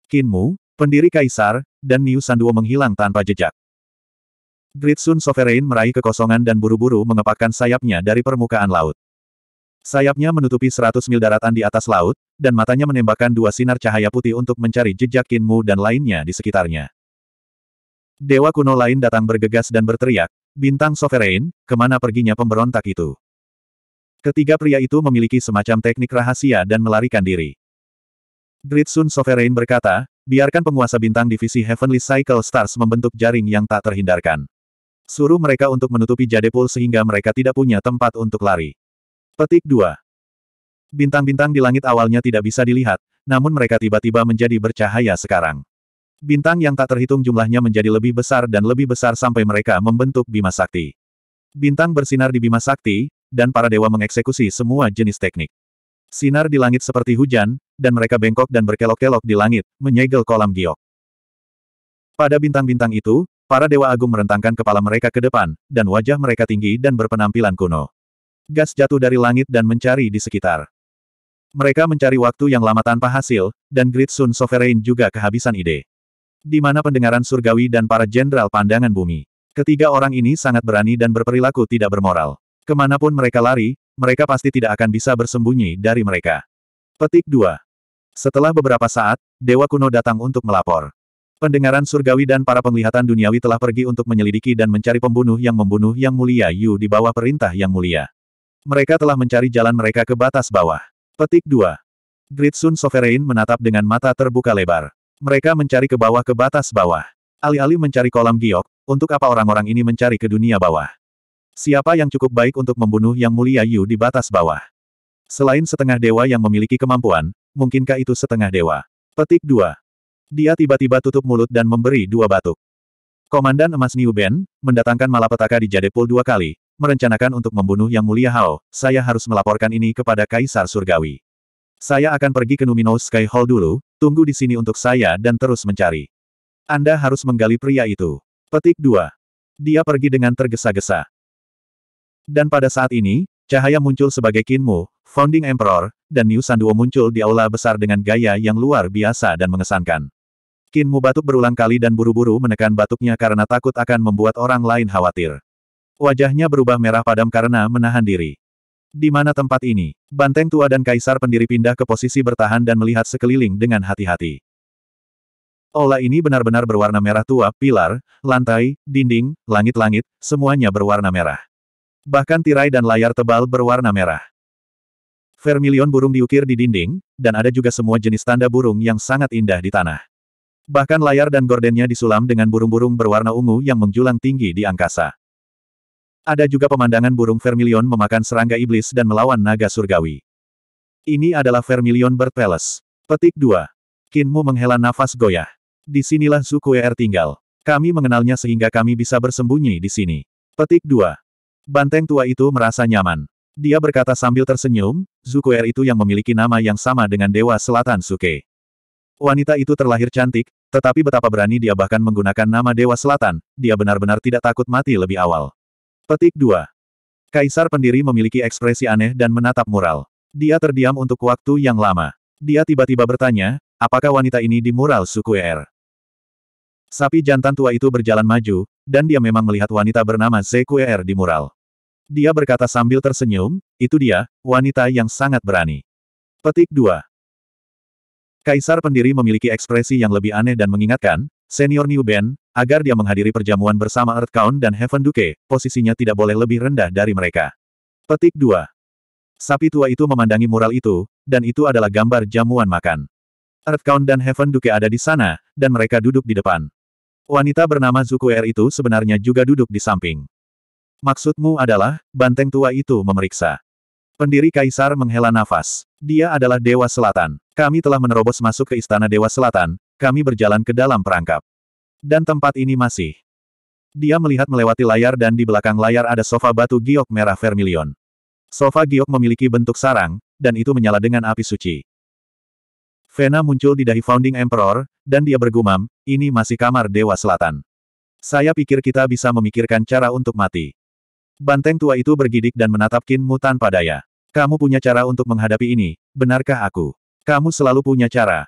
Kinmu, pendiri Kaisar, dan Niu Sanduo menghilang tanpa jejak. Gritsun Sovereign meraih kekosongan dan buru-buru mengepakkan sayapnya dari permukaan laut. Sayapnya menutupi seratus mil daratan di atas laut, dan matanya menembakkan dua sinar cahaya putih untuk mencari jejak Kinmu dan lainnya di sekitarnya. Dewa kuno lain datang bergegas dan berteriak, Bintang Sovereign, kemana perginya pemberontak itu? Ketiga pria itu memiliki semacam teknik rahasia dan melarikan diri. Gritsun Sovereign berkata, biarkan penguasa bintang divisi Heavenly Cycle Stars membentuk jaring yang tak terhindarkan. Suruh mereka untuk menutupi Jade Pool sehingga mereka tidak punya tempat untuk lari. Petik 2. Bintang-bintang di langit awalnya tidak bisa dilihat, namun mereka tiba-tiba menjadi bercahaya sekarang. Bintang yang tak terhitung jumlahnya menjadi lebih besar dan lebih besar sampai mereka membentuk Bima Sakti. Bintang bersinar di Bima Sakti, dan para dewa mengeksekusi semua jenis teknik. Sinar di langit seperti hujan, dan mereka bengkok dan berkelok-kelok di langit, menyegel kolam giok. Pada bintang-bintang itu, para dewa agung merentangkan kepala mereka ke depan, dan wajah mereka tinggi dan berpenampilan kuno. Gas jatuh dari langit dan mencari di sekitar. Mereka mencari waktu yang lama tanpa hasil, dan Great Sun Sovereign juga kehabisan ide. Di mana pendengaran surgawi dan para jenderal pandangan bumi. Ketiga orang ini sangat berani dan berperilaku tidak bermoral. Kemanapun mereka lari, mereka pasti tidak akan bisa bersembunyi dari mereka. Petik 2. Setelah beberapa saat, Dewa Kuno datang untuk melapor. Pendengaran surgawi dan para penglihatan duniawi telah pergi untuk menyelidiki dan mencari pembunuh yang membunuh Yang Mulia Yu di bawah perintah Yang Mulia. Mereka telah mencari jalan mereka ke batas bawah. Petik 2. Gritsun Sovereign menatap dengan mata terbuka lebar. Mereka mencari ke bawah ke batas bawah. Alih-alih mencari kolam giok, untuk apa orang-orang ini mencari ke dunia bawah? Siapa yang cukup baik untuk membunuh yang mulia Yu di batas bawah? Selain setengah dewa yang memiliki kemampuan, mungkinkah itu setengah dewa? Petik 2. Dia tiba-tiba tutup mulut dan memberi dua batuk. Komandan emas Niu Ben, mendatangkan malapetaka di Jadepul dua kali, merencanakan untuk membunuh Yang Mulia Hao, saya harus melaporkan ini kepada Kaisar Surgawi. Saya akan pergi ke Numinous Sky Hall dulu, tunggu di sini untuk saya dan terus mencari. Anda harus menggali pria itu. Petik 2. Dia pergi dengan tergesa-gesa. Dan pada saat ini, cahaya muncul sebagai Kinmu, Founding Emperor, dan Niu Sanduo muncul di aula besar dengan gaya yang luar biasa dan mengesankan. Kinmu batuk berulang kali dan buru-buru menekan batuknya karena takut akan membuat orang lain khawatir. Wajahnya berubah merah padam karena menahan diri. Di mana tempat ini? Banteng tua dan kaisar pendiri pindah ke posisi bertahan dan melihat sekeliling dengan hati-hati. Aula ini benar-benar berwarna merah tua, pilar, lantai, dinding, langit-langit, semuanya berwarna merah. Bahkan tirai dan layar tebal berwarna merah. Vermilion burung diukir di dinding, dan ada juga semua jenis tanda burung yang sangat indah di tanah. Bahkan layar dan gordennya disulam dengan burung-burung berwarna ungu yang menjulang tinggi di angkasa. Ada juga pemandangan burung vermilion memakan serangga iblis dan melawan naga surgawi. Ini adalah vermilion bird palace. Petik 2. Kinmu menghela nafas goyah. Disinilah suku ER tinggal. Kami mengenalnya sehingga kami bisa bersembunyi di sini. Petik 2. Banteng tua itu merasa nyaman. Dia berkata sambil tersenyum, Zukuer itu yang memiliki nama yang sama dengan Dewa Selatan Suke. Wanita itu terlahir cantik, tetapi betapa berani dia bahkan menggunakan nama Dewa Selatan, dia benar-benar tidak takut mati lebih awal. Petik 2. Kaisar pendiri memiliki ekspresi aneh dan menatap mural. Dia terdiam untuk waktu yang lama. Dia tiba-tiba bertanya, apakah wanita ini di mural suku Er? Sapi jantan tua itu berjalan maju, dan dia memang melihat wanita bernama Er di mural. Dia berkata sambil tersenyum, itu dia, wanita yang sangat berani. Petik 2. Kaisar pendiri memiliki ekspresi yang lebih aneh dan mengingatkan, senior New Ben, agar dia menghadiri perjamuan bersama Earthcount dan Heaven Duke, posisinya tidak boleh lebih rendah dari mereka. Petik 2. Sapi tua itu memandangi mural itu, dan itu adalah gambar jamuan makan. Earthcount dan Heaven Duke ada di sana, dan mereka duduk di depan. Wanita bernama Zukuer itu sebenarnya juga duduk di samping. Maksudmu adalah, banteng tua itu memeriksa. Pendiri Kaisar menghela nafas. Dia adalah Dewa Selatan. Kami telah menerobos masuk ke Istana Dewa Selatan, kami berjalan ke dalam perangkap. Dan tempat ini masih. Dia melihat melewati layar dan di belakang layar ada sofa batu giok merah vermilion. Sofa giok memiliki bentuk sarang, dan itu menyala dengan api suci. Vena muncul di dahi Founding Emperor, dan dia bergumam, ini masih kamar Dewa Selatan. Saya pikir kita bisa memikirkan cara untuk mati. Banteng tua itu bergidik dan menatap Kin Mu tanpa daya. Kamu punya cara untuk menghadapi ini, benarkah aku? Kamu selalu punya cara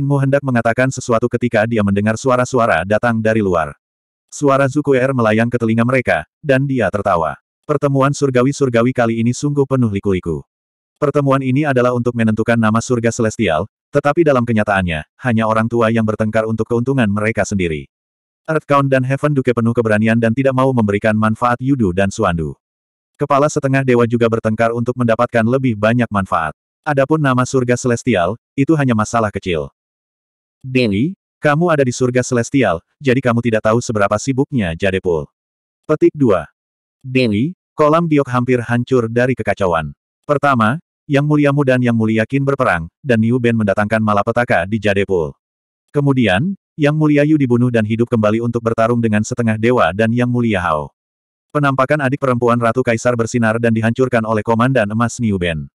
mu hendak mengatakan sesuatu ketika dia mendengar suara-suara datang dari luar. Suara Zukuer melayang ke telinga mereka, dan dia tertawa. Pertemuan surgawi-surgawi kali ini sungguh penuh liku-liku. Pertemuan ini adalah untuk menentukan nama surga celestial, tetapi dalam kenyataannya, hanya orang tua yang bertengkar untuk keuntungan mereka sendiri. earth Earthcount dan Heaven Duke penuh keberanian dan tidak mau memberikan manfaat Yudu dan Suandu. Kepala setengah dewa juga bertengkar untuk mendapatkan lebih banyak manfaat. Adapun nama surga celestial, itu hanya masalah kecil. Dewi, kamu ada di surga celestial, jadi kamu tidak tahu seberapa sibuknya Jadepul. Petik 2. Dewi, kolam biok hampir hancur dari kekacauan. Pertama, Yang Muliamu dan Yang Mulia Qin berperang, dan Niu Ben mendatangkan malapetaka di Jadepul. Kemudian, Yang Mulia Yu dibunuh dan hidup kembali untuk bertarung dengan setengah dewa dan Yang Mulia Hao. Penampakan adik perempuan Ratu Kaisar bersinar dan dihancurkan oleh Komandan Emas Niu Ben.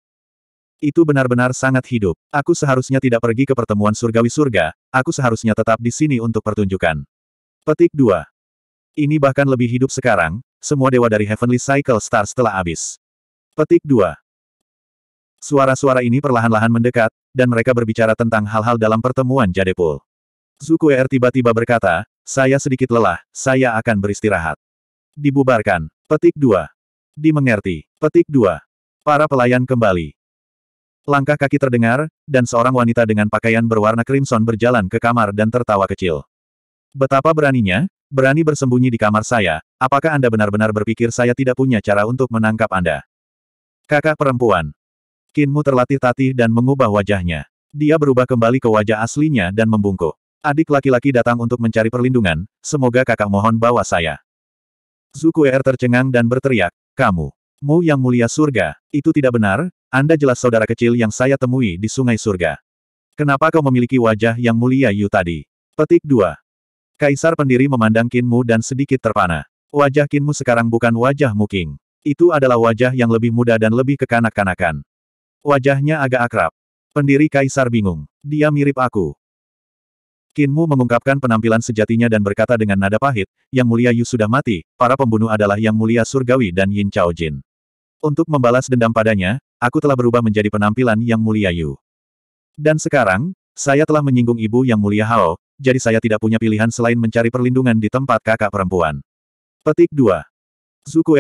Itu benar-benar sangat hidup. Aku seharusnya tidak pergi ke pertemuan surgawi surga, aku seharusnya tetap di sini untuk pertunjukan. Petik 2. Ini bahkan lebih hidup sekarang, semua dewa dari Heavenly Cycle Stars telah habis. Petik 2. Suara-suara ini perlahan-lahan mendekat, dan mereka berbicara tentang hal-hal dalam pertemuan Jadepul. Er tiba-tiba berkata, saya sedikit lelah, saya akan beristirahat. Dibubarkan. Petik 2. Dimengerti. Petik 2. Para pelayan kembali. Langkah kaki terdengar, dan seorang wanita dengan pakaian berwarna crimson berjalan ke kamar dan tertawa kecil. Betapa beraninya, berani bersembunyi di kamar saya, apakah Anda benar-benar berpikir saya tidak punya cara untuk menangkap Anda? Kakak perempuan. Kinmu terlatih tatih dan mengubah wajahnya. Dia berubah kembali ke wajah aslinya dan membungkuk. Adik laki-laki datang untuk mencari perlindungan, semoga kakak mohon bawa saya. Zuku Er tercengang dan berteriak, kamu, mu yang mulia surga, itu tidak benar, anda jelas saudara kecil yang saya temui di sungai surga. Kenapa kau memiliki wajah yang mulia Yu tadi? Petik 2. Kaisar pendiri memandang Kinmu dan sedikit terpana. Wajah Kinmu sekarang bukan wajah Muking. Itu adalah wajah yang lebih muda dan lebih kekanak-kanakan. Wajahnya agak akrab. Pendiri Kaisar bingung. Dia mirip aku. Kinmu mengungkapkan penampilan sejatinya dan berkata dengan nada pahit, Yang Mulia Yu sudah mati, para pembunuh adalah Yang Mulia Surgawi dan Yin Chao Jin. Untuk membalas dendam padanya, aku telah berubah menjadi penampilan yang mulia Yu. Dan sekarang, saya telah menyinggung ibu yang mulia Hao, jadi saya tidak punya pilihan selain mencari perlindungan di tempat kakak perempuan. Petik 2.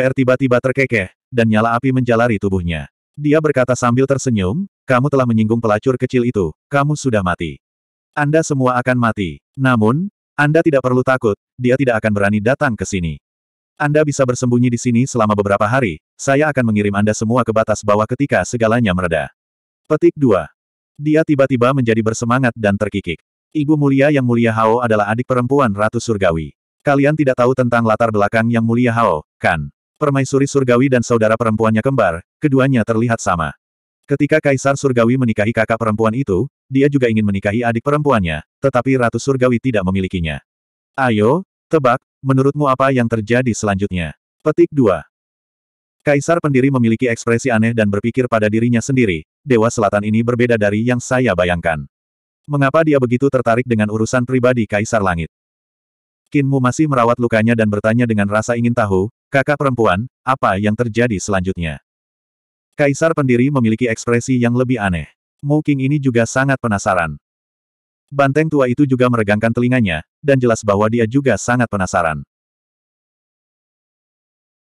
Er tiba-tiba terkekeh, dan nyala api menjalari tubuhnya. Dia berkata sambil tersenyum, kamu telah menyinggung pelacur kecil itu, kamu sudah mati. Anda semua akan mati. Namun, Anda tidak perlu takut, dia tidak akan berani datang ke sini. Anda bisa bersembunyi di sini selama beberapa hari, saya akan mengirim Anda semua ke batas bawah ketika segalanya mereda. Petik 2. Dia tiba-tiba menjadi bersemangat dan terkikik. Ibu mulia yang mulia Hao adalah adik perempuan Ratu Surgawi. Kalian tidak tahu tentang latar belakang yang mulia Hao, kan? Permaisuri Surgawi dan saudara perempuannya kembar, keduanya terlihat sama. Ketika Kaisar Surgawi menikahi kakak perempuan itu, dia juga ingin menikahi adik perempuannya, tetapi Ratu Surgawi tidak memilikinya. Ayo, tebak, menurutmu apa yang terjadi selanjutnya? Petik 2. Kaisar pendiri memiliki ekspresi aneh dan berpikir pada dirinya sendiri, Dewa Selatan ini berbeda dari yang saya bayangkan. Mengapa dia begitu tertarik dengan urusan pribadi Kaisar Langit? Kinmu masih merawat lukanya dan bertanya dengan rasa ingin tahu, kakak perempuan, apa yang terjadi selanjutnya? Kaisar pendiri memiliki ekspresi yang lebih aneh. Mu King ini juga sangat penasaran. Banteng tua itu juga meregangkan telinganya, dan jelas bahwa dia juga sangat penasaran.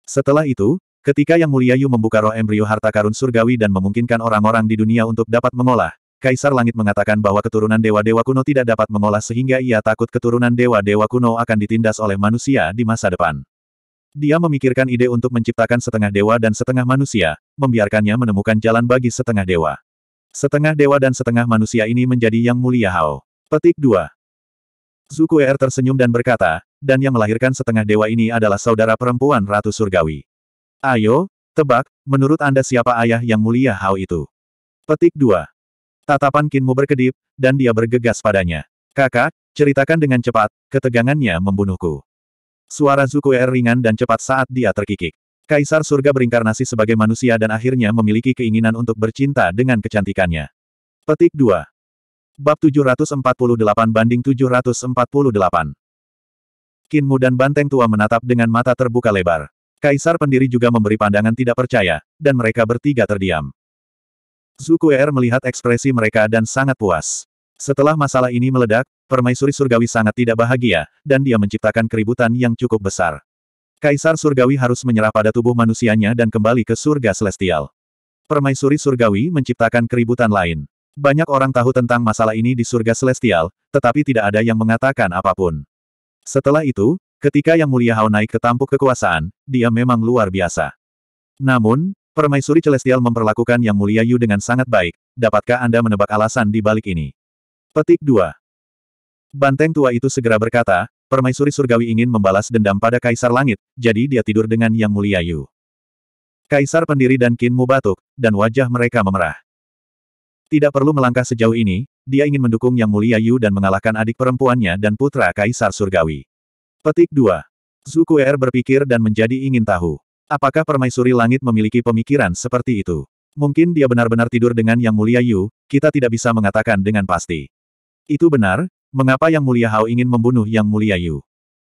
Setelah itu, ketika Yang Mulia Yu membuka roh embrio harta karun surgawi dan memungkinkan orang-orang di dunia untuk dapat mengolah, Kaisar Langit mengatakan bahwa keturunan dewa-dewa kuno tidak dapat mengolah sehingga ia takut keturunan dewa-dewa kuno akan ditindas oleh manusia di masa depan. Dia memikirkan ide untuk menciptakan setengah dewa dan setengah manusia, membiarkannya menemukan jalan bagi setengah dewa. Setengah dewa dan setengah manusia ini menjadi yang mulia Hao. Petik 2. Er tersenyum dan berkata, dan yang melahirkan setengah dewa ini adalah saudara perempuan Ratu Surgawi. Ayo, tebak, menurut Anda siapa ayah yang mulia Hao itu? Petik 2. Tatapan Kinmu berkedip, dan dia bergegas padanya. Kakak, ceritakan dengan cepat, ketegangannya membunuhku. Suara Zuku Er ringan dan cepat saat dia terkikik. Kaisar surga berinkarnasi sebagai manusia dan akhirnya memiliki keinginan untuk bercinta dengan kecantikannya. Petik 2. Bab 748 banding 748. Kinmu dan Banteng Tua menatap dengan mata terbuka lebar. Kaisar pendiri juga memberi pandangan tidak percaya, dan mereka bertiga terdiam. Zuku Er melihat ekspresi mereka dan sangat puas. Setelah masalah ini meledak, permaisuri surgawi sangat tidak bahagia, dan dia menciptakan keributan yang cukup besar. Kaisar Surgawi harus menyerah pada tubuh manusianya dan kembali ke surga celestial. Permaisuri Surgawi menciptakan keributan lain. Banyak orang tahu tentang masalah ini di surga celestial, tetapi tidak ada yang mengatakan apapun. Setelah itu, ketika Yang Mulia Hao naik ke tampuk kekuasaan, dia memang luar biasa. Namun, Permaisuri Celestial memperlakukan Yang Mulia Yu dengan sangat baik, dapatkah Anda menebak alasan di balik ini? Petik 2. Banteng tua itu segera berkata, permaisuri surgawi ingin membalas dendam pada Kaisar Langit, jadi dia tidur dengan Yang Mulia Yu. Kaisar pendiri dan Kinmu batuk, dan wajah mereka memerah. Tidak perlu melangkah sejauh ini, dia ingin mendukung Yang Mulia Yu dan mengalahkan adik perempuannya dan putra Kaisar Surgawi. Petik 2. Er berpikir dan menjadi ingin tahu. Apakah permaisuri langit memiliki pemikiran seperti itu? Mungkin dia benar-benar tidur dengan Yang Mulia Yu, kita tidak bisa mengatakan dengan pasti. Itu benar, Mengapa Yang Mulia Hao ingin membunuh Yang Mulia Yu?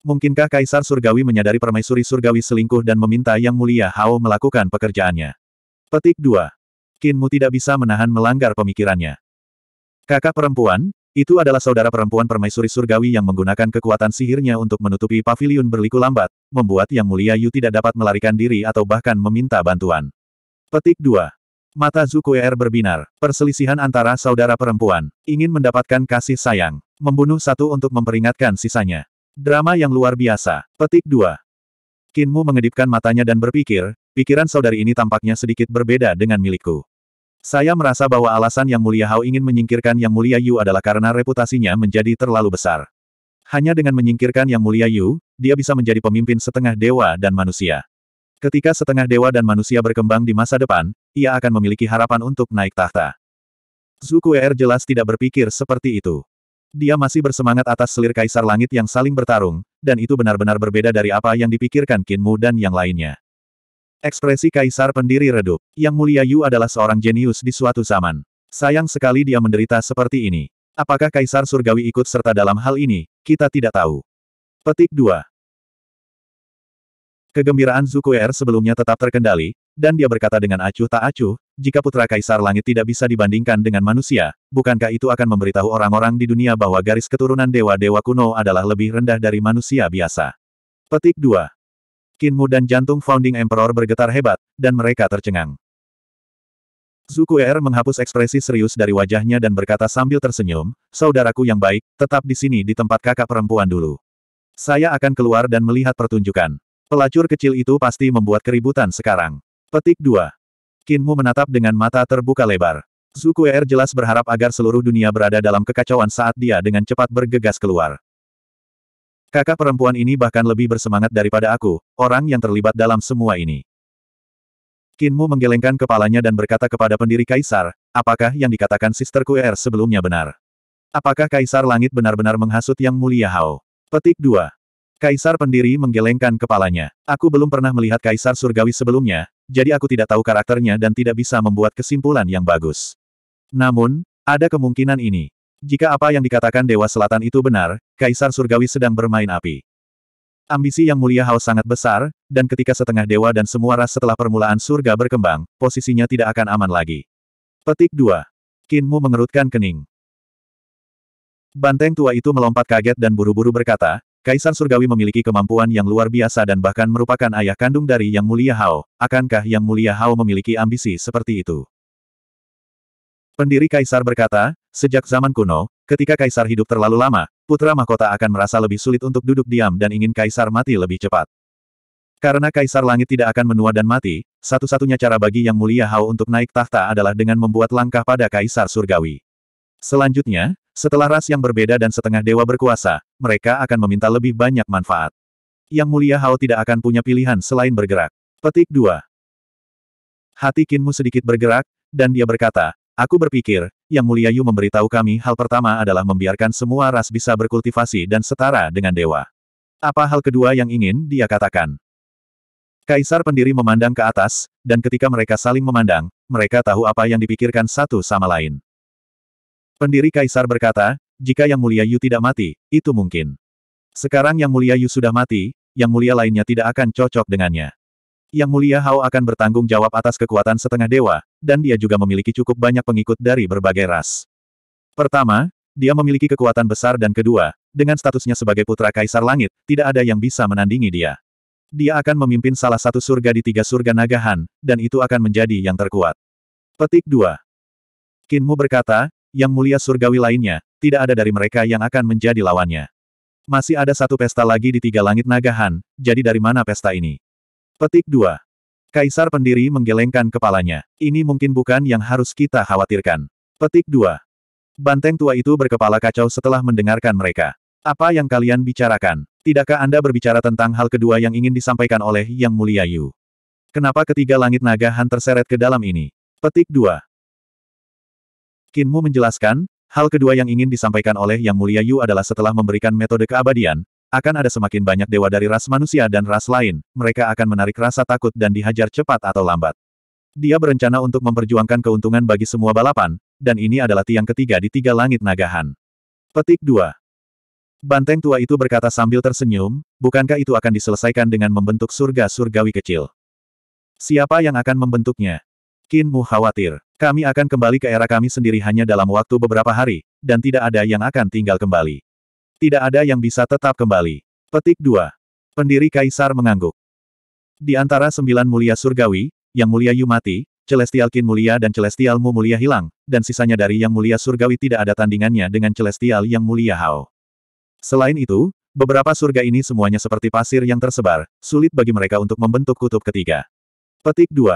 Mungkinkah Kaisar Surgawi menyadari permaisuri Surgawi selingkuh dan meminta Yang Mulia Hao melakukan pekerjaannya? Petik 2. Kinmu tidak bisa menahan melanggar pemikirannya. Kakak perempuan, itu adalah saudara perempuan permaisuri Surgawi yang menggunakan kekuatan sihirnya untuk menutupi pavilion berliku lambat, membuat Yang Mulia Yu tidak dapat melarikan diri atau bahkan meminta bantuan. Petik 2. Mata Zuko er berbinar. Perselisihan antara saudara perempuan. Ingin mendapatkan kasih sayang membunuh satu untuk memperingatkan sisanya. Drama yang luar biasa. Petik 2. Kinmu mengedipkan matanya dan berpikir, pikiran saudari ini tampaknya sedikit berbeda dengan milikku. Saya merasa bahwa alasan Yang Mulia Hao ingin menyingkirkan Yang Mulia Yu adalah karena reputasinya menjadi terlalu besar. Hanya dengan menyingkirkan Yang Mulia Yu, dia bisa menjadi pemimpin setengah dewa dan manusia. Ketika setengah dewa dan manusia berkembang di masa depan, ia akan memiliki harapan untuk naik tahta. Er jelas tidak berpikir seperti itu. Dia masih bersemangat atas selir kaisar langit yang saling bertarung, dan itu benar-benar berbeda dari apa yang dipikirkan Kinmu dan yang lainnya. Ekspresi kaisar pendiri redup. Yang mulia Yu adalah seorang jenius di suatu zaman. Sayang sekali dia menderita seperti ini. Apakah kaisar surgawi ikut serta dalam hal ini, kita tidak tahu. Petik 2. Kegembiraan Er sebelumnya tetap terkendali, dan dia berkata dengan acuh tak acuh, jika putra kaisar langit tidak bisa dibandingkan dengan manusia, bukankah itu akan memberitahu orang-orang di dunia bahwa garis keturunan dewa-dewa kuno adalah lebih rendah dari manusia biasa? Petik 2. Kinmu dan jantung Founding Emperor bergetar hebat, dan mereka tercengang. Zuku Er menghapus ekspresi serius dari wajahnya dan berkata sambil tersenyum, Saudaraku yang baik, tetap di sini di tempat kakak perempuan dulu. Saya akan keluar dan melihat pertunjukan. Pelacur kecil itu pasti membuat keributan sekarang. Petik 2. Kinmu menatap dengan mata terbuka lebar. Zuku Er jelas berharap agar seluruh dunia berada dalam kekacauan saat dia dengan cepat bergegas keluar. Kakak perempuan ini bahkan lebih bersemangat daripada aku, orang yang terlibat dalam semua ini. Kinmu menggelengkan kepalanya dan berkata kepada pendiri kaisar, apakah yang dikatakan Sister Er sebelumnya benar? Apakah kaisar langit benar-benar menghasut yang mulia Hao? Petik 2. Kaisar pendiri menggelengkan kepalanya. Aku belum pernah melihat kaisar surgawi sebelumnya, jadi aku tidak tahu karakternya dan tidak bisa membuat kesimpulan yang bagus. Namun, ada kemungkinan ini. Jika apa yang dikatakan Dewa Selatan itu benar, Kaisar Surgawi sedang bermain api. Ambisi yang mulia Hao sangat besar, dan ketika setengah dewa dan semua ras setelah permulaan surga berkembang, posisinya tidak akan aman lagi. Petik 2. Kinmu mengerutkan kening. Banteng tua itu melompat kaget dan buru-buru berkata, Kaisar Surgawi memiliki kemampuan yang luar biasa dan bahkan merupakan ayah kandung dari Yang Mulia Hao. Akankah Yang Mulia Hao memiliki ambisi seperti itu? Pendiri Kaisar berkata, sejak zaman kuno, ketika Kaisar hidup terlalu lama, putra mahkota akan merasa lebih sulit untuk duduk diam dan ingin Kaisar mati lebih cepat. Karena Kaisar Langit tidak akan menua dan mati, satu-satunya cara bagi Yang Mulia Hao untuk naik tahta adalah dengan membuat langkah pada Kaisar Surgawi. Selanjutnya, setelah ras yang berbeda dan setengah dewa berkuasa, mereka akan meminta lebih banyak manfaat. Yang Mulia Hao tidak akan punya pilihan selain bergerak. Petik 2. Hati Kinmu sedikit bergerak, dan dia berkata, Aku berpikir, Yang Mulia Yu memberitahu kami hal pertama adalah membiarkan semua ras bisa berkultivasi dan setara dengan dewa. Apa hal kedua yang ingin dia katakan? Kaisar pendiri memandang ke atas, dan ketika mereka saling memandang, mereka tahu apa yang dipikirkan satu sama lain. Pendiri Kaisar berkata, jika Yang Mulia Yu tidak mati, itu mungkin. Sekarang Yang Mulia Yu sudah mati, Yang Mulia lainnya tidak akan cocok dengannya. Yang Mulia Hao akan bertanggung jawab atas kekuatan setengah dewa, dan dia juga memiliki cukup banyak pengikut dari berbagai ras. Pertama, dia memiliki kekuatan besar dan kedua, dengan statusnya sebagai putra kaisar langit, tidak ada yang bisa menandingi dia. Dia akan memimpin salah satu surga di tiga surga nagahan, dan itu akan menjadi yang terkuat. Petik 2. Kinmu berkata, yang mulia surgawi lainnya, tidak ada dari mereka yang akan menjadi lawannya. Masih ada satu pesta lagi di tiga langit nagahan, jadi dari mana pesta ini? Petik 2. Kaisar pendiri menggelengkan kepalanya. Ini mungkin bukan yang harus kita khawatirkan. Petik 2. Banteng tua itu berkepala kacau setelah mendengarkan mereka. Apa yang kalian bicarakan? Tidakkah Anda berbicara tentang hal kedua yang ingin disampaikan oleh Yang Mulia Yu? Kenapa ketiga langit nagahan terseret ke dalam ini? Petik 2 mu menjelaskan, hal kedua yang ingin disampaikan oleh Yang Mulia Yu adalah setelah memberikan metode keabadian, akan ada semakin banyak dewa dari ras manusia dan ras lain, mereka akan menarik rasa takut dan dihajar cepat atau lambat. Dia berencana untuk memperjuangkan keuntungan bagi semua balapan, dan ini adalah tiang ketiga di tiga langit nagahan. Petik 2. Banteng tua itu berkata sambil tersenyum, bukankah itu akan diselesaikan dengan membentuk surga surgawi kecil? Siapa yang akan membentuknya? Qin Mu khawatir. Kami akan kembali ke era kami sendiri hanya dalam waktu beberapa hari, dan tidak ada yang akan tinggal kembali. Tidak ada yang bisa tetap kembali. Petik 2. Pendiri Kaisar mengangguk. Di antara sembilan mulia surgawi, yang mulia Yu mati, Celestial Kin mulia dan Celestial Mu mulia hilang, dan sisanya dari yang mulia surgawi tidak ada tandingannya dengan Celestial yang mulia Hao. Selain itu, Beberapa surga ini semuanya seperti pasir yang tersebar, sulit bagi mereka untuk membentuk kutub ketiga. Petik 2.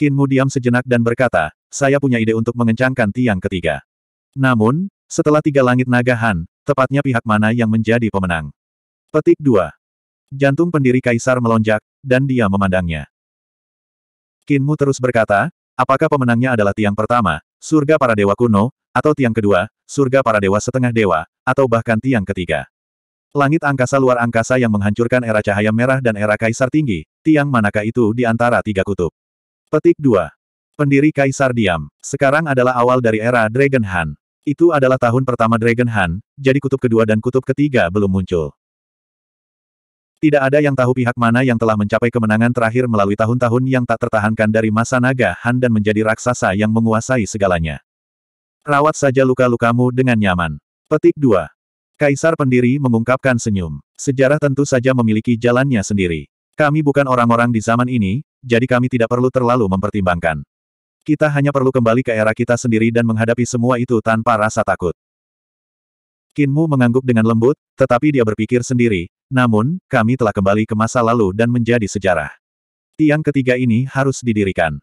Kinmu diam sejenak dan berkata, saya punya ide untuk mengencangkan tiang ketiga. Namun, setelah tiga langit naga Han, tepatnya pihak mana yang menjadi pemenang? Petik 2. Jantung pendiri kaisar melonjak, dan dia memandangnya. Kinmu terus berkata, apakah pemenangnya adalah tiang pertama, surga para dewa kuno, atau tiang kedua, surga para dewa setengah dewa, atau bahkan tiang ketiga. Langit angkasa luar angkasa yang menghancurkan era cahaya merah dan era kaisar tinggi, tiang manakah itu di antara tiga kutub. Petik 2. Pendiri Kaisar diam. Sekarang adalah awal dari era Dragon Han. Itu adalah tahun pertama Dragon Han, jadi kutub kedua dan kutub ketiga belum muncul. Tidak ada yang tahu pihak mana yang telah mencapai kemenangan terakhir melalui tahun-tahun yang tak tertahankan dari masa naga Han dan menjadi raksasa yang menguasai segalanya. Rawat saja luka-lukamu dengan nyaman. Petik 2. Kaisar pendiri mengungkapkan senyum. Sejarah tentu saja memiliki jalannya sendiri. Kami bukan orang-orang di zaman ini, jadi kami tidak perlu terlalu mempertimbangkan. Kita hanya perlu kembali ke era kita sendiri dan menghadapi semua itu tanpa rasa takut. Kinmu mengangguk dengan lembut, tetapi dia berpikir sendiri, namun, kami telah kembali ke masa lalu dan menjadi sejarah. Tiang ketiga ini harus didirikan.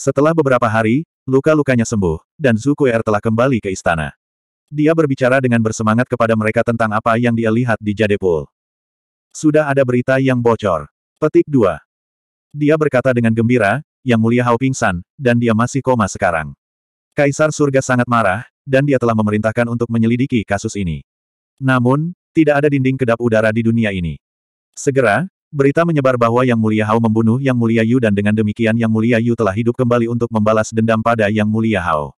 Setelah beberapa hari, luka-lukanya sembuh, dan Er telah kembali ke istana. Dia berbicara dengan bersemangat kepada mereka tentang apa yang dia lihat di Jadepul. Sudah ada berita yang bocor. Petik 2. Dia berkata dengan gembira, Yang Mulia Hao pingsan, dan dia masih koma sekarang. Kaisar surga sangat marah, dan dia telah memerintahkan untuk menyelidiki kasus ini. Namun, tidak ada dinding kedap udara di dunia ini. Segera, berita menyebar bahwa Yang Mulia Hao membunuh Yang Mulia Yu dan dengan demikian Yang Mulia Yu telah hidup kembali untuk membalas dendam pada Yang Mulia Hao.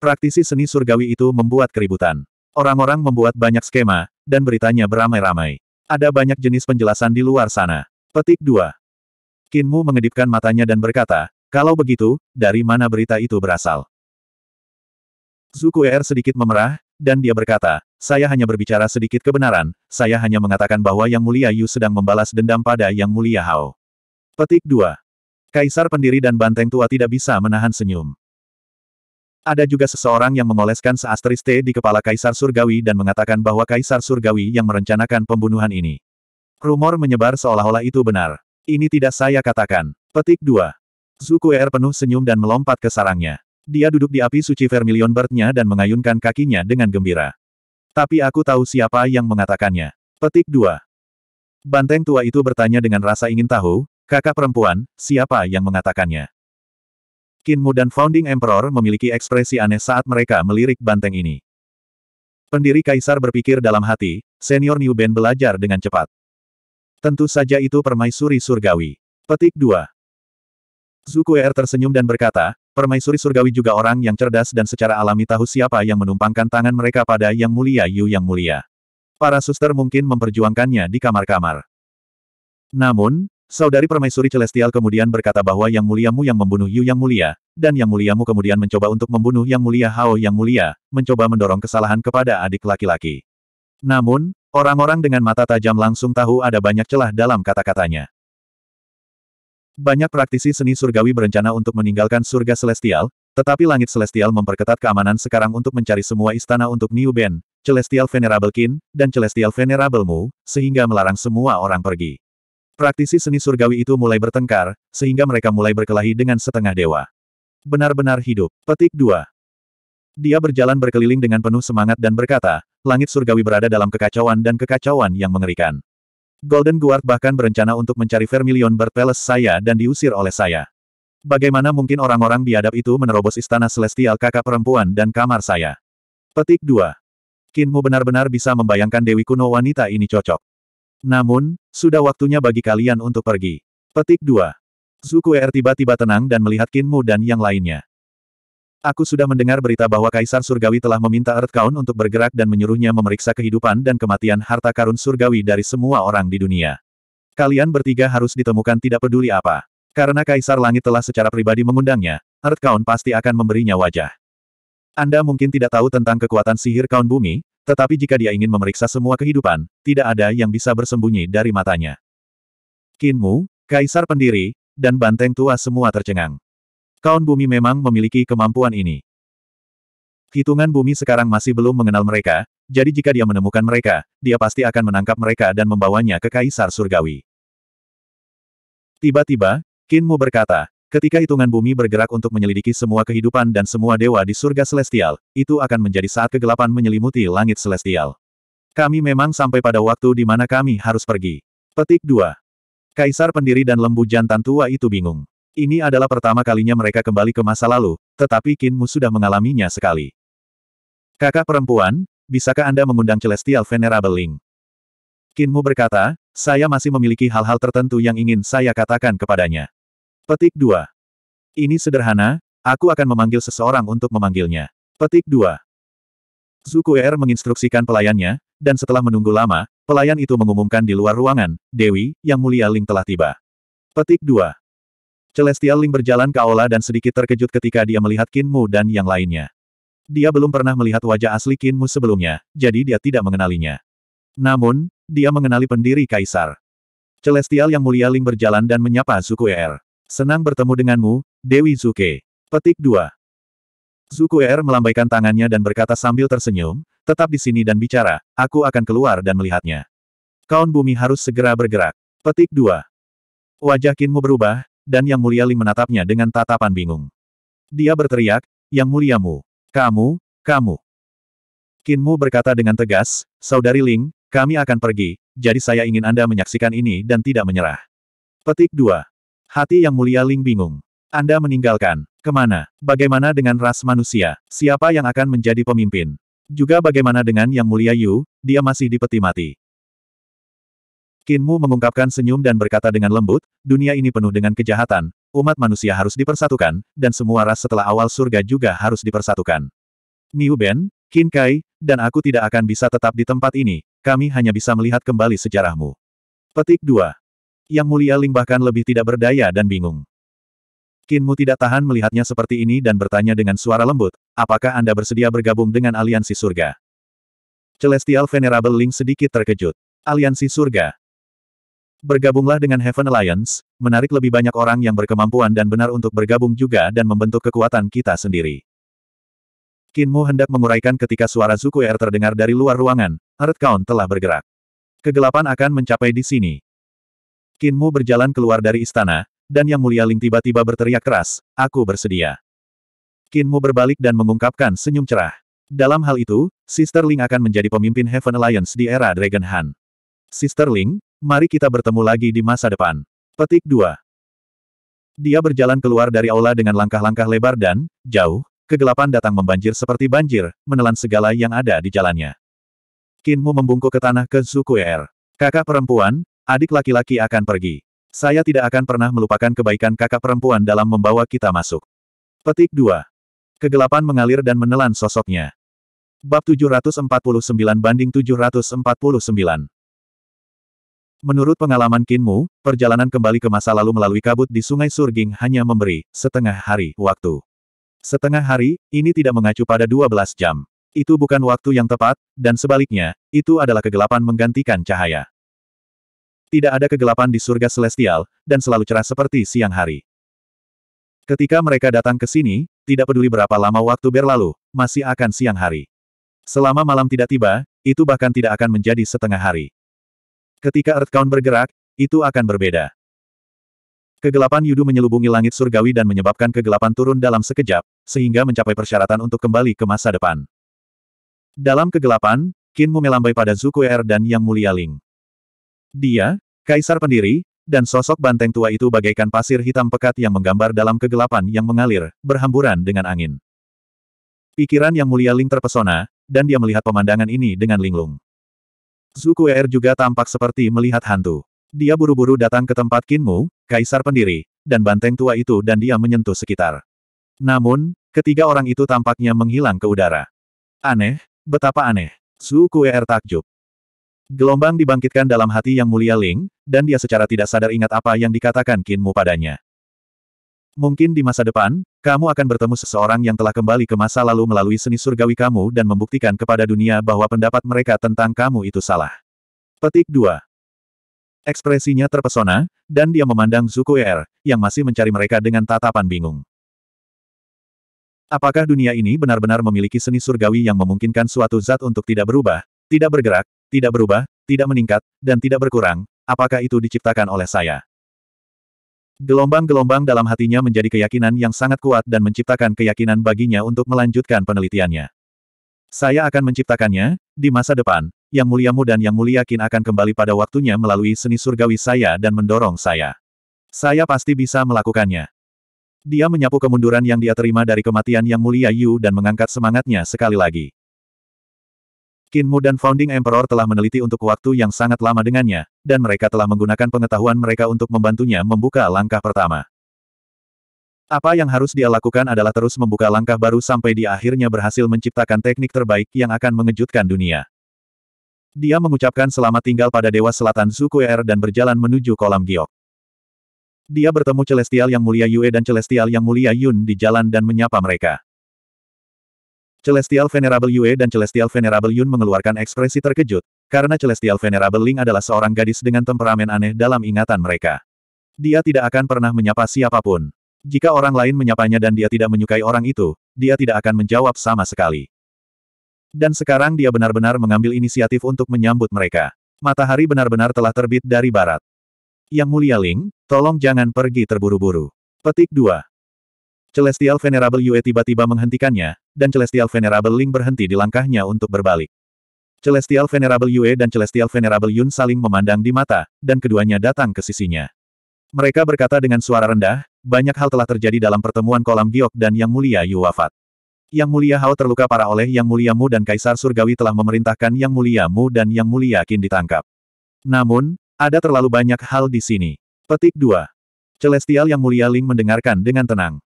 Praktisi seni surgawi itu membuat keributan. Orang-orang membuat banyak skema, dan beritanya beramai-ramai. Ada banyak jenis penjelasan di luar sana. Petik 2. Kinmu mengedipkan matanya dan berkata, kalau begitu, dari mana berita itu berasal? Zukuer sedikit memerah, dan dia berkata, saya hanya berbicara sedikit kebenaran, saya hanya mengatakan bahwa Yang Mulia Yu sedang membalas dendam pada Yang Mulia Hao. Petik 2. Kaisar pendiri dan banteng tua tidak bisa menahan senyum. Ada juga seseorang yang mengoleskan seasteris T di kepala Kaisar Surgawi dan mengatakan bahwa Kaisar Surgawi yang merencanakan pembunuhan ini. Rumor menyebar seolah-olah itu benar. Ini tidak saya katakan. Petik 2. Er penuh senyum dan melompat ke sarangnya. Dia duduk di api suci Vermilion Birdnya dan mengayunkan kakinya dengan gembira. Tapi aku tahu siapa yang mengatakannya. Petik 2. Banteng tua itu bertanya dengan rasa ingin tahu, kakak perempuan, siapa yang mengatakannya. Kinmu dan Founding Emperor memiliki ekspresi aneh saat mereka melirik banteng ini. Pendiri Kaisar berpikir dalam hati, senior New Ben belajar dengan cepat. Tentu saja itu permaisuri surgawi. Petik 2. Er tersenyum dan berkata, permaisuri surgawi juga orang yang cerdas dan secara alami tahu siapa yang menumpangkan tangan mereka pada yang mulia Yu yang mulia. Para suster mungkin memperjuangkannya di kamar-kamar. Namun, Saudari Permaisuri Celestial kemudian berkata bahwa Yang Muliamu yang membunuh Yu Yang Mulia, dan Yang Muliamu kemudian mencoba untuk membunuh Yang Mulia Hao Yang Mulia, mencoba mendorong kesalahan kepada adik laki-laki. Namun, orang-orang dengan mata tajam langsung tahu ada banyak celah dalam kata-katanya. Banyak praktisi seni surgawi berencana untuk meninggalkan surga celestial, tetapi langit celestial memperketat keamanan sekarang untuk mencari semua istana untuk New Ben, Celestial Venerable Kin, dan Celestial Venerable Mu, sehingga melarang semua orang pergi. Praktisi seni surgawi itu mulai bertengkar, sehingga mereka mulai berkelahi dengan setengah dewa. Benar-benar hidup. Petik 2. Dia berjalan berkeliling dengan penuh semangat dan berkata, langit surgawi berada dalam kekacauan dan kekacauan yang mengerikan. Golden Guard bahkan berencana untuk mencari Vermilion Bird Palace saya dan diusir oleh saya. Bagaimana mungkin orang-orang biadab itu menerobos istana celestial kakak perempuan dan kamar saya? Petik 2. Kinmu benar-benar bisa membayangkan Dewi kuno wanita ini cocok. Namun, sudah waktunya bagi kalian untuk pergi. Petik 2. Er tiba-tiba tenang dan melihat Kinmu dan yang lainnya. Aku sudah mendengar berita bahwa Kaisar Surgawi telah meminta Kaun untuk bergerak dan menyuruhnya memeriksa kehidupan dan kematian harta karun Surgawi dari semua orang di dunia. Kalian bertiga harus ditemukan tidak peduli apa. Karena Kaisar Langit telah secara pribadi mengundangnya, Kaun pasti akan memberinya wajah. Anda mungkin tidak tahu tentang kekuatan sihir kaun bumi, tetapi jika dia ingin memeriksa semua kehidupan, tidak ada yang bisa bersembunyi dari matanya. Kinmu, kaisar pendiri, dan banteng tua semua tercengang. Kaun bumi memang memiliki kemampuan ini. Hitungan bumi sekarang masih belum mengenal mereka, jadi jika dia menemukan mereka, dia pasti akan menangkap mereka dan membawanya ke kaisar surgawi. Tiba-tiba, Kinmu berkata, Ketika hitungan bumi bergerak untuk menyelidiki semua kehidupan dan semua dewa di surga celestial, itu akan menjadi saat kegelapan menyelimuti langit celestial. Kami memang sampai pada waktu di mana kami harus pergi. Petik 2. Kaisar pendiri dan lembu jantan tua itu bingung. Ini adalah pertama kalinya mereka kembali ke masa lalu, tetapi Kinmu sudah mengalaminya sekali. Kakak perempuan, bisakah Anda mengundang Celestial Venerable Ling? Kinmu berkata, saya masih memiliki hal-hal tertentu yang ingin saya katakan kepadanya. Petik 2. Ini sederhana, aku akan memanggil seseorang untuk memanggilnya. Petik 2. Zuku Er menginstruksikan pelayannya, dan setelah menunggu lama, pelayan itu mengumumkan di luar ruangan, Dewi, yang mulia Ling telah tiba. Petik 2. Celestial Ling berjalan ke aula dan sedikit terkejut ketika dia melihat Kinmu dan yang lainnya. Dia belum pernah melihat wajah asli Kinmu sebelumnya, jadi dia tidak mengenalinya. Namun, dia mengenali pendiri Kaisar. Celestial yang mulia Ling berjalan dan menyapa Zuku Er. Senang bertemu denganmu, Dewi Zuke. Petik 2. Zuku Er melambaikan tangannya dan berkata sambil tersenyum, tetap di sini dan bicara, aku akan keluar dan melihatnya. Kaun bumi harus segera bergerak. Petik 2. Wajah Kinmu berubah, dan Yang Mulia Ling menatapnya dengan tatapan bingung. Dia berteriak, Yang Muliamu, kamu, kamu. Kinmu berkata dengan tegas, Saudari Ling, kami akan pergi, jadi saya ingin Anda menyaksikan ini dan tidak menyerah. Petik 2. Hati yang mulia Ling bingung. Anda meninggalkan. Kemana? Bagaimana dengan ras manusia? Siapa yang akan menjadi pemimpin? Juga bagaimana dengan yang mulia Yu, dia masih di peti mati. Kinmu mengungkapkan senyum dan berkata dengan lembut, dunia ini penuh dengan kejahatan, umat manusia harus dipersatukan, dan semua ras setelah awal surga juga harus dipersatukan. Niu Ben, Kin Kai, dan aku tidak akan bisa tetap di tempat ini, kami hanya bisa melihat kembali sejarahmu. Petik 2. Yang mulia Ling bahkan lebih tidak berdaya dan bingung. Kinmu tidak tahan melihatnya seperti ini dan bertanya dengan suara lembut, apakah Anda bersedia bergabung dengan aliansi surga? Celestial Venerable Ling sedikit terkejut. Aliansi surga. Bergabunglah dengan Heaven Alliance, menarik lebih banyak orang yang berkemampuan dan benar untuk bergabung juga dan membentuk kekuatan kita sendiri. Kinmu hendak menguraikan ketika suara Zuku Er terdengar dari luar ruangan, Earth Count telah bergerak. Kegelapan akan mencapai di sini, Kinmu berjalan keluar dari istana, dan Yang Mulia Ling tiba-tiba berteriak keras, aku bersedia. Kinmu berbalik dan mengungkapkan senyum cerah. Dalam hal itu, Sister Ling akan menjadi pemimpin Heaven Alliance di era Dragon Han. Sister Ling, mari kita bertemu lagi di masa depan. Petik 2. Dia berjalan keluar dari aula dengan langkah-langkah lebar dan, jauh, kegelapan datang membanjir seperti banjir, menelan segala yang ada di jalannya. Kinmu membungkuk ke tanah ke Zukuer. Kakak perempuan, Adik laki-laki akan pergi. Saya tidak akan pernah melupakan kebaikan kakak perempuan dalam membawa kita masuk. Petik 2. Kegelapan mengalir dan menelan sosoknya. Bab 749 banding 749. Menurut pengalaman Kinmu, perjalanan kembali ke masa lalu melalui kabut di Sungai Surging hanya memberi setengah hari waktu. Setengah hari, ini tidak mengacu pada 12 jam. Itu bukan waktu yang tepat, dan sebaliknya, itu adalah kegelapan menggantikan cahaya. Tidak ada kegelapan di surga celestial, dan selalu cerah seperti siang hari. Ketika mereka datang ke sini, tidak peduli berapa lama waktu berlalu, masih akan siang hari. Selama malam tidak tiba, itu bahkan tidak akan menjadi setengah hari. Ketika Earthcount bergerak, itu akan berbeda. Kegelapan Yudu menyelubungi langit surgawi dan menyebabkan kegelapan turun dalam sekejap, sehingga mencapai persyaratan untuk kembali ke masa depan. Dalam kegelapan, Kinmu melambai pada Er dan Yang Mulia Ling. Dia, Kaisar pendiri, dan sosok banteng tua itu bagaikan pasir hitam pekat yang menggambar dalam kegelapan yang mengalir, berhamburan dengan angin. Pikiran yang mulia Ling terpesona, dan dia melihat pemandangan ini dengan linglung. Zuku Er juga tampak seperti melihat hantu. Dia buru-buru datang ke tempat Kinmu, kaisar pendiri, dan banteng tua itu dan dia menyentuh sekitar. Namun, ketiga orang itu tampaknya menghilang ke udara. Aneh, betapa aneh. Zuku Er takjub. Gelombang dibangkitkan dalam hati yang mulia Ling, dan dia secara tidak sadar ingat apa yang dikatakan Kinmu padanya. Mungkin di masa depan, kamu akan bertemu seseorang yang telah kembali ke masa lalu melalui seni surgawi kamu dan membuktikan kepada dunia bahwa pendapat mereka tentang kamu itu salah. Petik 2. Ekspresinya terpesona, dan dia memandang Zuko Er, yang masih mencari mereka dengan tatapan bingung. Apakah dunia ini benar-benar memiliki seni surgawi yang memungkinkan suatu zat untuk tidak berubah, tidak bergerak, tidak berubah, tidak meningkat, dan tidak berkurang, apakah itu diciptakan oleh saya? Gelombang-gelombang dalam hatinya menjadi keyakinan yang sangat kuat dan menciptakan keyakinan baginya untuk melanjutkan penelitiannya. Saya akan menciptakannya, di masa depan, Yang Mulia Mu dan Yang Mulia Kin akan kembali pada waktunya melalui seni surgawi saya dan mendorong saya. Saya pasti bisa melakukannya. Dia menyapu kemunduran yang dia terima dari kematian Yang Mulia Yu dan mengangkat semangatnya sekali lagi. Kinmu dan Founding Emperor telah meneliti untuk waktu yang sangat lama dengannya, dan mereka telah menggunakan pengetahuan mereka untuk membantunya membuka langkah pertama. Apa yang harus dia lakukan adalah terus membuka langkah baru sampai dia akhirnya berhasil menciptakan teknik terbaik yang akan mengejutkan dunia. Dia mengucapkan selamat tinggal pada Dewa Selatan Zukuer dan berjalan menuju kolam giok. Dia bertemu Celestial Yang Mulia Yue dan Celestial Yang Mulia Yun di jalan dan menyapa mereka. Celestial Venerable Yue dan Celestial Venerable Yun mengeluarkan ekspresi terkejut, karena Celestial Venerable Ling adalah seorang gadis dengan temperamen aneh dalam ingatan mereka. Dia tidak akan pernah menyapa siapapun. Jika orang lain menyapanya dan dia tidak menyukai orang itu, dia tidak akan menjawab sama sekali. Dan sekarang dia benar-benar mengambil inisiatif untuk menyambut mereka. Matahari benar-benar telah terbit dari barat. Yang mulia Ling, tolong jangan pergi terburu-buru. Petik 2. Celestial Venerable Yue tiba-tiba menghentikannya, dan Celestial Venerable Ling berhenti di langkahnya untuk berbalik. Celestial Venerable Yue dan Celestial Venerable Yun saling memandang di mata, dan keduanya datang ke sisinya. Mereka berkata dengan suara rendah, banyak hal telah terjadi dalam pertemuan kolam giok dan Yang Mulia Yu wafat. Yang Mulia Hao terluka parah oleh Yang Mulia Mu dan Kaisar Surgawi telah memerintahkan Yang Mulia Mu dan Yang Mulia Qin ditangkap. Namun, ada terlalu banyak hal di sini. Petik 2. Celestial Yang Mulia Ling mendengarkan dengan tenang.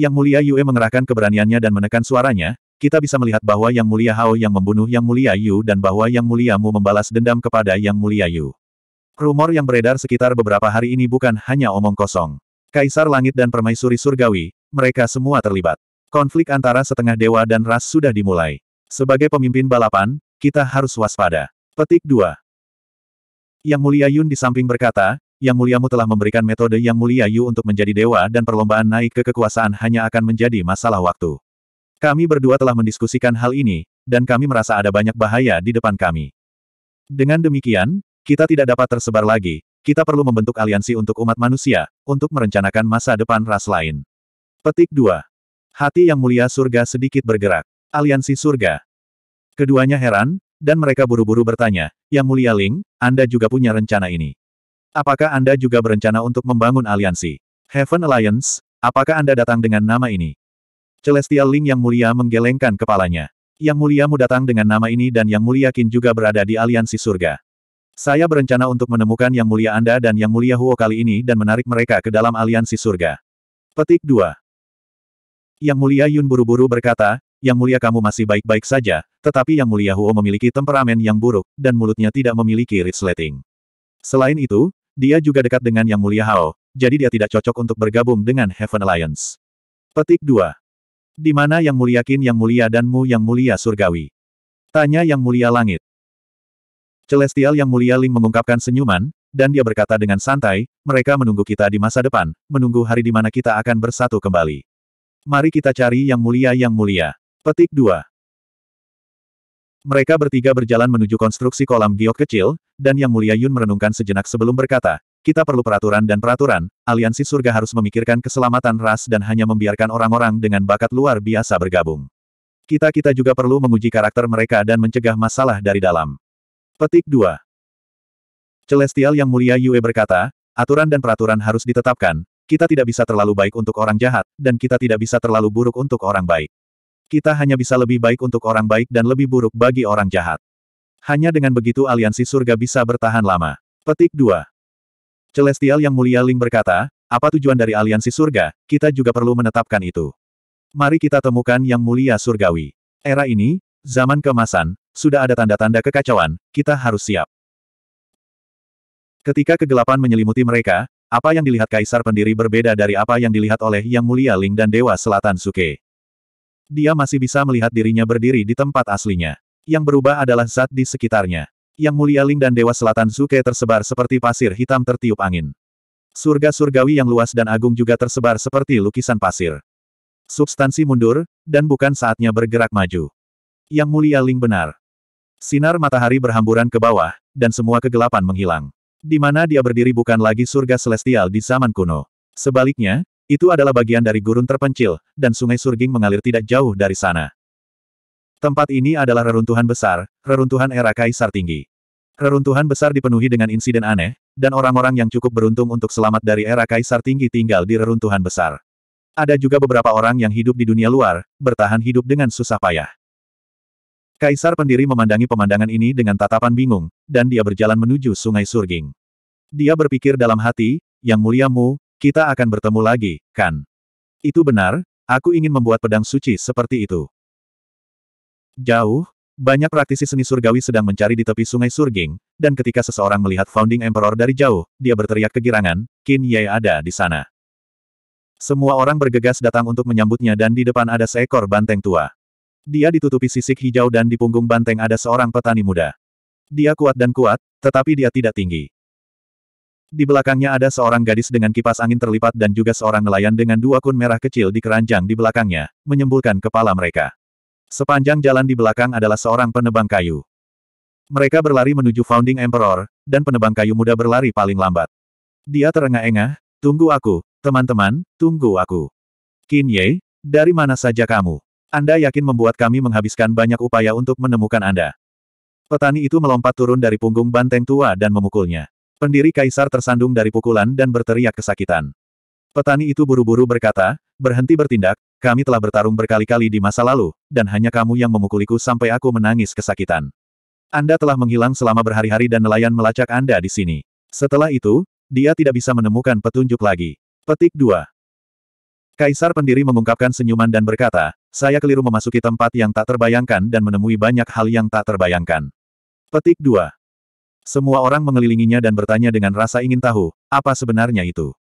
Yang Mulia Yue mengerahkan keberaniannya dan menekan suaranya, kita bisa melihat bahwa Yang Mulia Hao yang membunuh Yang Mulia Yu dan bahwa Yang Mulia Mu membalas dendam kepada Yang Mulia Yu. Rumor yang beredar sekitar beberapa hari ini bukan hanya omong kosong. Kaisar Langit dan Permaisuri Surgawi, mereka semua terlibat. Konflik antara setengah dewa dan ras sudah dimulai. Sebagai pemimpin balapan, kita harus waspada. Petik 2. Yang Mulia Yun di samping berkata, yang Muliamu telah memberikan metode Yang Mulia Yu untuk menjadi dewa dan perlombaan naik ke kekuasaan hanya akan menjadi masalah waktu. Kami berdua telah mendiskusikan hal ini, dan kami merasa ada banyak bahaya di depan kami. Dengan demikian, kita tidak dapat tersebar lagi, kita perlu membentuk aliansi untuk umat manusia, untuk merencanakan masa depan ras lain. Petik 2. Hati Yang Mulia Surga sedikit bergerak. Aliansi Surga. Keduanya heran, dan mereka buru-buru bertanya, Yang Mulia Ling, Anda juga punya rencana ini. Apakah Anda juga berencana untuk membangun aliansi? Heaven Alliance, apakah Anda datang dengan nama ini? Celestial Ling yang mulia menggelengkan kepalanya. Yang muliamu datang dengan nama ini dan yang mulia Qin juga berada di aliansi surga. Saya berencana untuk menemukan yang mulia Anda dan yang mulia Huo kali ini dan menarik mereka ke dalam aliansi surga. Petik 2. Yang mulia Yun buru-buru berkata, yang mulia kamu masih baik-baik saja, tetapi yang mulia Huo memiliki temperamen yang buruk, dan mulutnya tidak memiliki resleting. Selain itu, dia juga dekat dengan Yang Mulia Hao, jadi dia tidak cocok untuk bergabung dengan Heaven Alliance. Petik 2. Di mana Yang Mulia Kin Yang Mulia dan Mu Yang Mulia Surgawi? Tanya Yang Mulia Langit. Celestial Yang Mulia Ling mengungkapkan senyuman, dan dia berkata dengan santai, mereka menunggu kita di masa depan, menunggu hari di mana kita akan bersatu kembali. Mari kita cari Yang Mulia Yang Mulia. Petik 2. Mereka bertiga berjalan menuju konstruksi kolam giok kecil, dan Yang Mulia Yun merenungkan sejenak sebelum berkata, kita perlu peraturan dan peraturan, aliansi surga harus memikirkan keselamatan ras dan hanya membiarkan orang-orang dengan bakat luar biasa bergabung. Kita-kita juga perlu menguji karakter mereka dan mencegah masalah dari dalam. Petik 2. Celestial Yang Mulia Yue berkata, aturan dan peraturan harus ditetapkan, kita tidak bisa terlalu baik untuk orang jahat, dan kita tidak bisa terlalu buruk untuk orang baik. Kita hanya bisa lebih baik untuk orang baik dan lebih buruk bagi orang jahat. Hanya dengan begitu aliansi surga bisa bertahan lama. Petik 2. Celestial yang mulia Ling berkata, apa tujuan dari aliansi surga, kita juga perlu menetapkan itu. Mari kita temukan yang mulia surgawi. Era ini, zaman kemasan, sudah ada tanda-tanda kekacauan, kita harus siap. Ketika kegelapan menyelimuti mereka, apa yang dilihat kaisar pendiri berbeda dari apa yang dilihat oleh Yang Mulia Ling dan Dewa Selatan Suke. Dia masih bisa melihat dirinya berdiri di tempat aslinya. Yang berubah adalah zat di sekitarnya. Yang mulia Ling dan Dewa Selatan Zuke tersebar seperti pasir hitam tertiup angin. Surga surgawi yang luas dan agung juga tersebar seperti lukisan pasir. Substansi mundur, dan bukan saatnya bergerak maju. Yang mulia Ling benar. Sinar matahari berhamburan ke bawah, dan semua kegelapan menghilang. Di mana dia berdiri bukan lagi surga celestial di zaman kuno. Sebaliknya, itu adalah bagian dari gurun terpencil, dan sungai Surging mengalir tidak jauh dari sana. Tempat ini adalah reruntuhan besar, reruntuhan era Kaisar Tinggi. Reruntuhan besar dipenuhi dengan insiden aneh, dan orang-orang yang cukup beruntung untuk selamat dari era Kaisar Tinggi tinggal di reruntuhan besar. Ada juga beberapa orang yang hidup di dunia luar, bertahan hidup dengan susah payah. Kaisar pendiri memandangi pemandangan ini dengan tatapan bingung, dan dia berjalan menuju sungai Surging. Dia berpikir dalam hati, Yang Mulia Mu, kita akan bertemu lagi, kan? Itu benar, aku ingin membuat pedang suci seperti itu. Jauh, banyak praktisi seni surgawi sedang mencari di tepi sungai Surging, dan ketika seseorang melihat Founding Emperor dari jauh, dia berteriak kegirangan, Qin Ye ada di sana. Semua orang bergegas datang untuk menyambutnya dan di depan ada seekor banteng tua. Dia ditutupi sisik hijau dan di punggung banteng ada seorang petani muda. Dia kuat dan kuat, tetapi dia tidak tinggi. Di belakangnya ada seorang gadis dengan kipas angin terlipat dan juga seorang nelayan dengan dua kun merah kecil di keranjang di belakangnya, menyembulkan kepala mereka. Sepanjang jalan di belakang adalah seorang penebang kayu. Mereka berlari menuju Founding Emperor, dan penebang kayu muda berlari paling lambat. Dia terengah-engah, tunggu aku, teman-teman, tunggu aku. Qin Ye, dari mana saja kamu? Anda yakin membuat kami menghabiskan banyak upaya untuk menemukan Anda. Petani itu melompat turun dari punggung banteng tua dan memukulnya. Pendiri kaisar tersandung dari pukulan dan berteriak kesakitan. Petani itu buru-buru berkata, berhenti bertindak, kami telah bertarung berkali-kali di masa lalu, dan hanya kamu yang memukuliku sampai aku menangis kesakitan. Anda telah menghilang selama berhari-hari dan nelayan melacak Anda di sini. Setelah itu, dia tidak bisa menemukan petunjuk lagi. Petik 2. Kaisar pendiri mengungkapkan senyuman dan berkata, saya keliru memasuki tempat yang tak terbayangkan dan menemui banyak hal yang tak terbayangkan. Petik 2. Semua orang mengelilinginya dan bertanya dengan rasa ingin tahu, apa sebenarnya itu.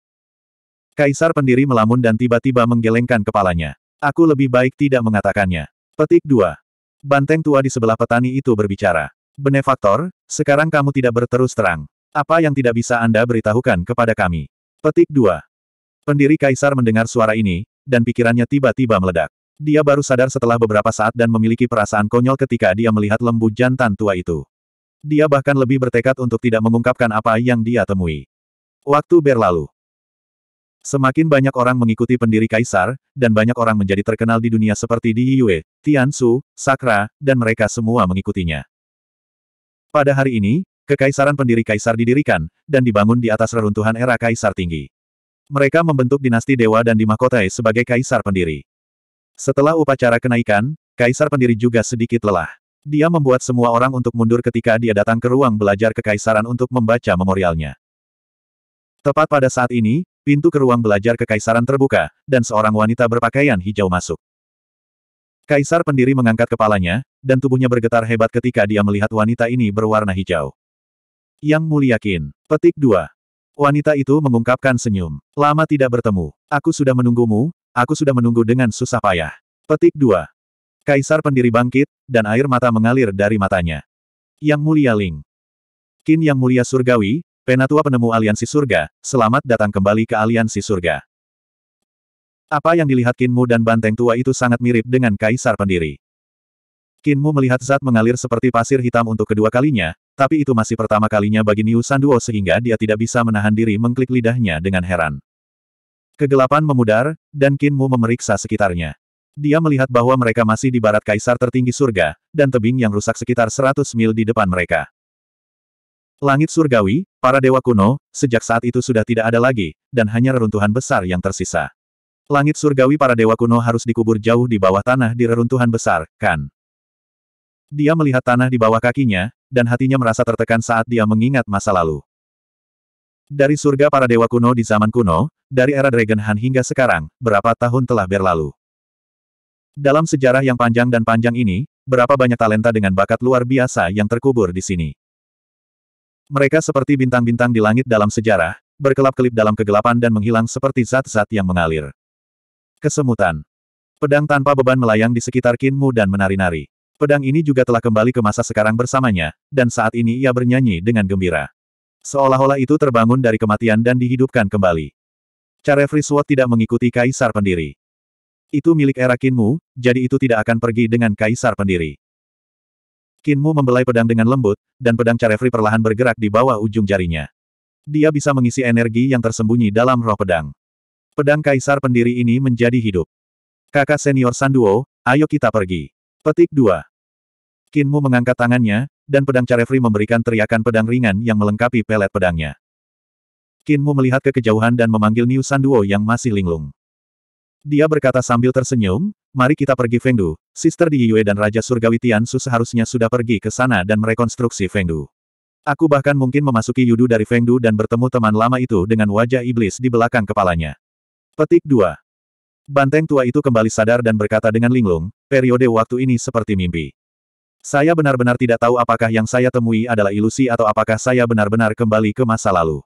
Kaisar pendiri melamun dan tiba-tiba menggelengkan kepalanya. Aku lebih baik tidak mengatakannya. Petik 2. Banteng tua di sebelah petani itu berbicara. Benefaktor, sekarang kamu tidak berterus terang. Apa yang tidak bisa Anda beritahukan kepada kami? Petik 2. Pendiri Kaisar mendengar suara ini, dan pikirannya tiba-tiba meledak. Dia baru sadar setelah beberapa saat dan memiliki perasaan konyol ketika dia melihat lembu jantan tua itu. Dia bahkan lebih bertekad untuk tidak mengungkapkan apa yang dia temui. Waktu berlalu. Semakin banyak orang mengikuti pendiri kaisar, dan banyak orang menjadi terkenal di dunia seperti Di Yue, Su, Sakra, dan mereka semua mengikutinya. Pada hari ini, kekaisaran pendiri kaisar didirikan, dan dibangun di atas reruntuhan era kaisar tinggi. Mereka membentuk dinasti dewa dan dimakotai sebagai kaisar pendiri. Setelah upacara kenaikan, kaisar pendiri juga sedikit lelah. Dia membuat semua orang untuk mundur ketika dia datang ke ruang belajar kekaisaran untuk membaca memorialnya. Tepat pada saat ini, pintu ke ruang belajar kekaisaran terbuka, dan seorang wanita berpakaian hijau masuk. Kaisar pendiri mengangkat kepalanya, dan tubuhnya bergetar hebat ketika dia melihat wanita ini berwarna hijau. Yang mulia Kin. Petik 2. Wanita itu mengungkapkan senyum. Lama tidak bertemu. Aku sudah menunggumu, aku sudah menunggu dengan susah payah. Petik 2. Kaisar pendiri bangkit, dan air mata mengalir dari matanya. Yang Mulia Ling. Kin Yang Mulia Surgawi, Penatua penemu Aliansi Surga, selamat datang kembali ke Aliansi Surga. Apa yang dilihat Kinmu dan banteng tua itu sangat mirip dengan Kaisar pendiri. Kinmu melihat zat mengalir seperti pasir hitam untuk kedua kalinya, tapi itu masih pertama kalinya bagi Niu Sanduo sehingga dia tidak bisa menahan diri mengklik lidahnya dengan heran. Kegelapan memudar, dan Kinmu memeriksa sekitarnya dia melihat bahwa mereka masih di barat kaisar tertinggi surga, dan tebing yang rusak sekitar 100 mil di depan mereka. Langit surgawi, para dewa kuno, sejak saat itu sudah tidak ada lagi, dan hanya reruntuhan besar yang tersisa. Langit surgawi para dewa kuno harus dikubur jauh di bawah tanah di reruntuhan besar, kan? Dia melihat tanah di bawah kakinya, dan hatinya merasa tertekan saat dia mengingat masa lalu. Dari surga para dewa kuno di zaman kuno, dari era Dragon Han hingga sekarang, berapa tahun telah berlalu. Dalam sejarah yang panjang dan panjang ini, berapa banyak talenta dengan bakat luar biasa yang terkubur di sini. Mereka seperti bintang-bintang di langit dalam sejarah, berkelap-kelip dalam kegelapan dan menghilang seperti zat-zat yang mengalir. Kesemutan. Pedang tanpa beban melayang di sekitar Kinmu dan menari-nari. Pedang ini juga telah kembali ke masa sekarang bersamanya, dan saat ini ia bernyanyi dengan gembira. Seolah-olah itu terbangun dari kematian dan dihidupkan kembali. Carefree Sword tidak mengikuti kaisar pendiri. Itu milik era Kinmu, jadi itu tidak akan pergi dengan kaisar pendiri. Kinmu membelai pedang dengan lembut, dan pedang Carefree perlahan bergerak di bawah ujung jarinya. Dia bisa mengisi energi yang tersembunyi dalam roh pedang. Pedang kaisar pendiri ini menjadi hidup. Kakak senior Sanduo, ayo kita pergi. Petik 2. Kinmu mengangkat tangannya, dan pedang Carefree memberikan teriakan pedang ringan yang melengkapi pelet pedangnya. Kinmu melihat ke kejauhan dan memanggil Niu Sanduo yang masih linglung. Dia berkata sambil tersenyum, mari kita pergi Fengdu, Sister Di Yue dan Raja Surgawi Tiansu seharusnya sudah pergi ke sana dan merekonstruksi Fengdu. Aku bahkan mungkin memasuki Yudu dari Fengdu dan bertemu teman lama itu dengan wajah iblis di belakang kepalanya. Petik 2. Banteng tua itu kembali sadar dan berkata dengan linglung, periode waktu ini seperti mimpi. Saya benar-benar tidak tahu apakah yang saya temui adalah ilusi atau apakah saya benar-benar kembali ke masa lalu.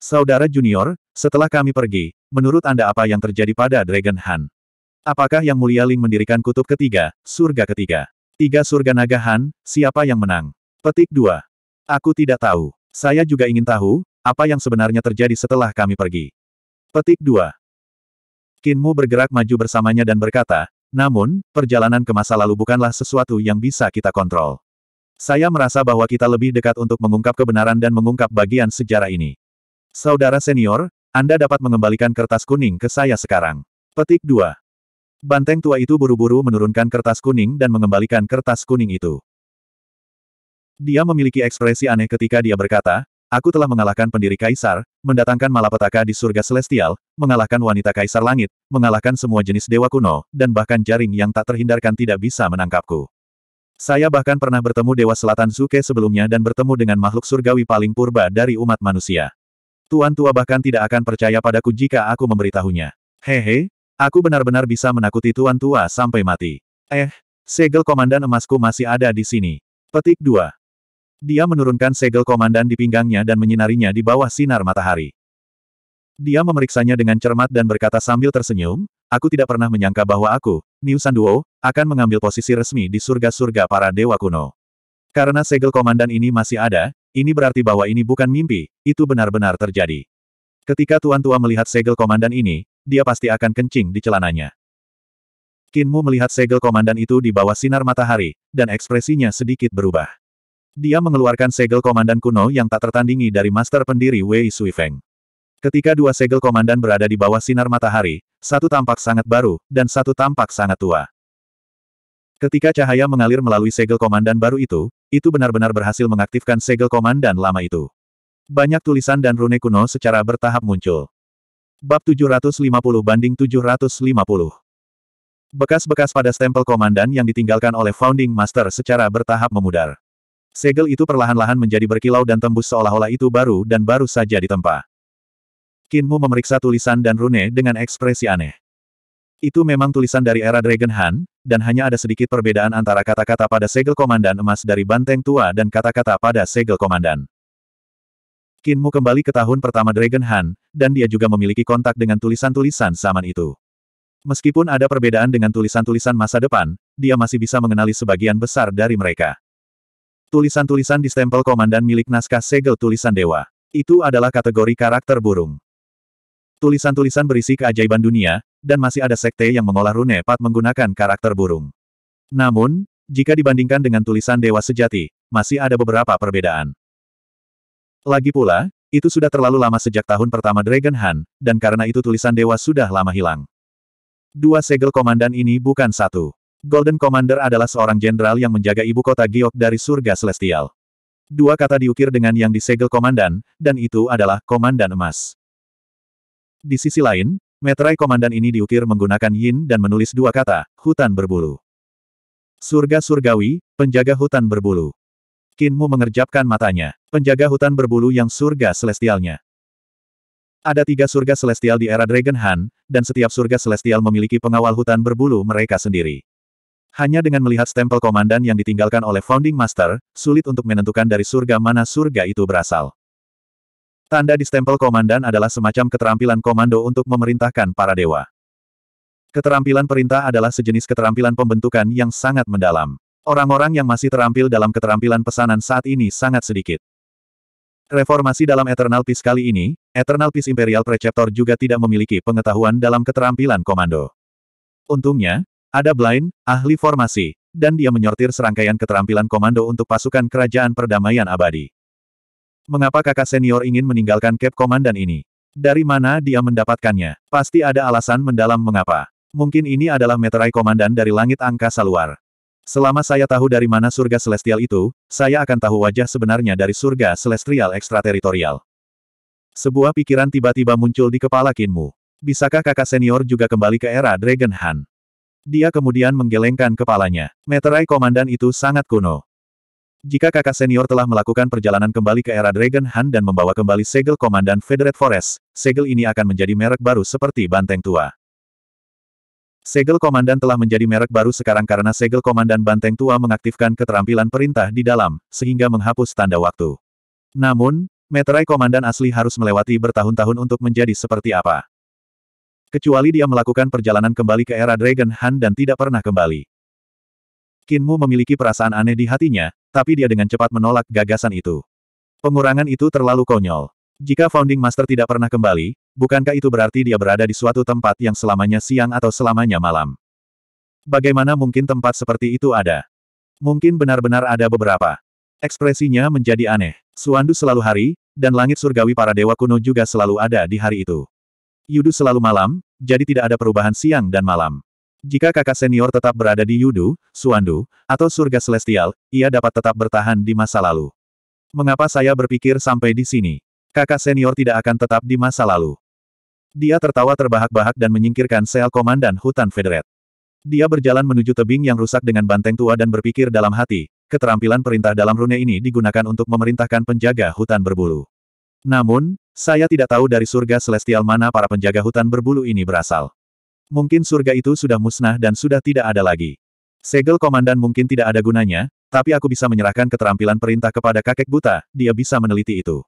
Saudara junior, setelah kami pergi, menurut Anda apa yang terjadi pada Dragon Han? Apakah Yang Mulia Ling mendirikan kutub ketiga, surga ketiga? Tiga surga naga Han, siapa yang menang? Petik 2. Aku tidak tahu. Saya juga ingin tahu, apa yang sebenarnya terjadi setelah kami pergi. Petik 2. Kinmu bergerak maju bersamanya dan berkata, namun, perjalanan ke masa lalu bukanlah sesuatu yang bisa kita kontrol. Saya merasa bahwa kita lebih dekat untuk mengungkap kebenaran dan mengungkap bagian sejarah ini. Saudara senior, anda dapat mengembalikan kertas kuning ke saya sekarang. Petik 2. Banteng tua itu buru-buru menurunkan kertas kuning dan mengembalikan kertas kuning itu. Dia memiliki ekspresi aneh ketika dia berkata, Aku telah mengalahkan pendiri kaisar, mendatangkan malapetaka di surga celestial, mengalahkan wanita kaisar langit, mengalahkan semua jenis dewa kuno, dan bahkan jaring yang tak terhindarkan tidak bisa menangkapku. Saya bahkan pernah bertemu Dewa Selatan Zuke sebelumnya dan bertemu dengan makhluk surgawi paling purba dari umat manusia. Tuan tua bahkan tidak akan percaya padaku jika aku memberitahunya. Hehe, aku benar-benar bisa menakuti tuan tua sampai mati. Eh, segel komandan emasku masih ada di sini. Petik 2. Dia menurunkan segel komandan di pinggangnya dan menyinarinya di bawah sinar matahari. Dia memeriksanya dengan cermat dan berkata sambil tersenyum, aku tidak pernah menyangka bahwa aku, Niu Sanduo, akan mengambil posisi resmi di surga-surga para dewa kuno. Karena segel komandan ini masih ada, ini berarti bahwa ini bukan mimpi, itu benar-benar terjadi. Ketika Tuan Tua melihat segel komandan ini, dia pasti akan kencing di celananya. Kinmu melihat segel komandan itu di bawah sinar matahari, dan ekspresinya sedikit berubah. Dia mengeluarkan segel komandan kuno yang tak tertandingi dari master pendiri Wei Sui Feng. Ketika dua segel komandan berada di bawah sinar matahari, satu tampak sangat baru, dan satu tampak sangat tua. Ketika cahaya mengalir melalui segel komandan baru itu, itu benar-benar berhasil mengaktifkan segel komandan lama itu. Banyak tulisan dan rune kuno secara bertahap muncul. Bab 750 banding 750. Bekas-bekas pada stempel komandan yang ditinggalkan oleh Founding Master secara bertahap memudar. Segel itu perlahan-lahan menjadi berkilau dan tembus seolah-olah itu baru dan baru saja ditempa. Kinmu memeriksa tulisan dan rune dengan ekspresi aneh. Itu memang tulisan dari era Dragon Han, dan hanya ada sedikit perbedaan antara kata-kata pada segel komandan emas dari banteng tua dan kata-kata pada segel komandan. Kinmu kembali ke tahun pertama Dragon Han, dan dia juga memiliki kontak dengan tulisan-tulisan zaman itu. Meskipun ada perbedaan dengan tulisan-tulisan masa depan, dia masih bisa mengenali sebagian besar dari mereka. Tulisan-tulisan di stempel komandan milik naskah segel tulisan dewa. Itu adalah kategori karakter burung. Tulisan-tulisan berisi keajaiban dunia, dan masih ada sekte yang mengolah rune pat menggunakan karakter burung. Namun, jika dibandingkan dengan tulisan Dewa Sejati, masih ada beberapa perbedaan. Lagi pula, itu sudah terlalu lama sejak tahun pertama Dragon Hunt, dan karena itu tulisan Dewa sudah lama hilang. Dua segel komandan ini bukan satu. Golden Commander adalah seorang jenderal yang menjaga ibu kota Giok dari surga celestial. Dua kata diukir dengan yang di segel komandan, dan itu adalah komandan emas. Di sisi lain, meterai komandan ini diukir menggunakan yin dan menulis dua kata, hutan berbulu. Surga surgawi, penjaga hutan berbulu. Kinmu mengerjapkan matanya, penjaga hutan berbulu yang surga celestialnya. Ada tiga surga celestial di era Dragon Han, dan setiap surga celestial memiliki pengawal hutan berbulu mereka sendiri. Hanya dengan melihat stempel komandan yang ditinggalkan oleh Founding Master, sulit untuk menentukan dari surga mana surga itu berasal. Tanda di stempel komandan adalah semacam keterampilan komando untuk memerintahkan para dewa. Keterampilan perintah adalah sejenis keterampilan pembentukan yang sangat mendalam. Orang-orang yang masih terampil dalam keterampilan pesanan saat ini sangat sedikit. Reformasi dalam Eternal Peace kali ini, Eternal Peace Imperial Preceptor juga tidak memiliki pengetahuan dalam keterampilan komando. Untungnya, ada Blind, ahli formasi, dan dia menyortir serangkaian keterampilan komando untuk pasukan kerajaan perdamaian abadi. Mengapa kakak senior ingin meninggalkan Cap Komandan ini? Dari mana dia mendapatkannya? Pasti ada alasan mendalam mengapa. Mungkin ini adalah meterai komandan dari langit angkasa luar. Selama saya tahu dari mana surga celestial itu, saya akan tahu wajah sebenarnya dari surga celestial ekstrateritorial. Sebuah pikiran tiba-tiba muncul di kepala Kinmu. Bisakah kakak senior juga kembali ke era Dragon Han? Dia kemudian menggelengkan kepalanya. Meterai komandan itu sangat kuno. Jika kakak senior telah melakukan perjalanan kembali ke era Dragon Han dan membawa kembali segel Komandan Federate Forest, segel ini akan menjadi merek baru seperti banteng tua. Segel Komandan telah menjadi merek baru sekarang karena segel Komandan Banteng Tua mengaktifkan keterampilan perintah di dalam, sehingga menghapus tanda waktu. Namun, meterai Komandan asli harus melewati bertahun-tahun untuk menjadi seperti apa. Kecuali dia melakukan perjalanan kembali ke era Dragon Han dan tidak pernah kembali. Kinmu memiliki perasaan aneh di hatinya, tapi dia dengan cepat menolak gagasan itu. Pengurangan itu terlalu konyol. Jika Founding Master tidak pernah kembali, bukankah itu berarti dia berada di suatu tempat yang selamanya siang atau selamanya malam? Bagaimana mungkin tempat seperti itu ada? Mungkin benar-benar ada beberapa. Ekspresinya menjadi aneh. Suandu selalu hari, dan langit surgawi para dewa kuno juga selalu ada di hari itu. Yudu selalu malam, jadi tidak ada perubahan siang dan malam. Jika kakak senior tetap berada di Yudu, Suandu, atau surga celestial, ia dapat tetap bertahan di masa lalu. Mengapa saya berpikir sampai di sini? Kakak senior tidak akan tetap di masa lalu. Dia tertawa terbahak-bahak dan menyingkirkan sel komandan hutan federet. Dia berjalan menuju tebing yang rusak dengan banteng tua dan berpikir dalam hati, keterampilan perintah dalam rune ini digunakan untuk memerintahkan penjaga hutan berbulu. Namun, saya tidak tahu dari surga celestial mana para penjaga hutan berbulu ini berasal. Mungkin surga itu sudah musnah dan sudah tidak ada lagi. Segel komandan mungkin tidak ada gunanya, tapi aku bisa menyerahkan keterampilan perintah kepada kakek buta, dia bisa meneliti itu.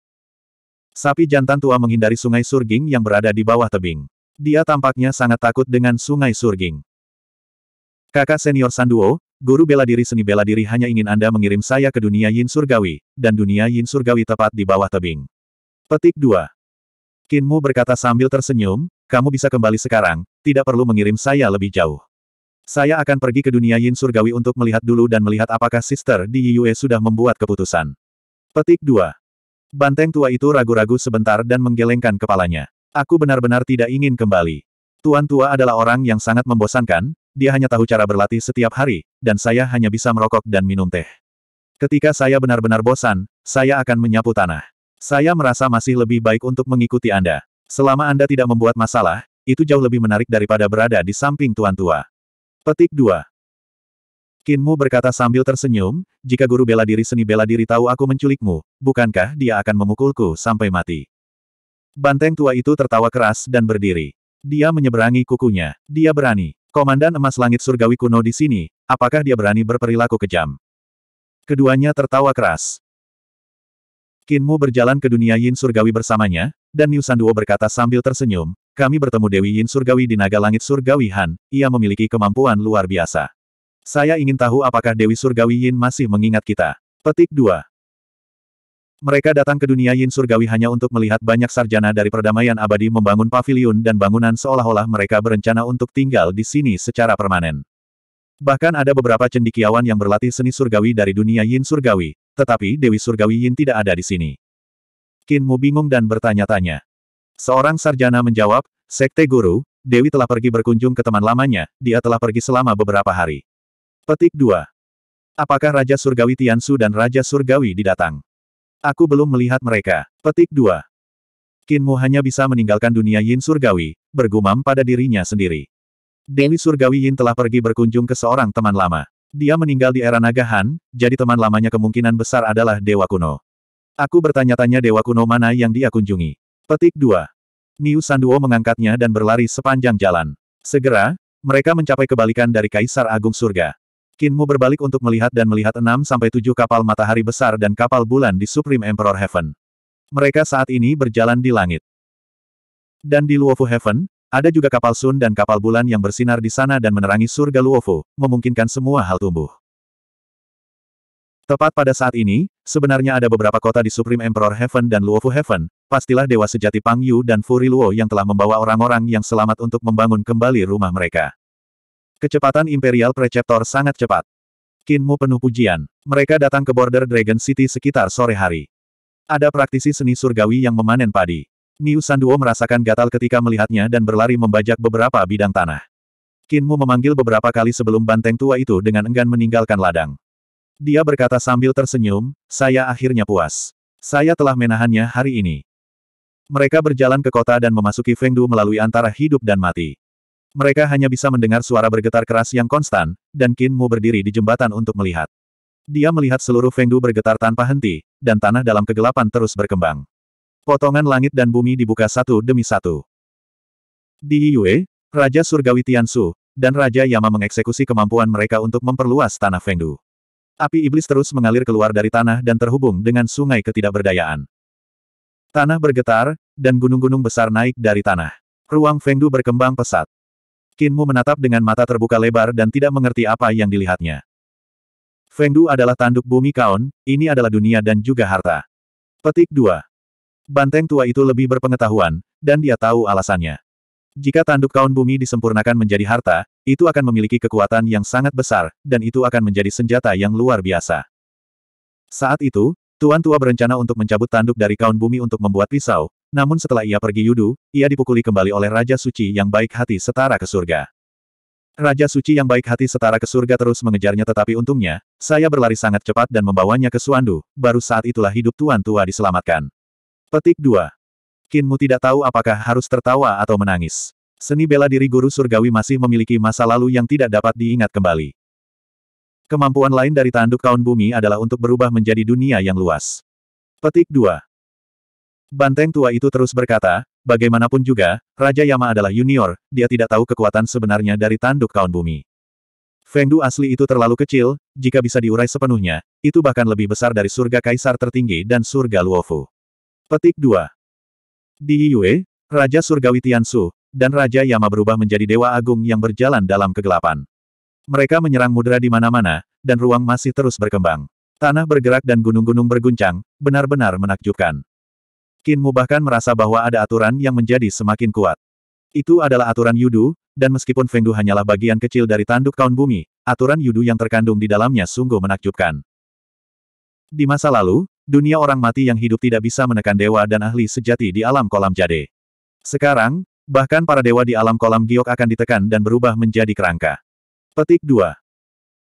Sapi jantan tua menghindari sungai Surging yang berada di bawah tebing. Dia tampaknya sangat takut dengan sungai Surging. Kakak senior Sanduo, guru bela diri seni bela diri hanya ingin Anda mengirim saya ke dunia Yin Surgawi, dan dunia Yin Surgawi tepat di bawah tebing. Petik 2. Kinmu berkata sambil tersenyum, kamu bisa kembali sekarang, tidak perlu mengirim saya lebih jauh. Saya akan pergi ke dunia Yin Surgawi untuk melihat dulu dan melihat apakah Sister di Yue sudah membuat keputusan. Petik 2. Banteng tua itu ragu-ragu sebentar dan menggelengkan kepalanya. Aku benar-benar tidak ingin kembali. Tuan tua adalah orang yang sangat membosankan, dia hanya tahu cara berlatih setiap hari, dan saya hanya bisa merokok dan minum teh. Ketika saya benar-benar bosan, saya akan menyapu tanah. Saya merasa masih lebih baik untuk mengikuti Anda. Selama Anda tidak membuat masalah, itu jauh lebih menarik daripada berada di samping tuan tua. Petik 2. Kinmu berkata sambil tersenyum, jika guru bela diri seni bela diri tahu aku menculikmu, bukankah dia akan memukulku sampai mati? Banteng tua itu tertawa keras dan berdiri. Dia menyeberangi kukunya. Dia berani. Komandan emas langit surgawi kuno di sini, apakah dia berani berperilaku kejam? Keduanya tertawa keras. Kinmu berjalan ke dunia Yin surgawi bersamanya, dan Niu Sanduo berkata sambil tersenyum, kami bertemu Dewi Yin Surgawi di Naga Langit Surgawi Han, ia memiliki kemampuan luar biasa. Saya ingin tahu apakah Dewi Surgawi Yin masih mengingat kita. Petik 2. Mereka datang ke dunia Yin Surgawi hanya untuk melihat banyak sarjana dari perdamaian abadi membangun paviliun dan bangunan seolah-olah mereka berencana untuk tinggal di sini secara permanen. Bahkan ada beberapa cendikiawan yang berlatih seni surgawi dari dunia Yin Surgawi, tetapi Dewi Surgawi Yin tidak ada di sini. Kinmu bingung dan bertanya-tanya. Seorang sarjana menjawab, Sekte Guru, Dewi telah pergi berkunjung ke teman lamanya, dia telah pergi selama beberapa hari. Petik 2. Apakah Raja Surgawi Tiansu dan Raja Surgawi didatang? Aku belum melihat mereka. Petik 2. Kinmu hanya bisa meninggalkan dunia Yin Surgawi, bergumam pada dirinya sendiri. Dewi Surgawi Yin telah pergi berkunjung ke seorang teman lama. Dia meninggal di era Nagahan, jadi teman lamanya kemungkinan besar adalah Dewa Kuno. Aku bertanya-tanya dewa kuno mana yang dia kunjungi. Petik 2. Niu Sanduo mengangkatnya dan berlari sepanjang jalan. Segera, mereka mencapai kebalikan dari Kaisar Agung Surga. Kinmu berbalik untuk melihat dan melihat 6-7 kapal matahari besar dan kapal bulan di Supreme Emperor Heaven. Mereka saat ini berjalan di langit. Dan di Luofu Heaven, ada juga kapal Sun dan kapal bulan yang bersinar di sana dan menerangi surga Luofu, memungkinkan semua hal tumbuh. Tepat pada saat ini, sebenarnya ada beberapa kota di Supreme Emperor Heaven dan Luofu Heaven, pastilah dewa sejati Pang Yu dan Furi Luo yang telah membawa orang-orang yang selamat untuk membangun kembali rumah mereka. Kecepatan Imperial Preceptor sangat cepat. Kinmu penuh pujian. Mereka datang ke border Dragon City sekitar sore hari. Ada praktisi seni surgawi yang memanen padi. Niu Sanduo merasakan gatal ketika melihatnya dan berlari membajak beberapa bidang tanah. Kinmu memanggil beberapa kali sebelum banteng tua itu dengan enggan meninggalkan ladang. Dia berkata sambil tersenyum, saya akhirnya puas. Saya telah menahannya hari ini. Mereka berjalan ke kota dan memasuki Fengdu melalui antara hidup dan mati. Mereka hanya bisa mendengar suara bergetar keras yang konstan, dan Qin Mu berdiri di jembatan untuk melihat. Dia melihat seluruh Fengdu bergetar tanpa henti, dan tanah dalam kegelapan terus berkembang. Potongan langit dan bumi dibuka satu demi satu. Di Yue, Raja Surgawi Tian Su dan Raja Yama mengeksekusi kemampuan mereka untuk memperluas tanah Fengdu. Api iblis terus mengalir keluar dari tanah dan terhubung dengan sungai ketidakberdayaan. Tanah bergetar, dan gunung-gunung besar naik dari tanah. Ruang Fengdu berkembang pesat. Kinmu menatap dengan mata terbuka lebar dan tidak mengerti apa yang dilihatnya. Fengdu adalah tanduk bumi Kaon, ini adalah dunia dan juga harta. Petik 2. Banteng tua itu lebih berpengetahuan, dan dia tahu alasannya. Jika tanduk kaun bumi disempurnakan menjadi harta, itu akan memiliki kekuatan yang sangat besar, dan itu akan menjadi senjata yang luar biasa. Saat itu, Tuan Tua berencana untuk mencabut tanduk dari kaun bumi untuk membuat pisau, namun setelah ia pergi Yudu, ia dipukuli kembali oleh Raja Suci yang baik hati setara ke surga. Raja Suci yang baik hati setara ke surga terus mengejarnya tetapi untungnya, saya berlari sangat cepat dan membawanya ke Suandu, baru saat itulah hidup Tuan Tua diselamatkan. Petik 2. Kinmu tidak tahu apakah harus tertawa atau menangis. Seni bela diri guru surgawi masih memiliki masa lalu yang tidak dapat diingat kembali. Kemampuan lain dari tanduk kaun bumi adalah untuk berubah menjadi dunia yang luas. Petik 2. Banteng tua itu terus berkata, bagaimanapun juga, Raja Yama adalah junior, dia tidak tahu kekuatan sebenarnya dari tanduk kaun bumi. Fengdu asli itu terlalu kecil, jika bisa diurai sepenuhnya, itu bahkan lebih besar dari surga kaisar tertinggi dan surga Luofu. Petik 2. Di Yue, Raja Surgawi Tiansu, dan Raja Yama berubah menjadi Dewa Agung yang berjalan dalam kegelapan. Mereka menyerang mudra di mana-mana, dan ruang masih terus berkembang. Tanah bergerak dan gunung-gunung berguncang, benar-benar menakjubkan. Kinmu bahkan merasa bahwa ada aturan yang menjadi semakin kuat. Itu adalah aturan Yudu, dan meskipun Fengdu hanyalah bagian kecil dari tanduk kaun bumi, aturan Yudu yang terkandung di dalamnya sungguh menakjubkan. Di masa lalu, dunia orang mati yang hidup tidak bisa menekan dewa dan ahli sejati di alam kolam jade. Sekarang, bahkan para dewa di alam kolam giok akan ditekan dan berubah menjadi kerangka. Petik 2.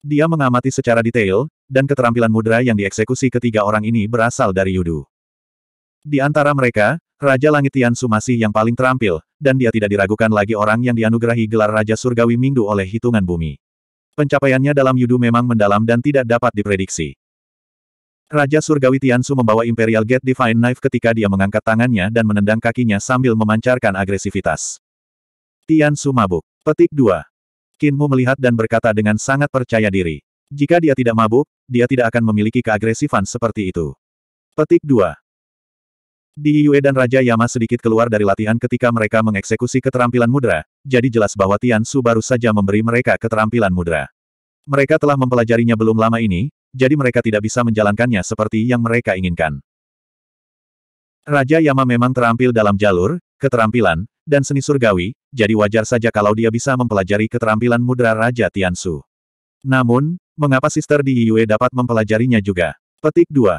Dia mengamati secara detail, dan keterampilan mudra yang dieksekusi ketiga orang ini berasal dari Yudu. Di antara mereka, Raja Langit Tiansu masih yang paling terampil, dan dia tidak diragukan lagi orang yang dianugerahi gelar Raja Surgawi Mingdu oleh hitungan bumi. Pencapaiannya dalam Yudu memang mendalam dan tidak dapat diprediksi. Raja Surgawi Tiansu membawa Imperial Gate Divine Knife ketika dia mengangkat tangannya dan menendang kakinya sambil memancarkan agresivitas. Tiansu mabuk. Petik 2. Kinmu melihat dan berkata dengan sangat percaya diri. Jika dia tidak mabuk, dia tidak akan memiliki keagresifan seperti itu. Petik 2. Di Yue dan Raja Yama sedikit keluar dari latihan ketika mereka mengeksekusi keterampilan mudra, jadi jelas bahwa Tian Su baru saja memberi mereka keterampilan mudra. Mereka telah mempelajarinya belum lama ini, jadi mereka tidak bisa menjalankannya seperti yang mereka inginkan. Raja Yama memang terampil dalam jalur, keterampilan, dan seni surgawi, jadi wajar saja kalau dia bisa mempelajari keterampilan mudra Raja Tiansu. Namun, mengapa Sister di Yue dapat mempelajarinya juga? Petik 2.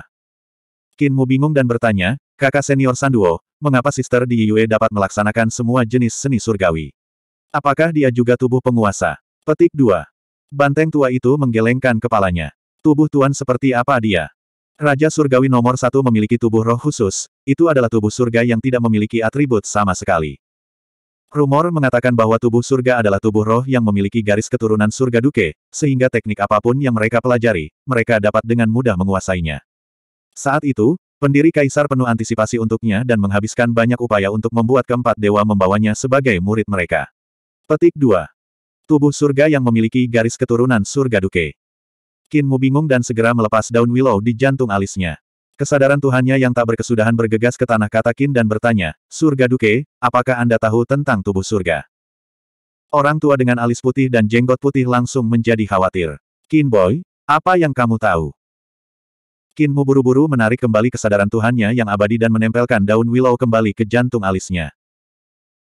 Kinmu bingung dan bertanya, kakak senior Sanduo, mengapa Sister di Yue dapat melaksanakan semua jenis seni surgawi? Apakah dia juga tubuh penguasa? Petik 2. Banteng tua itu menggelengkan kepalanya. Tubuh Tuan seperti apa dia? Raja Surgawi nomor satu memiliki tubuh roh khusus, itu adalah tubuh surga yang tidak memiliki atribut sama sekali. Rumor mengatakan bahwa tubuh surga adalah tubuh roh yang memiliki garis keturunan surga duke, sehingga teknik apapun yang mereka pelajari, mereka dapat dengan mudah menguasainya. Saat itu, pendiri kaisar penuh antisipasi untuknya dan menghabiskan banyak upaya untuk membuat keempat dewa membawanya sebagai murid mereka. Petik 2. Tubuh surga yang memiliki garis keturunan surga duke. Kinmu bingung dan segera melepas daun willow di jantung alisnya. Kesadaran Tuhannya yang tak berkesudahan bergegas ke tanah kata Kin dan bertanya, Surga Duke, apakah Anda tahu tentang tubuh surga? Orang tua dengan alis putih dan jenggot putih langsung menjadi khawatir. Kin Boy, apa yang kamu tahu? Kinmu buru-buru menarik kembali kesadaran Tuhannya yang abadi dan menempelkan daun willow kembali ke jantung alisnya.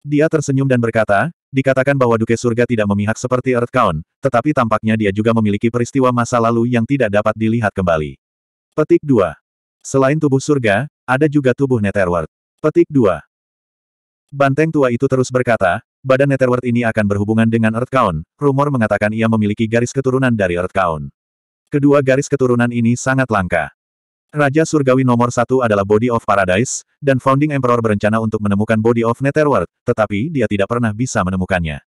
Dia tersenyum dan berkata, Dikatakan bahwa Duke Surga tidak memihak seperti Earth Count, tetapi tampaknya dia juga memiliki peristiwa masa lalu yang tidak dapat dilihat kembali. Petik 2. Selain tubuh surga, ada juga tubuh Netherworld. Petik 2. Banteng tua itu terus berkata, badan Netherworld ini akan berhubungan dengan Earth Count, rumor mengatakan ia memiliki garis keturunan dari Earth Count. Kedua garis keturunan ini sangat langka. Raja Surgawi nomor satu adalah Body of Paradise, dan Founding Emperor berencana untuk menemukan Body of Netherworld, tetapi dia tidak pernah bisa menemukannya.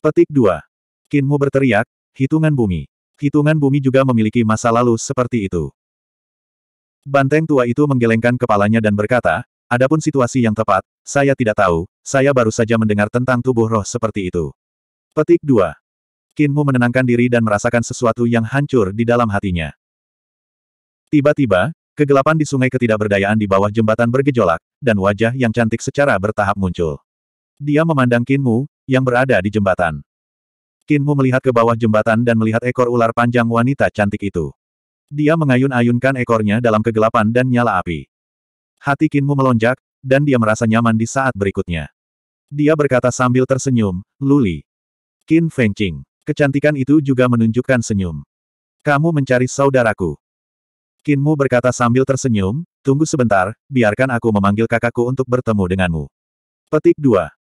Petik 2. Kinmu berteriak, hitungan bumi. Hitungan bumi juga memiliki masa lalu seperti itu. Banteng tua itu menggelengkan kepalanya dan berkata, adapun situasi yang tepat, saya tidak tahu, saya baru saja mendengar tentang tubuh roh seperti itu. Petik 2. Kinmu menenangkan diri dan merasakan sesuatu yang hancur di dalam hatinya. Tiba-tiba, Kegelapan di sungai ketidakberdayaan di bawah jembatan bergejolak, dan wajah yang cantik secara bertahap muncul. Dia memandang Kinmu, yang berada di jembatan. Kinmu melihat ke bawah jembatan dan melihat ekor ular panjang wanita cantik itu. Dia mengayun-ayunkan ekornya dalam kegelapan dan nyala api. Hati Kinmu melonjak, dan dia merasa nyaman di saat berikutnya. Dia berkata sambil tersenyum, Luli. Kin Fengqing, kecantikan itu juga menunjukkan senyum. Kamu mencari saudaraku. Kinmu berkata sambil tersenyum, tunggu sebentar, biarkan aku memanggil kakakku untuk bertemu denganmu. Petik 2.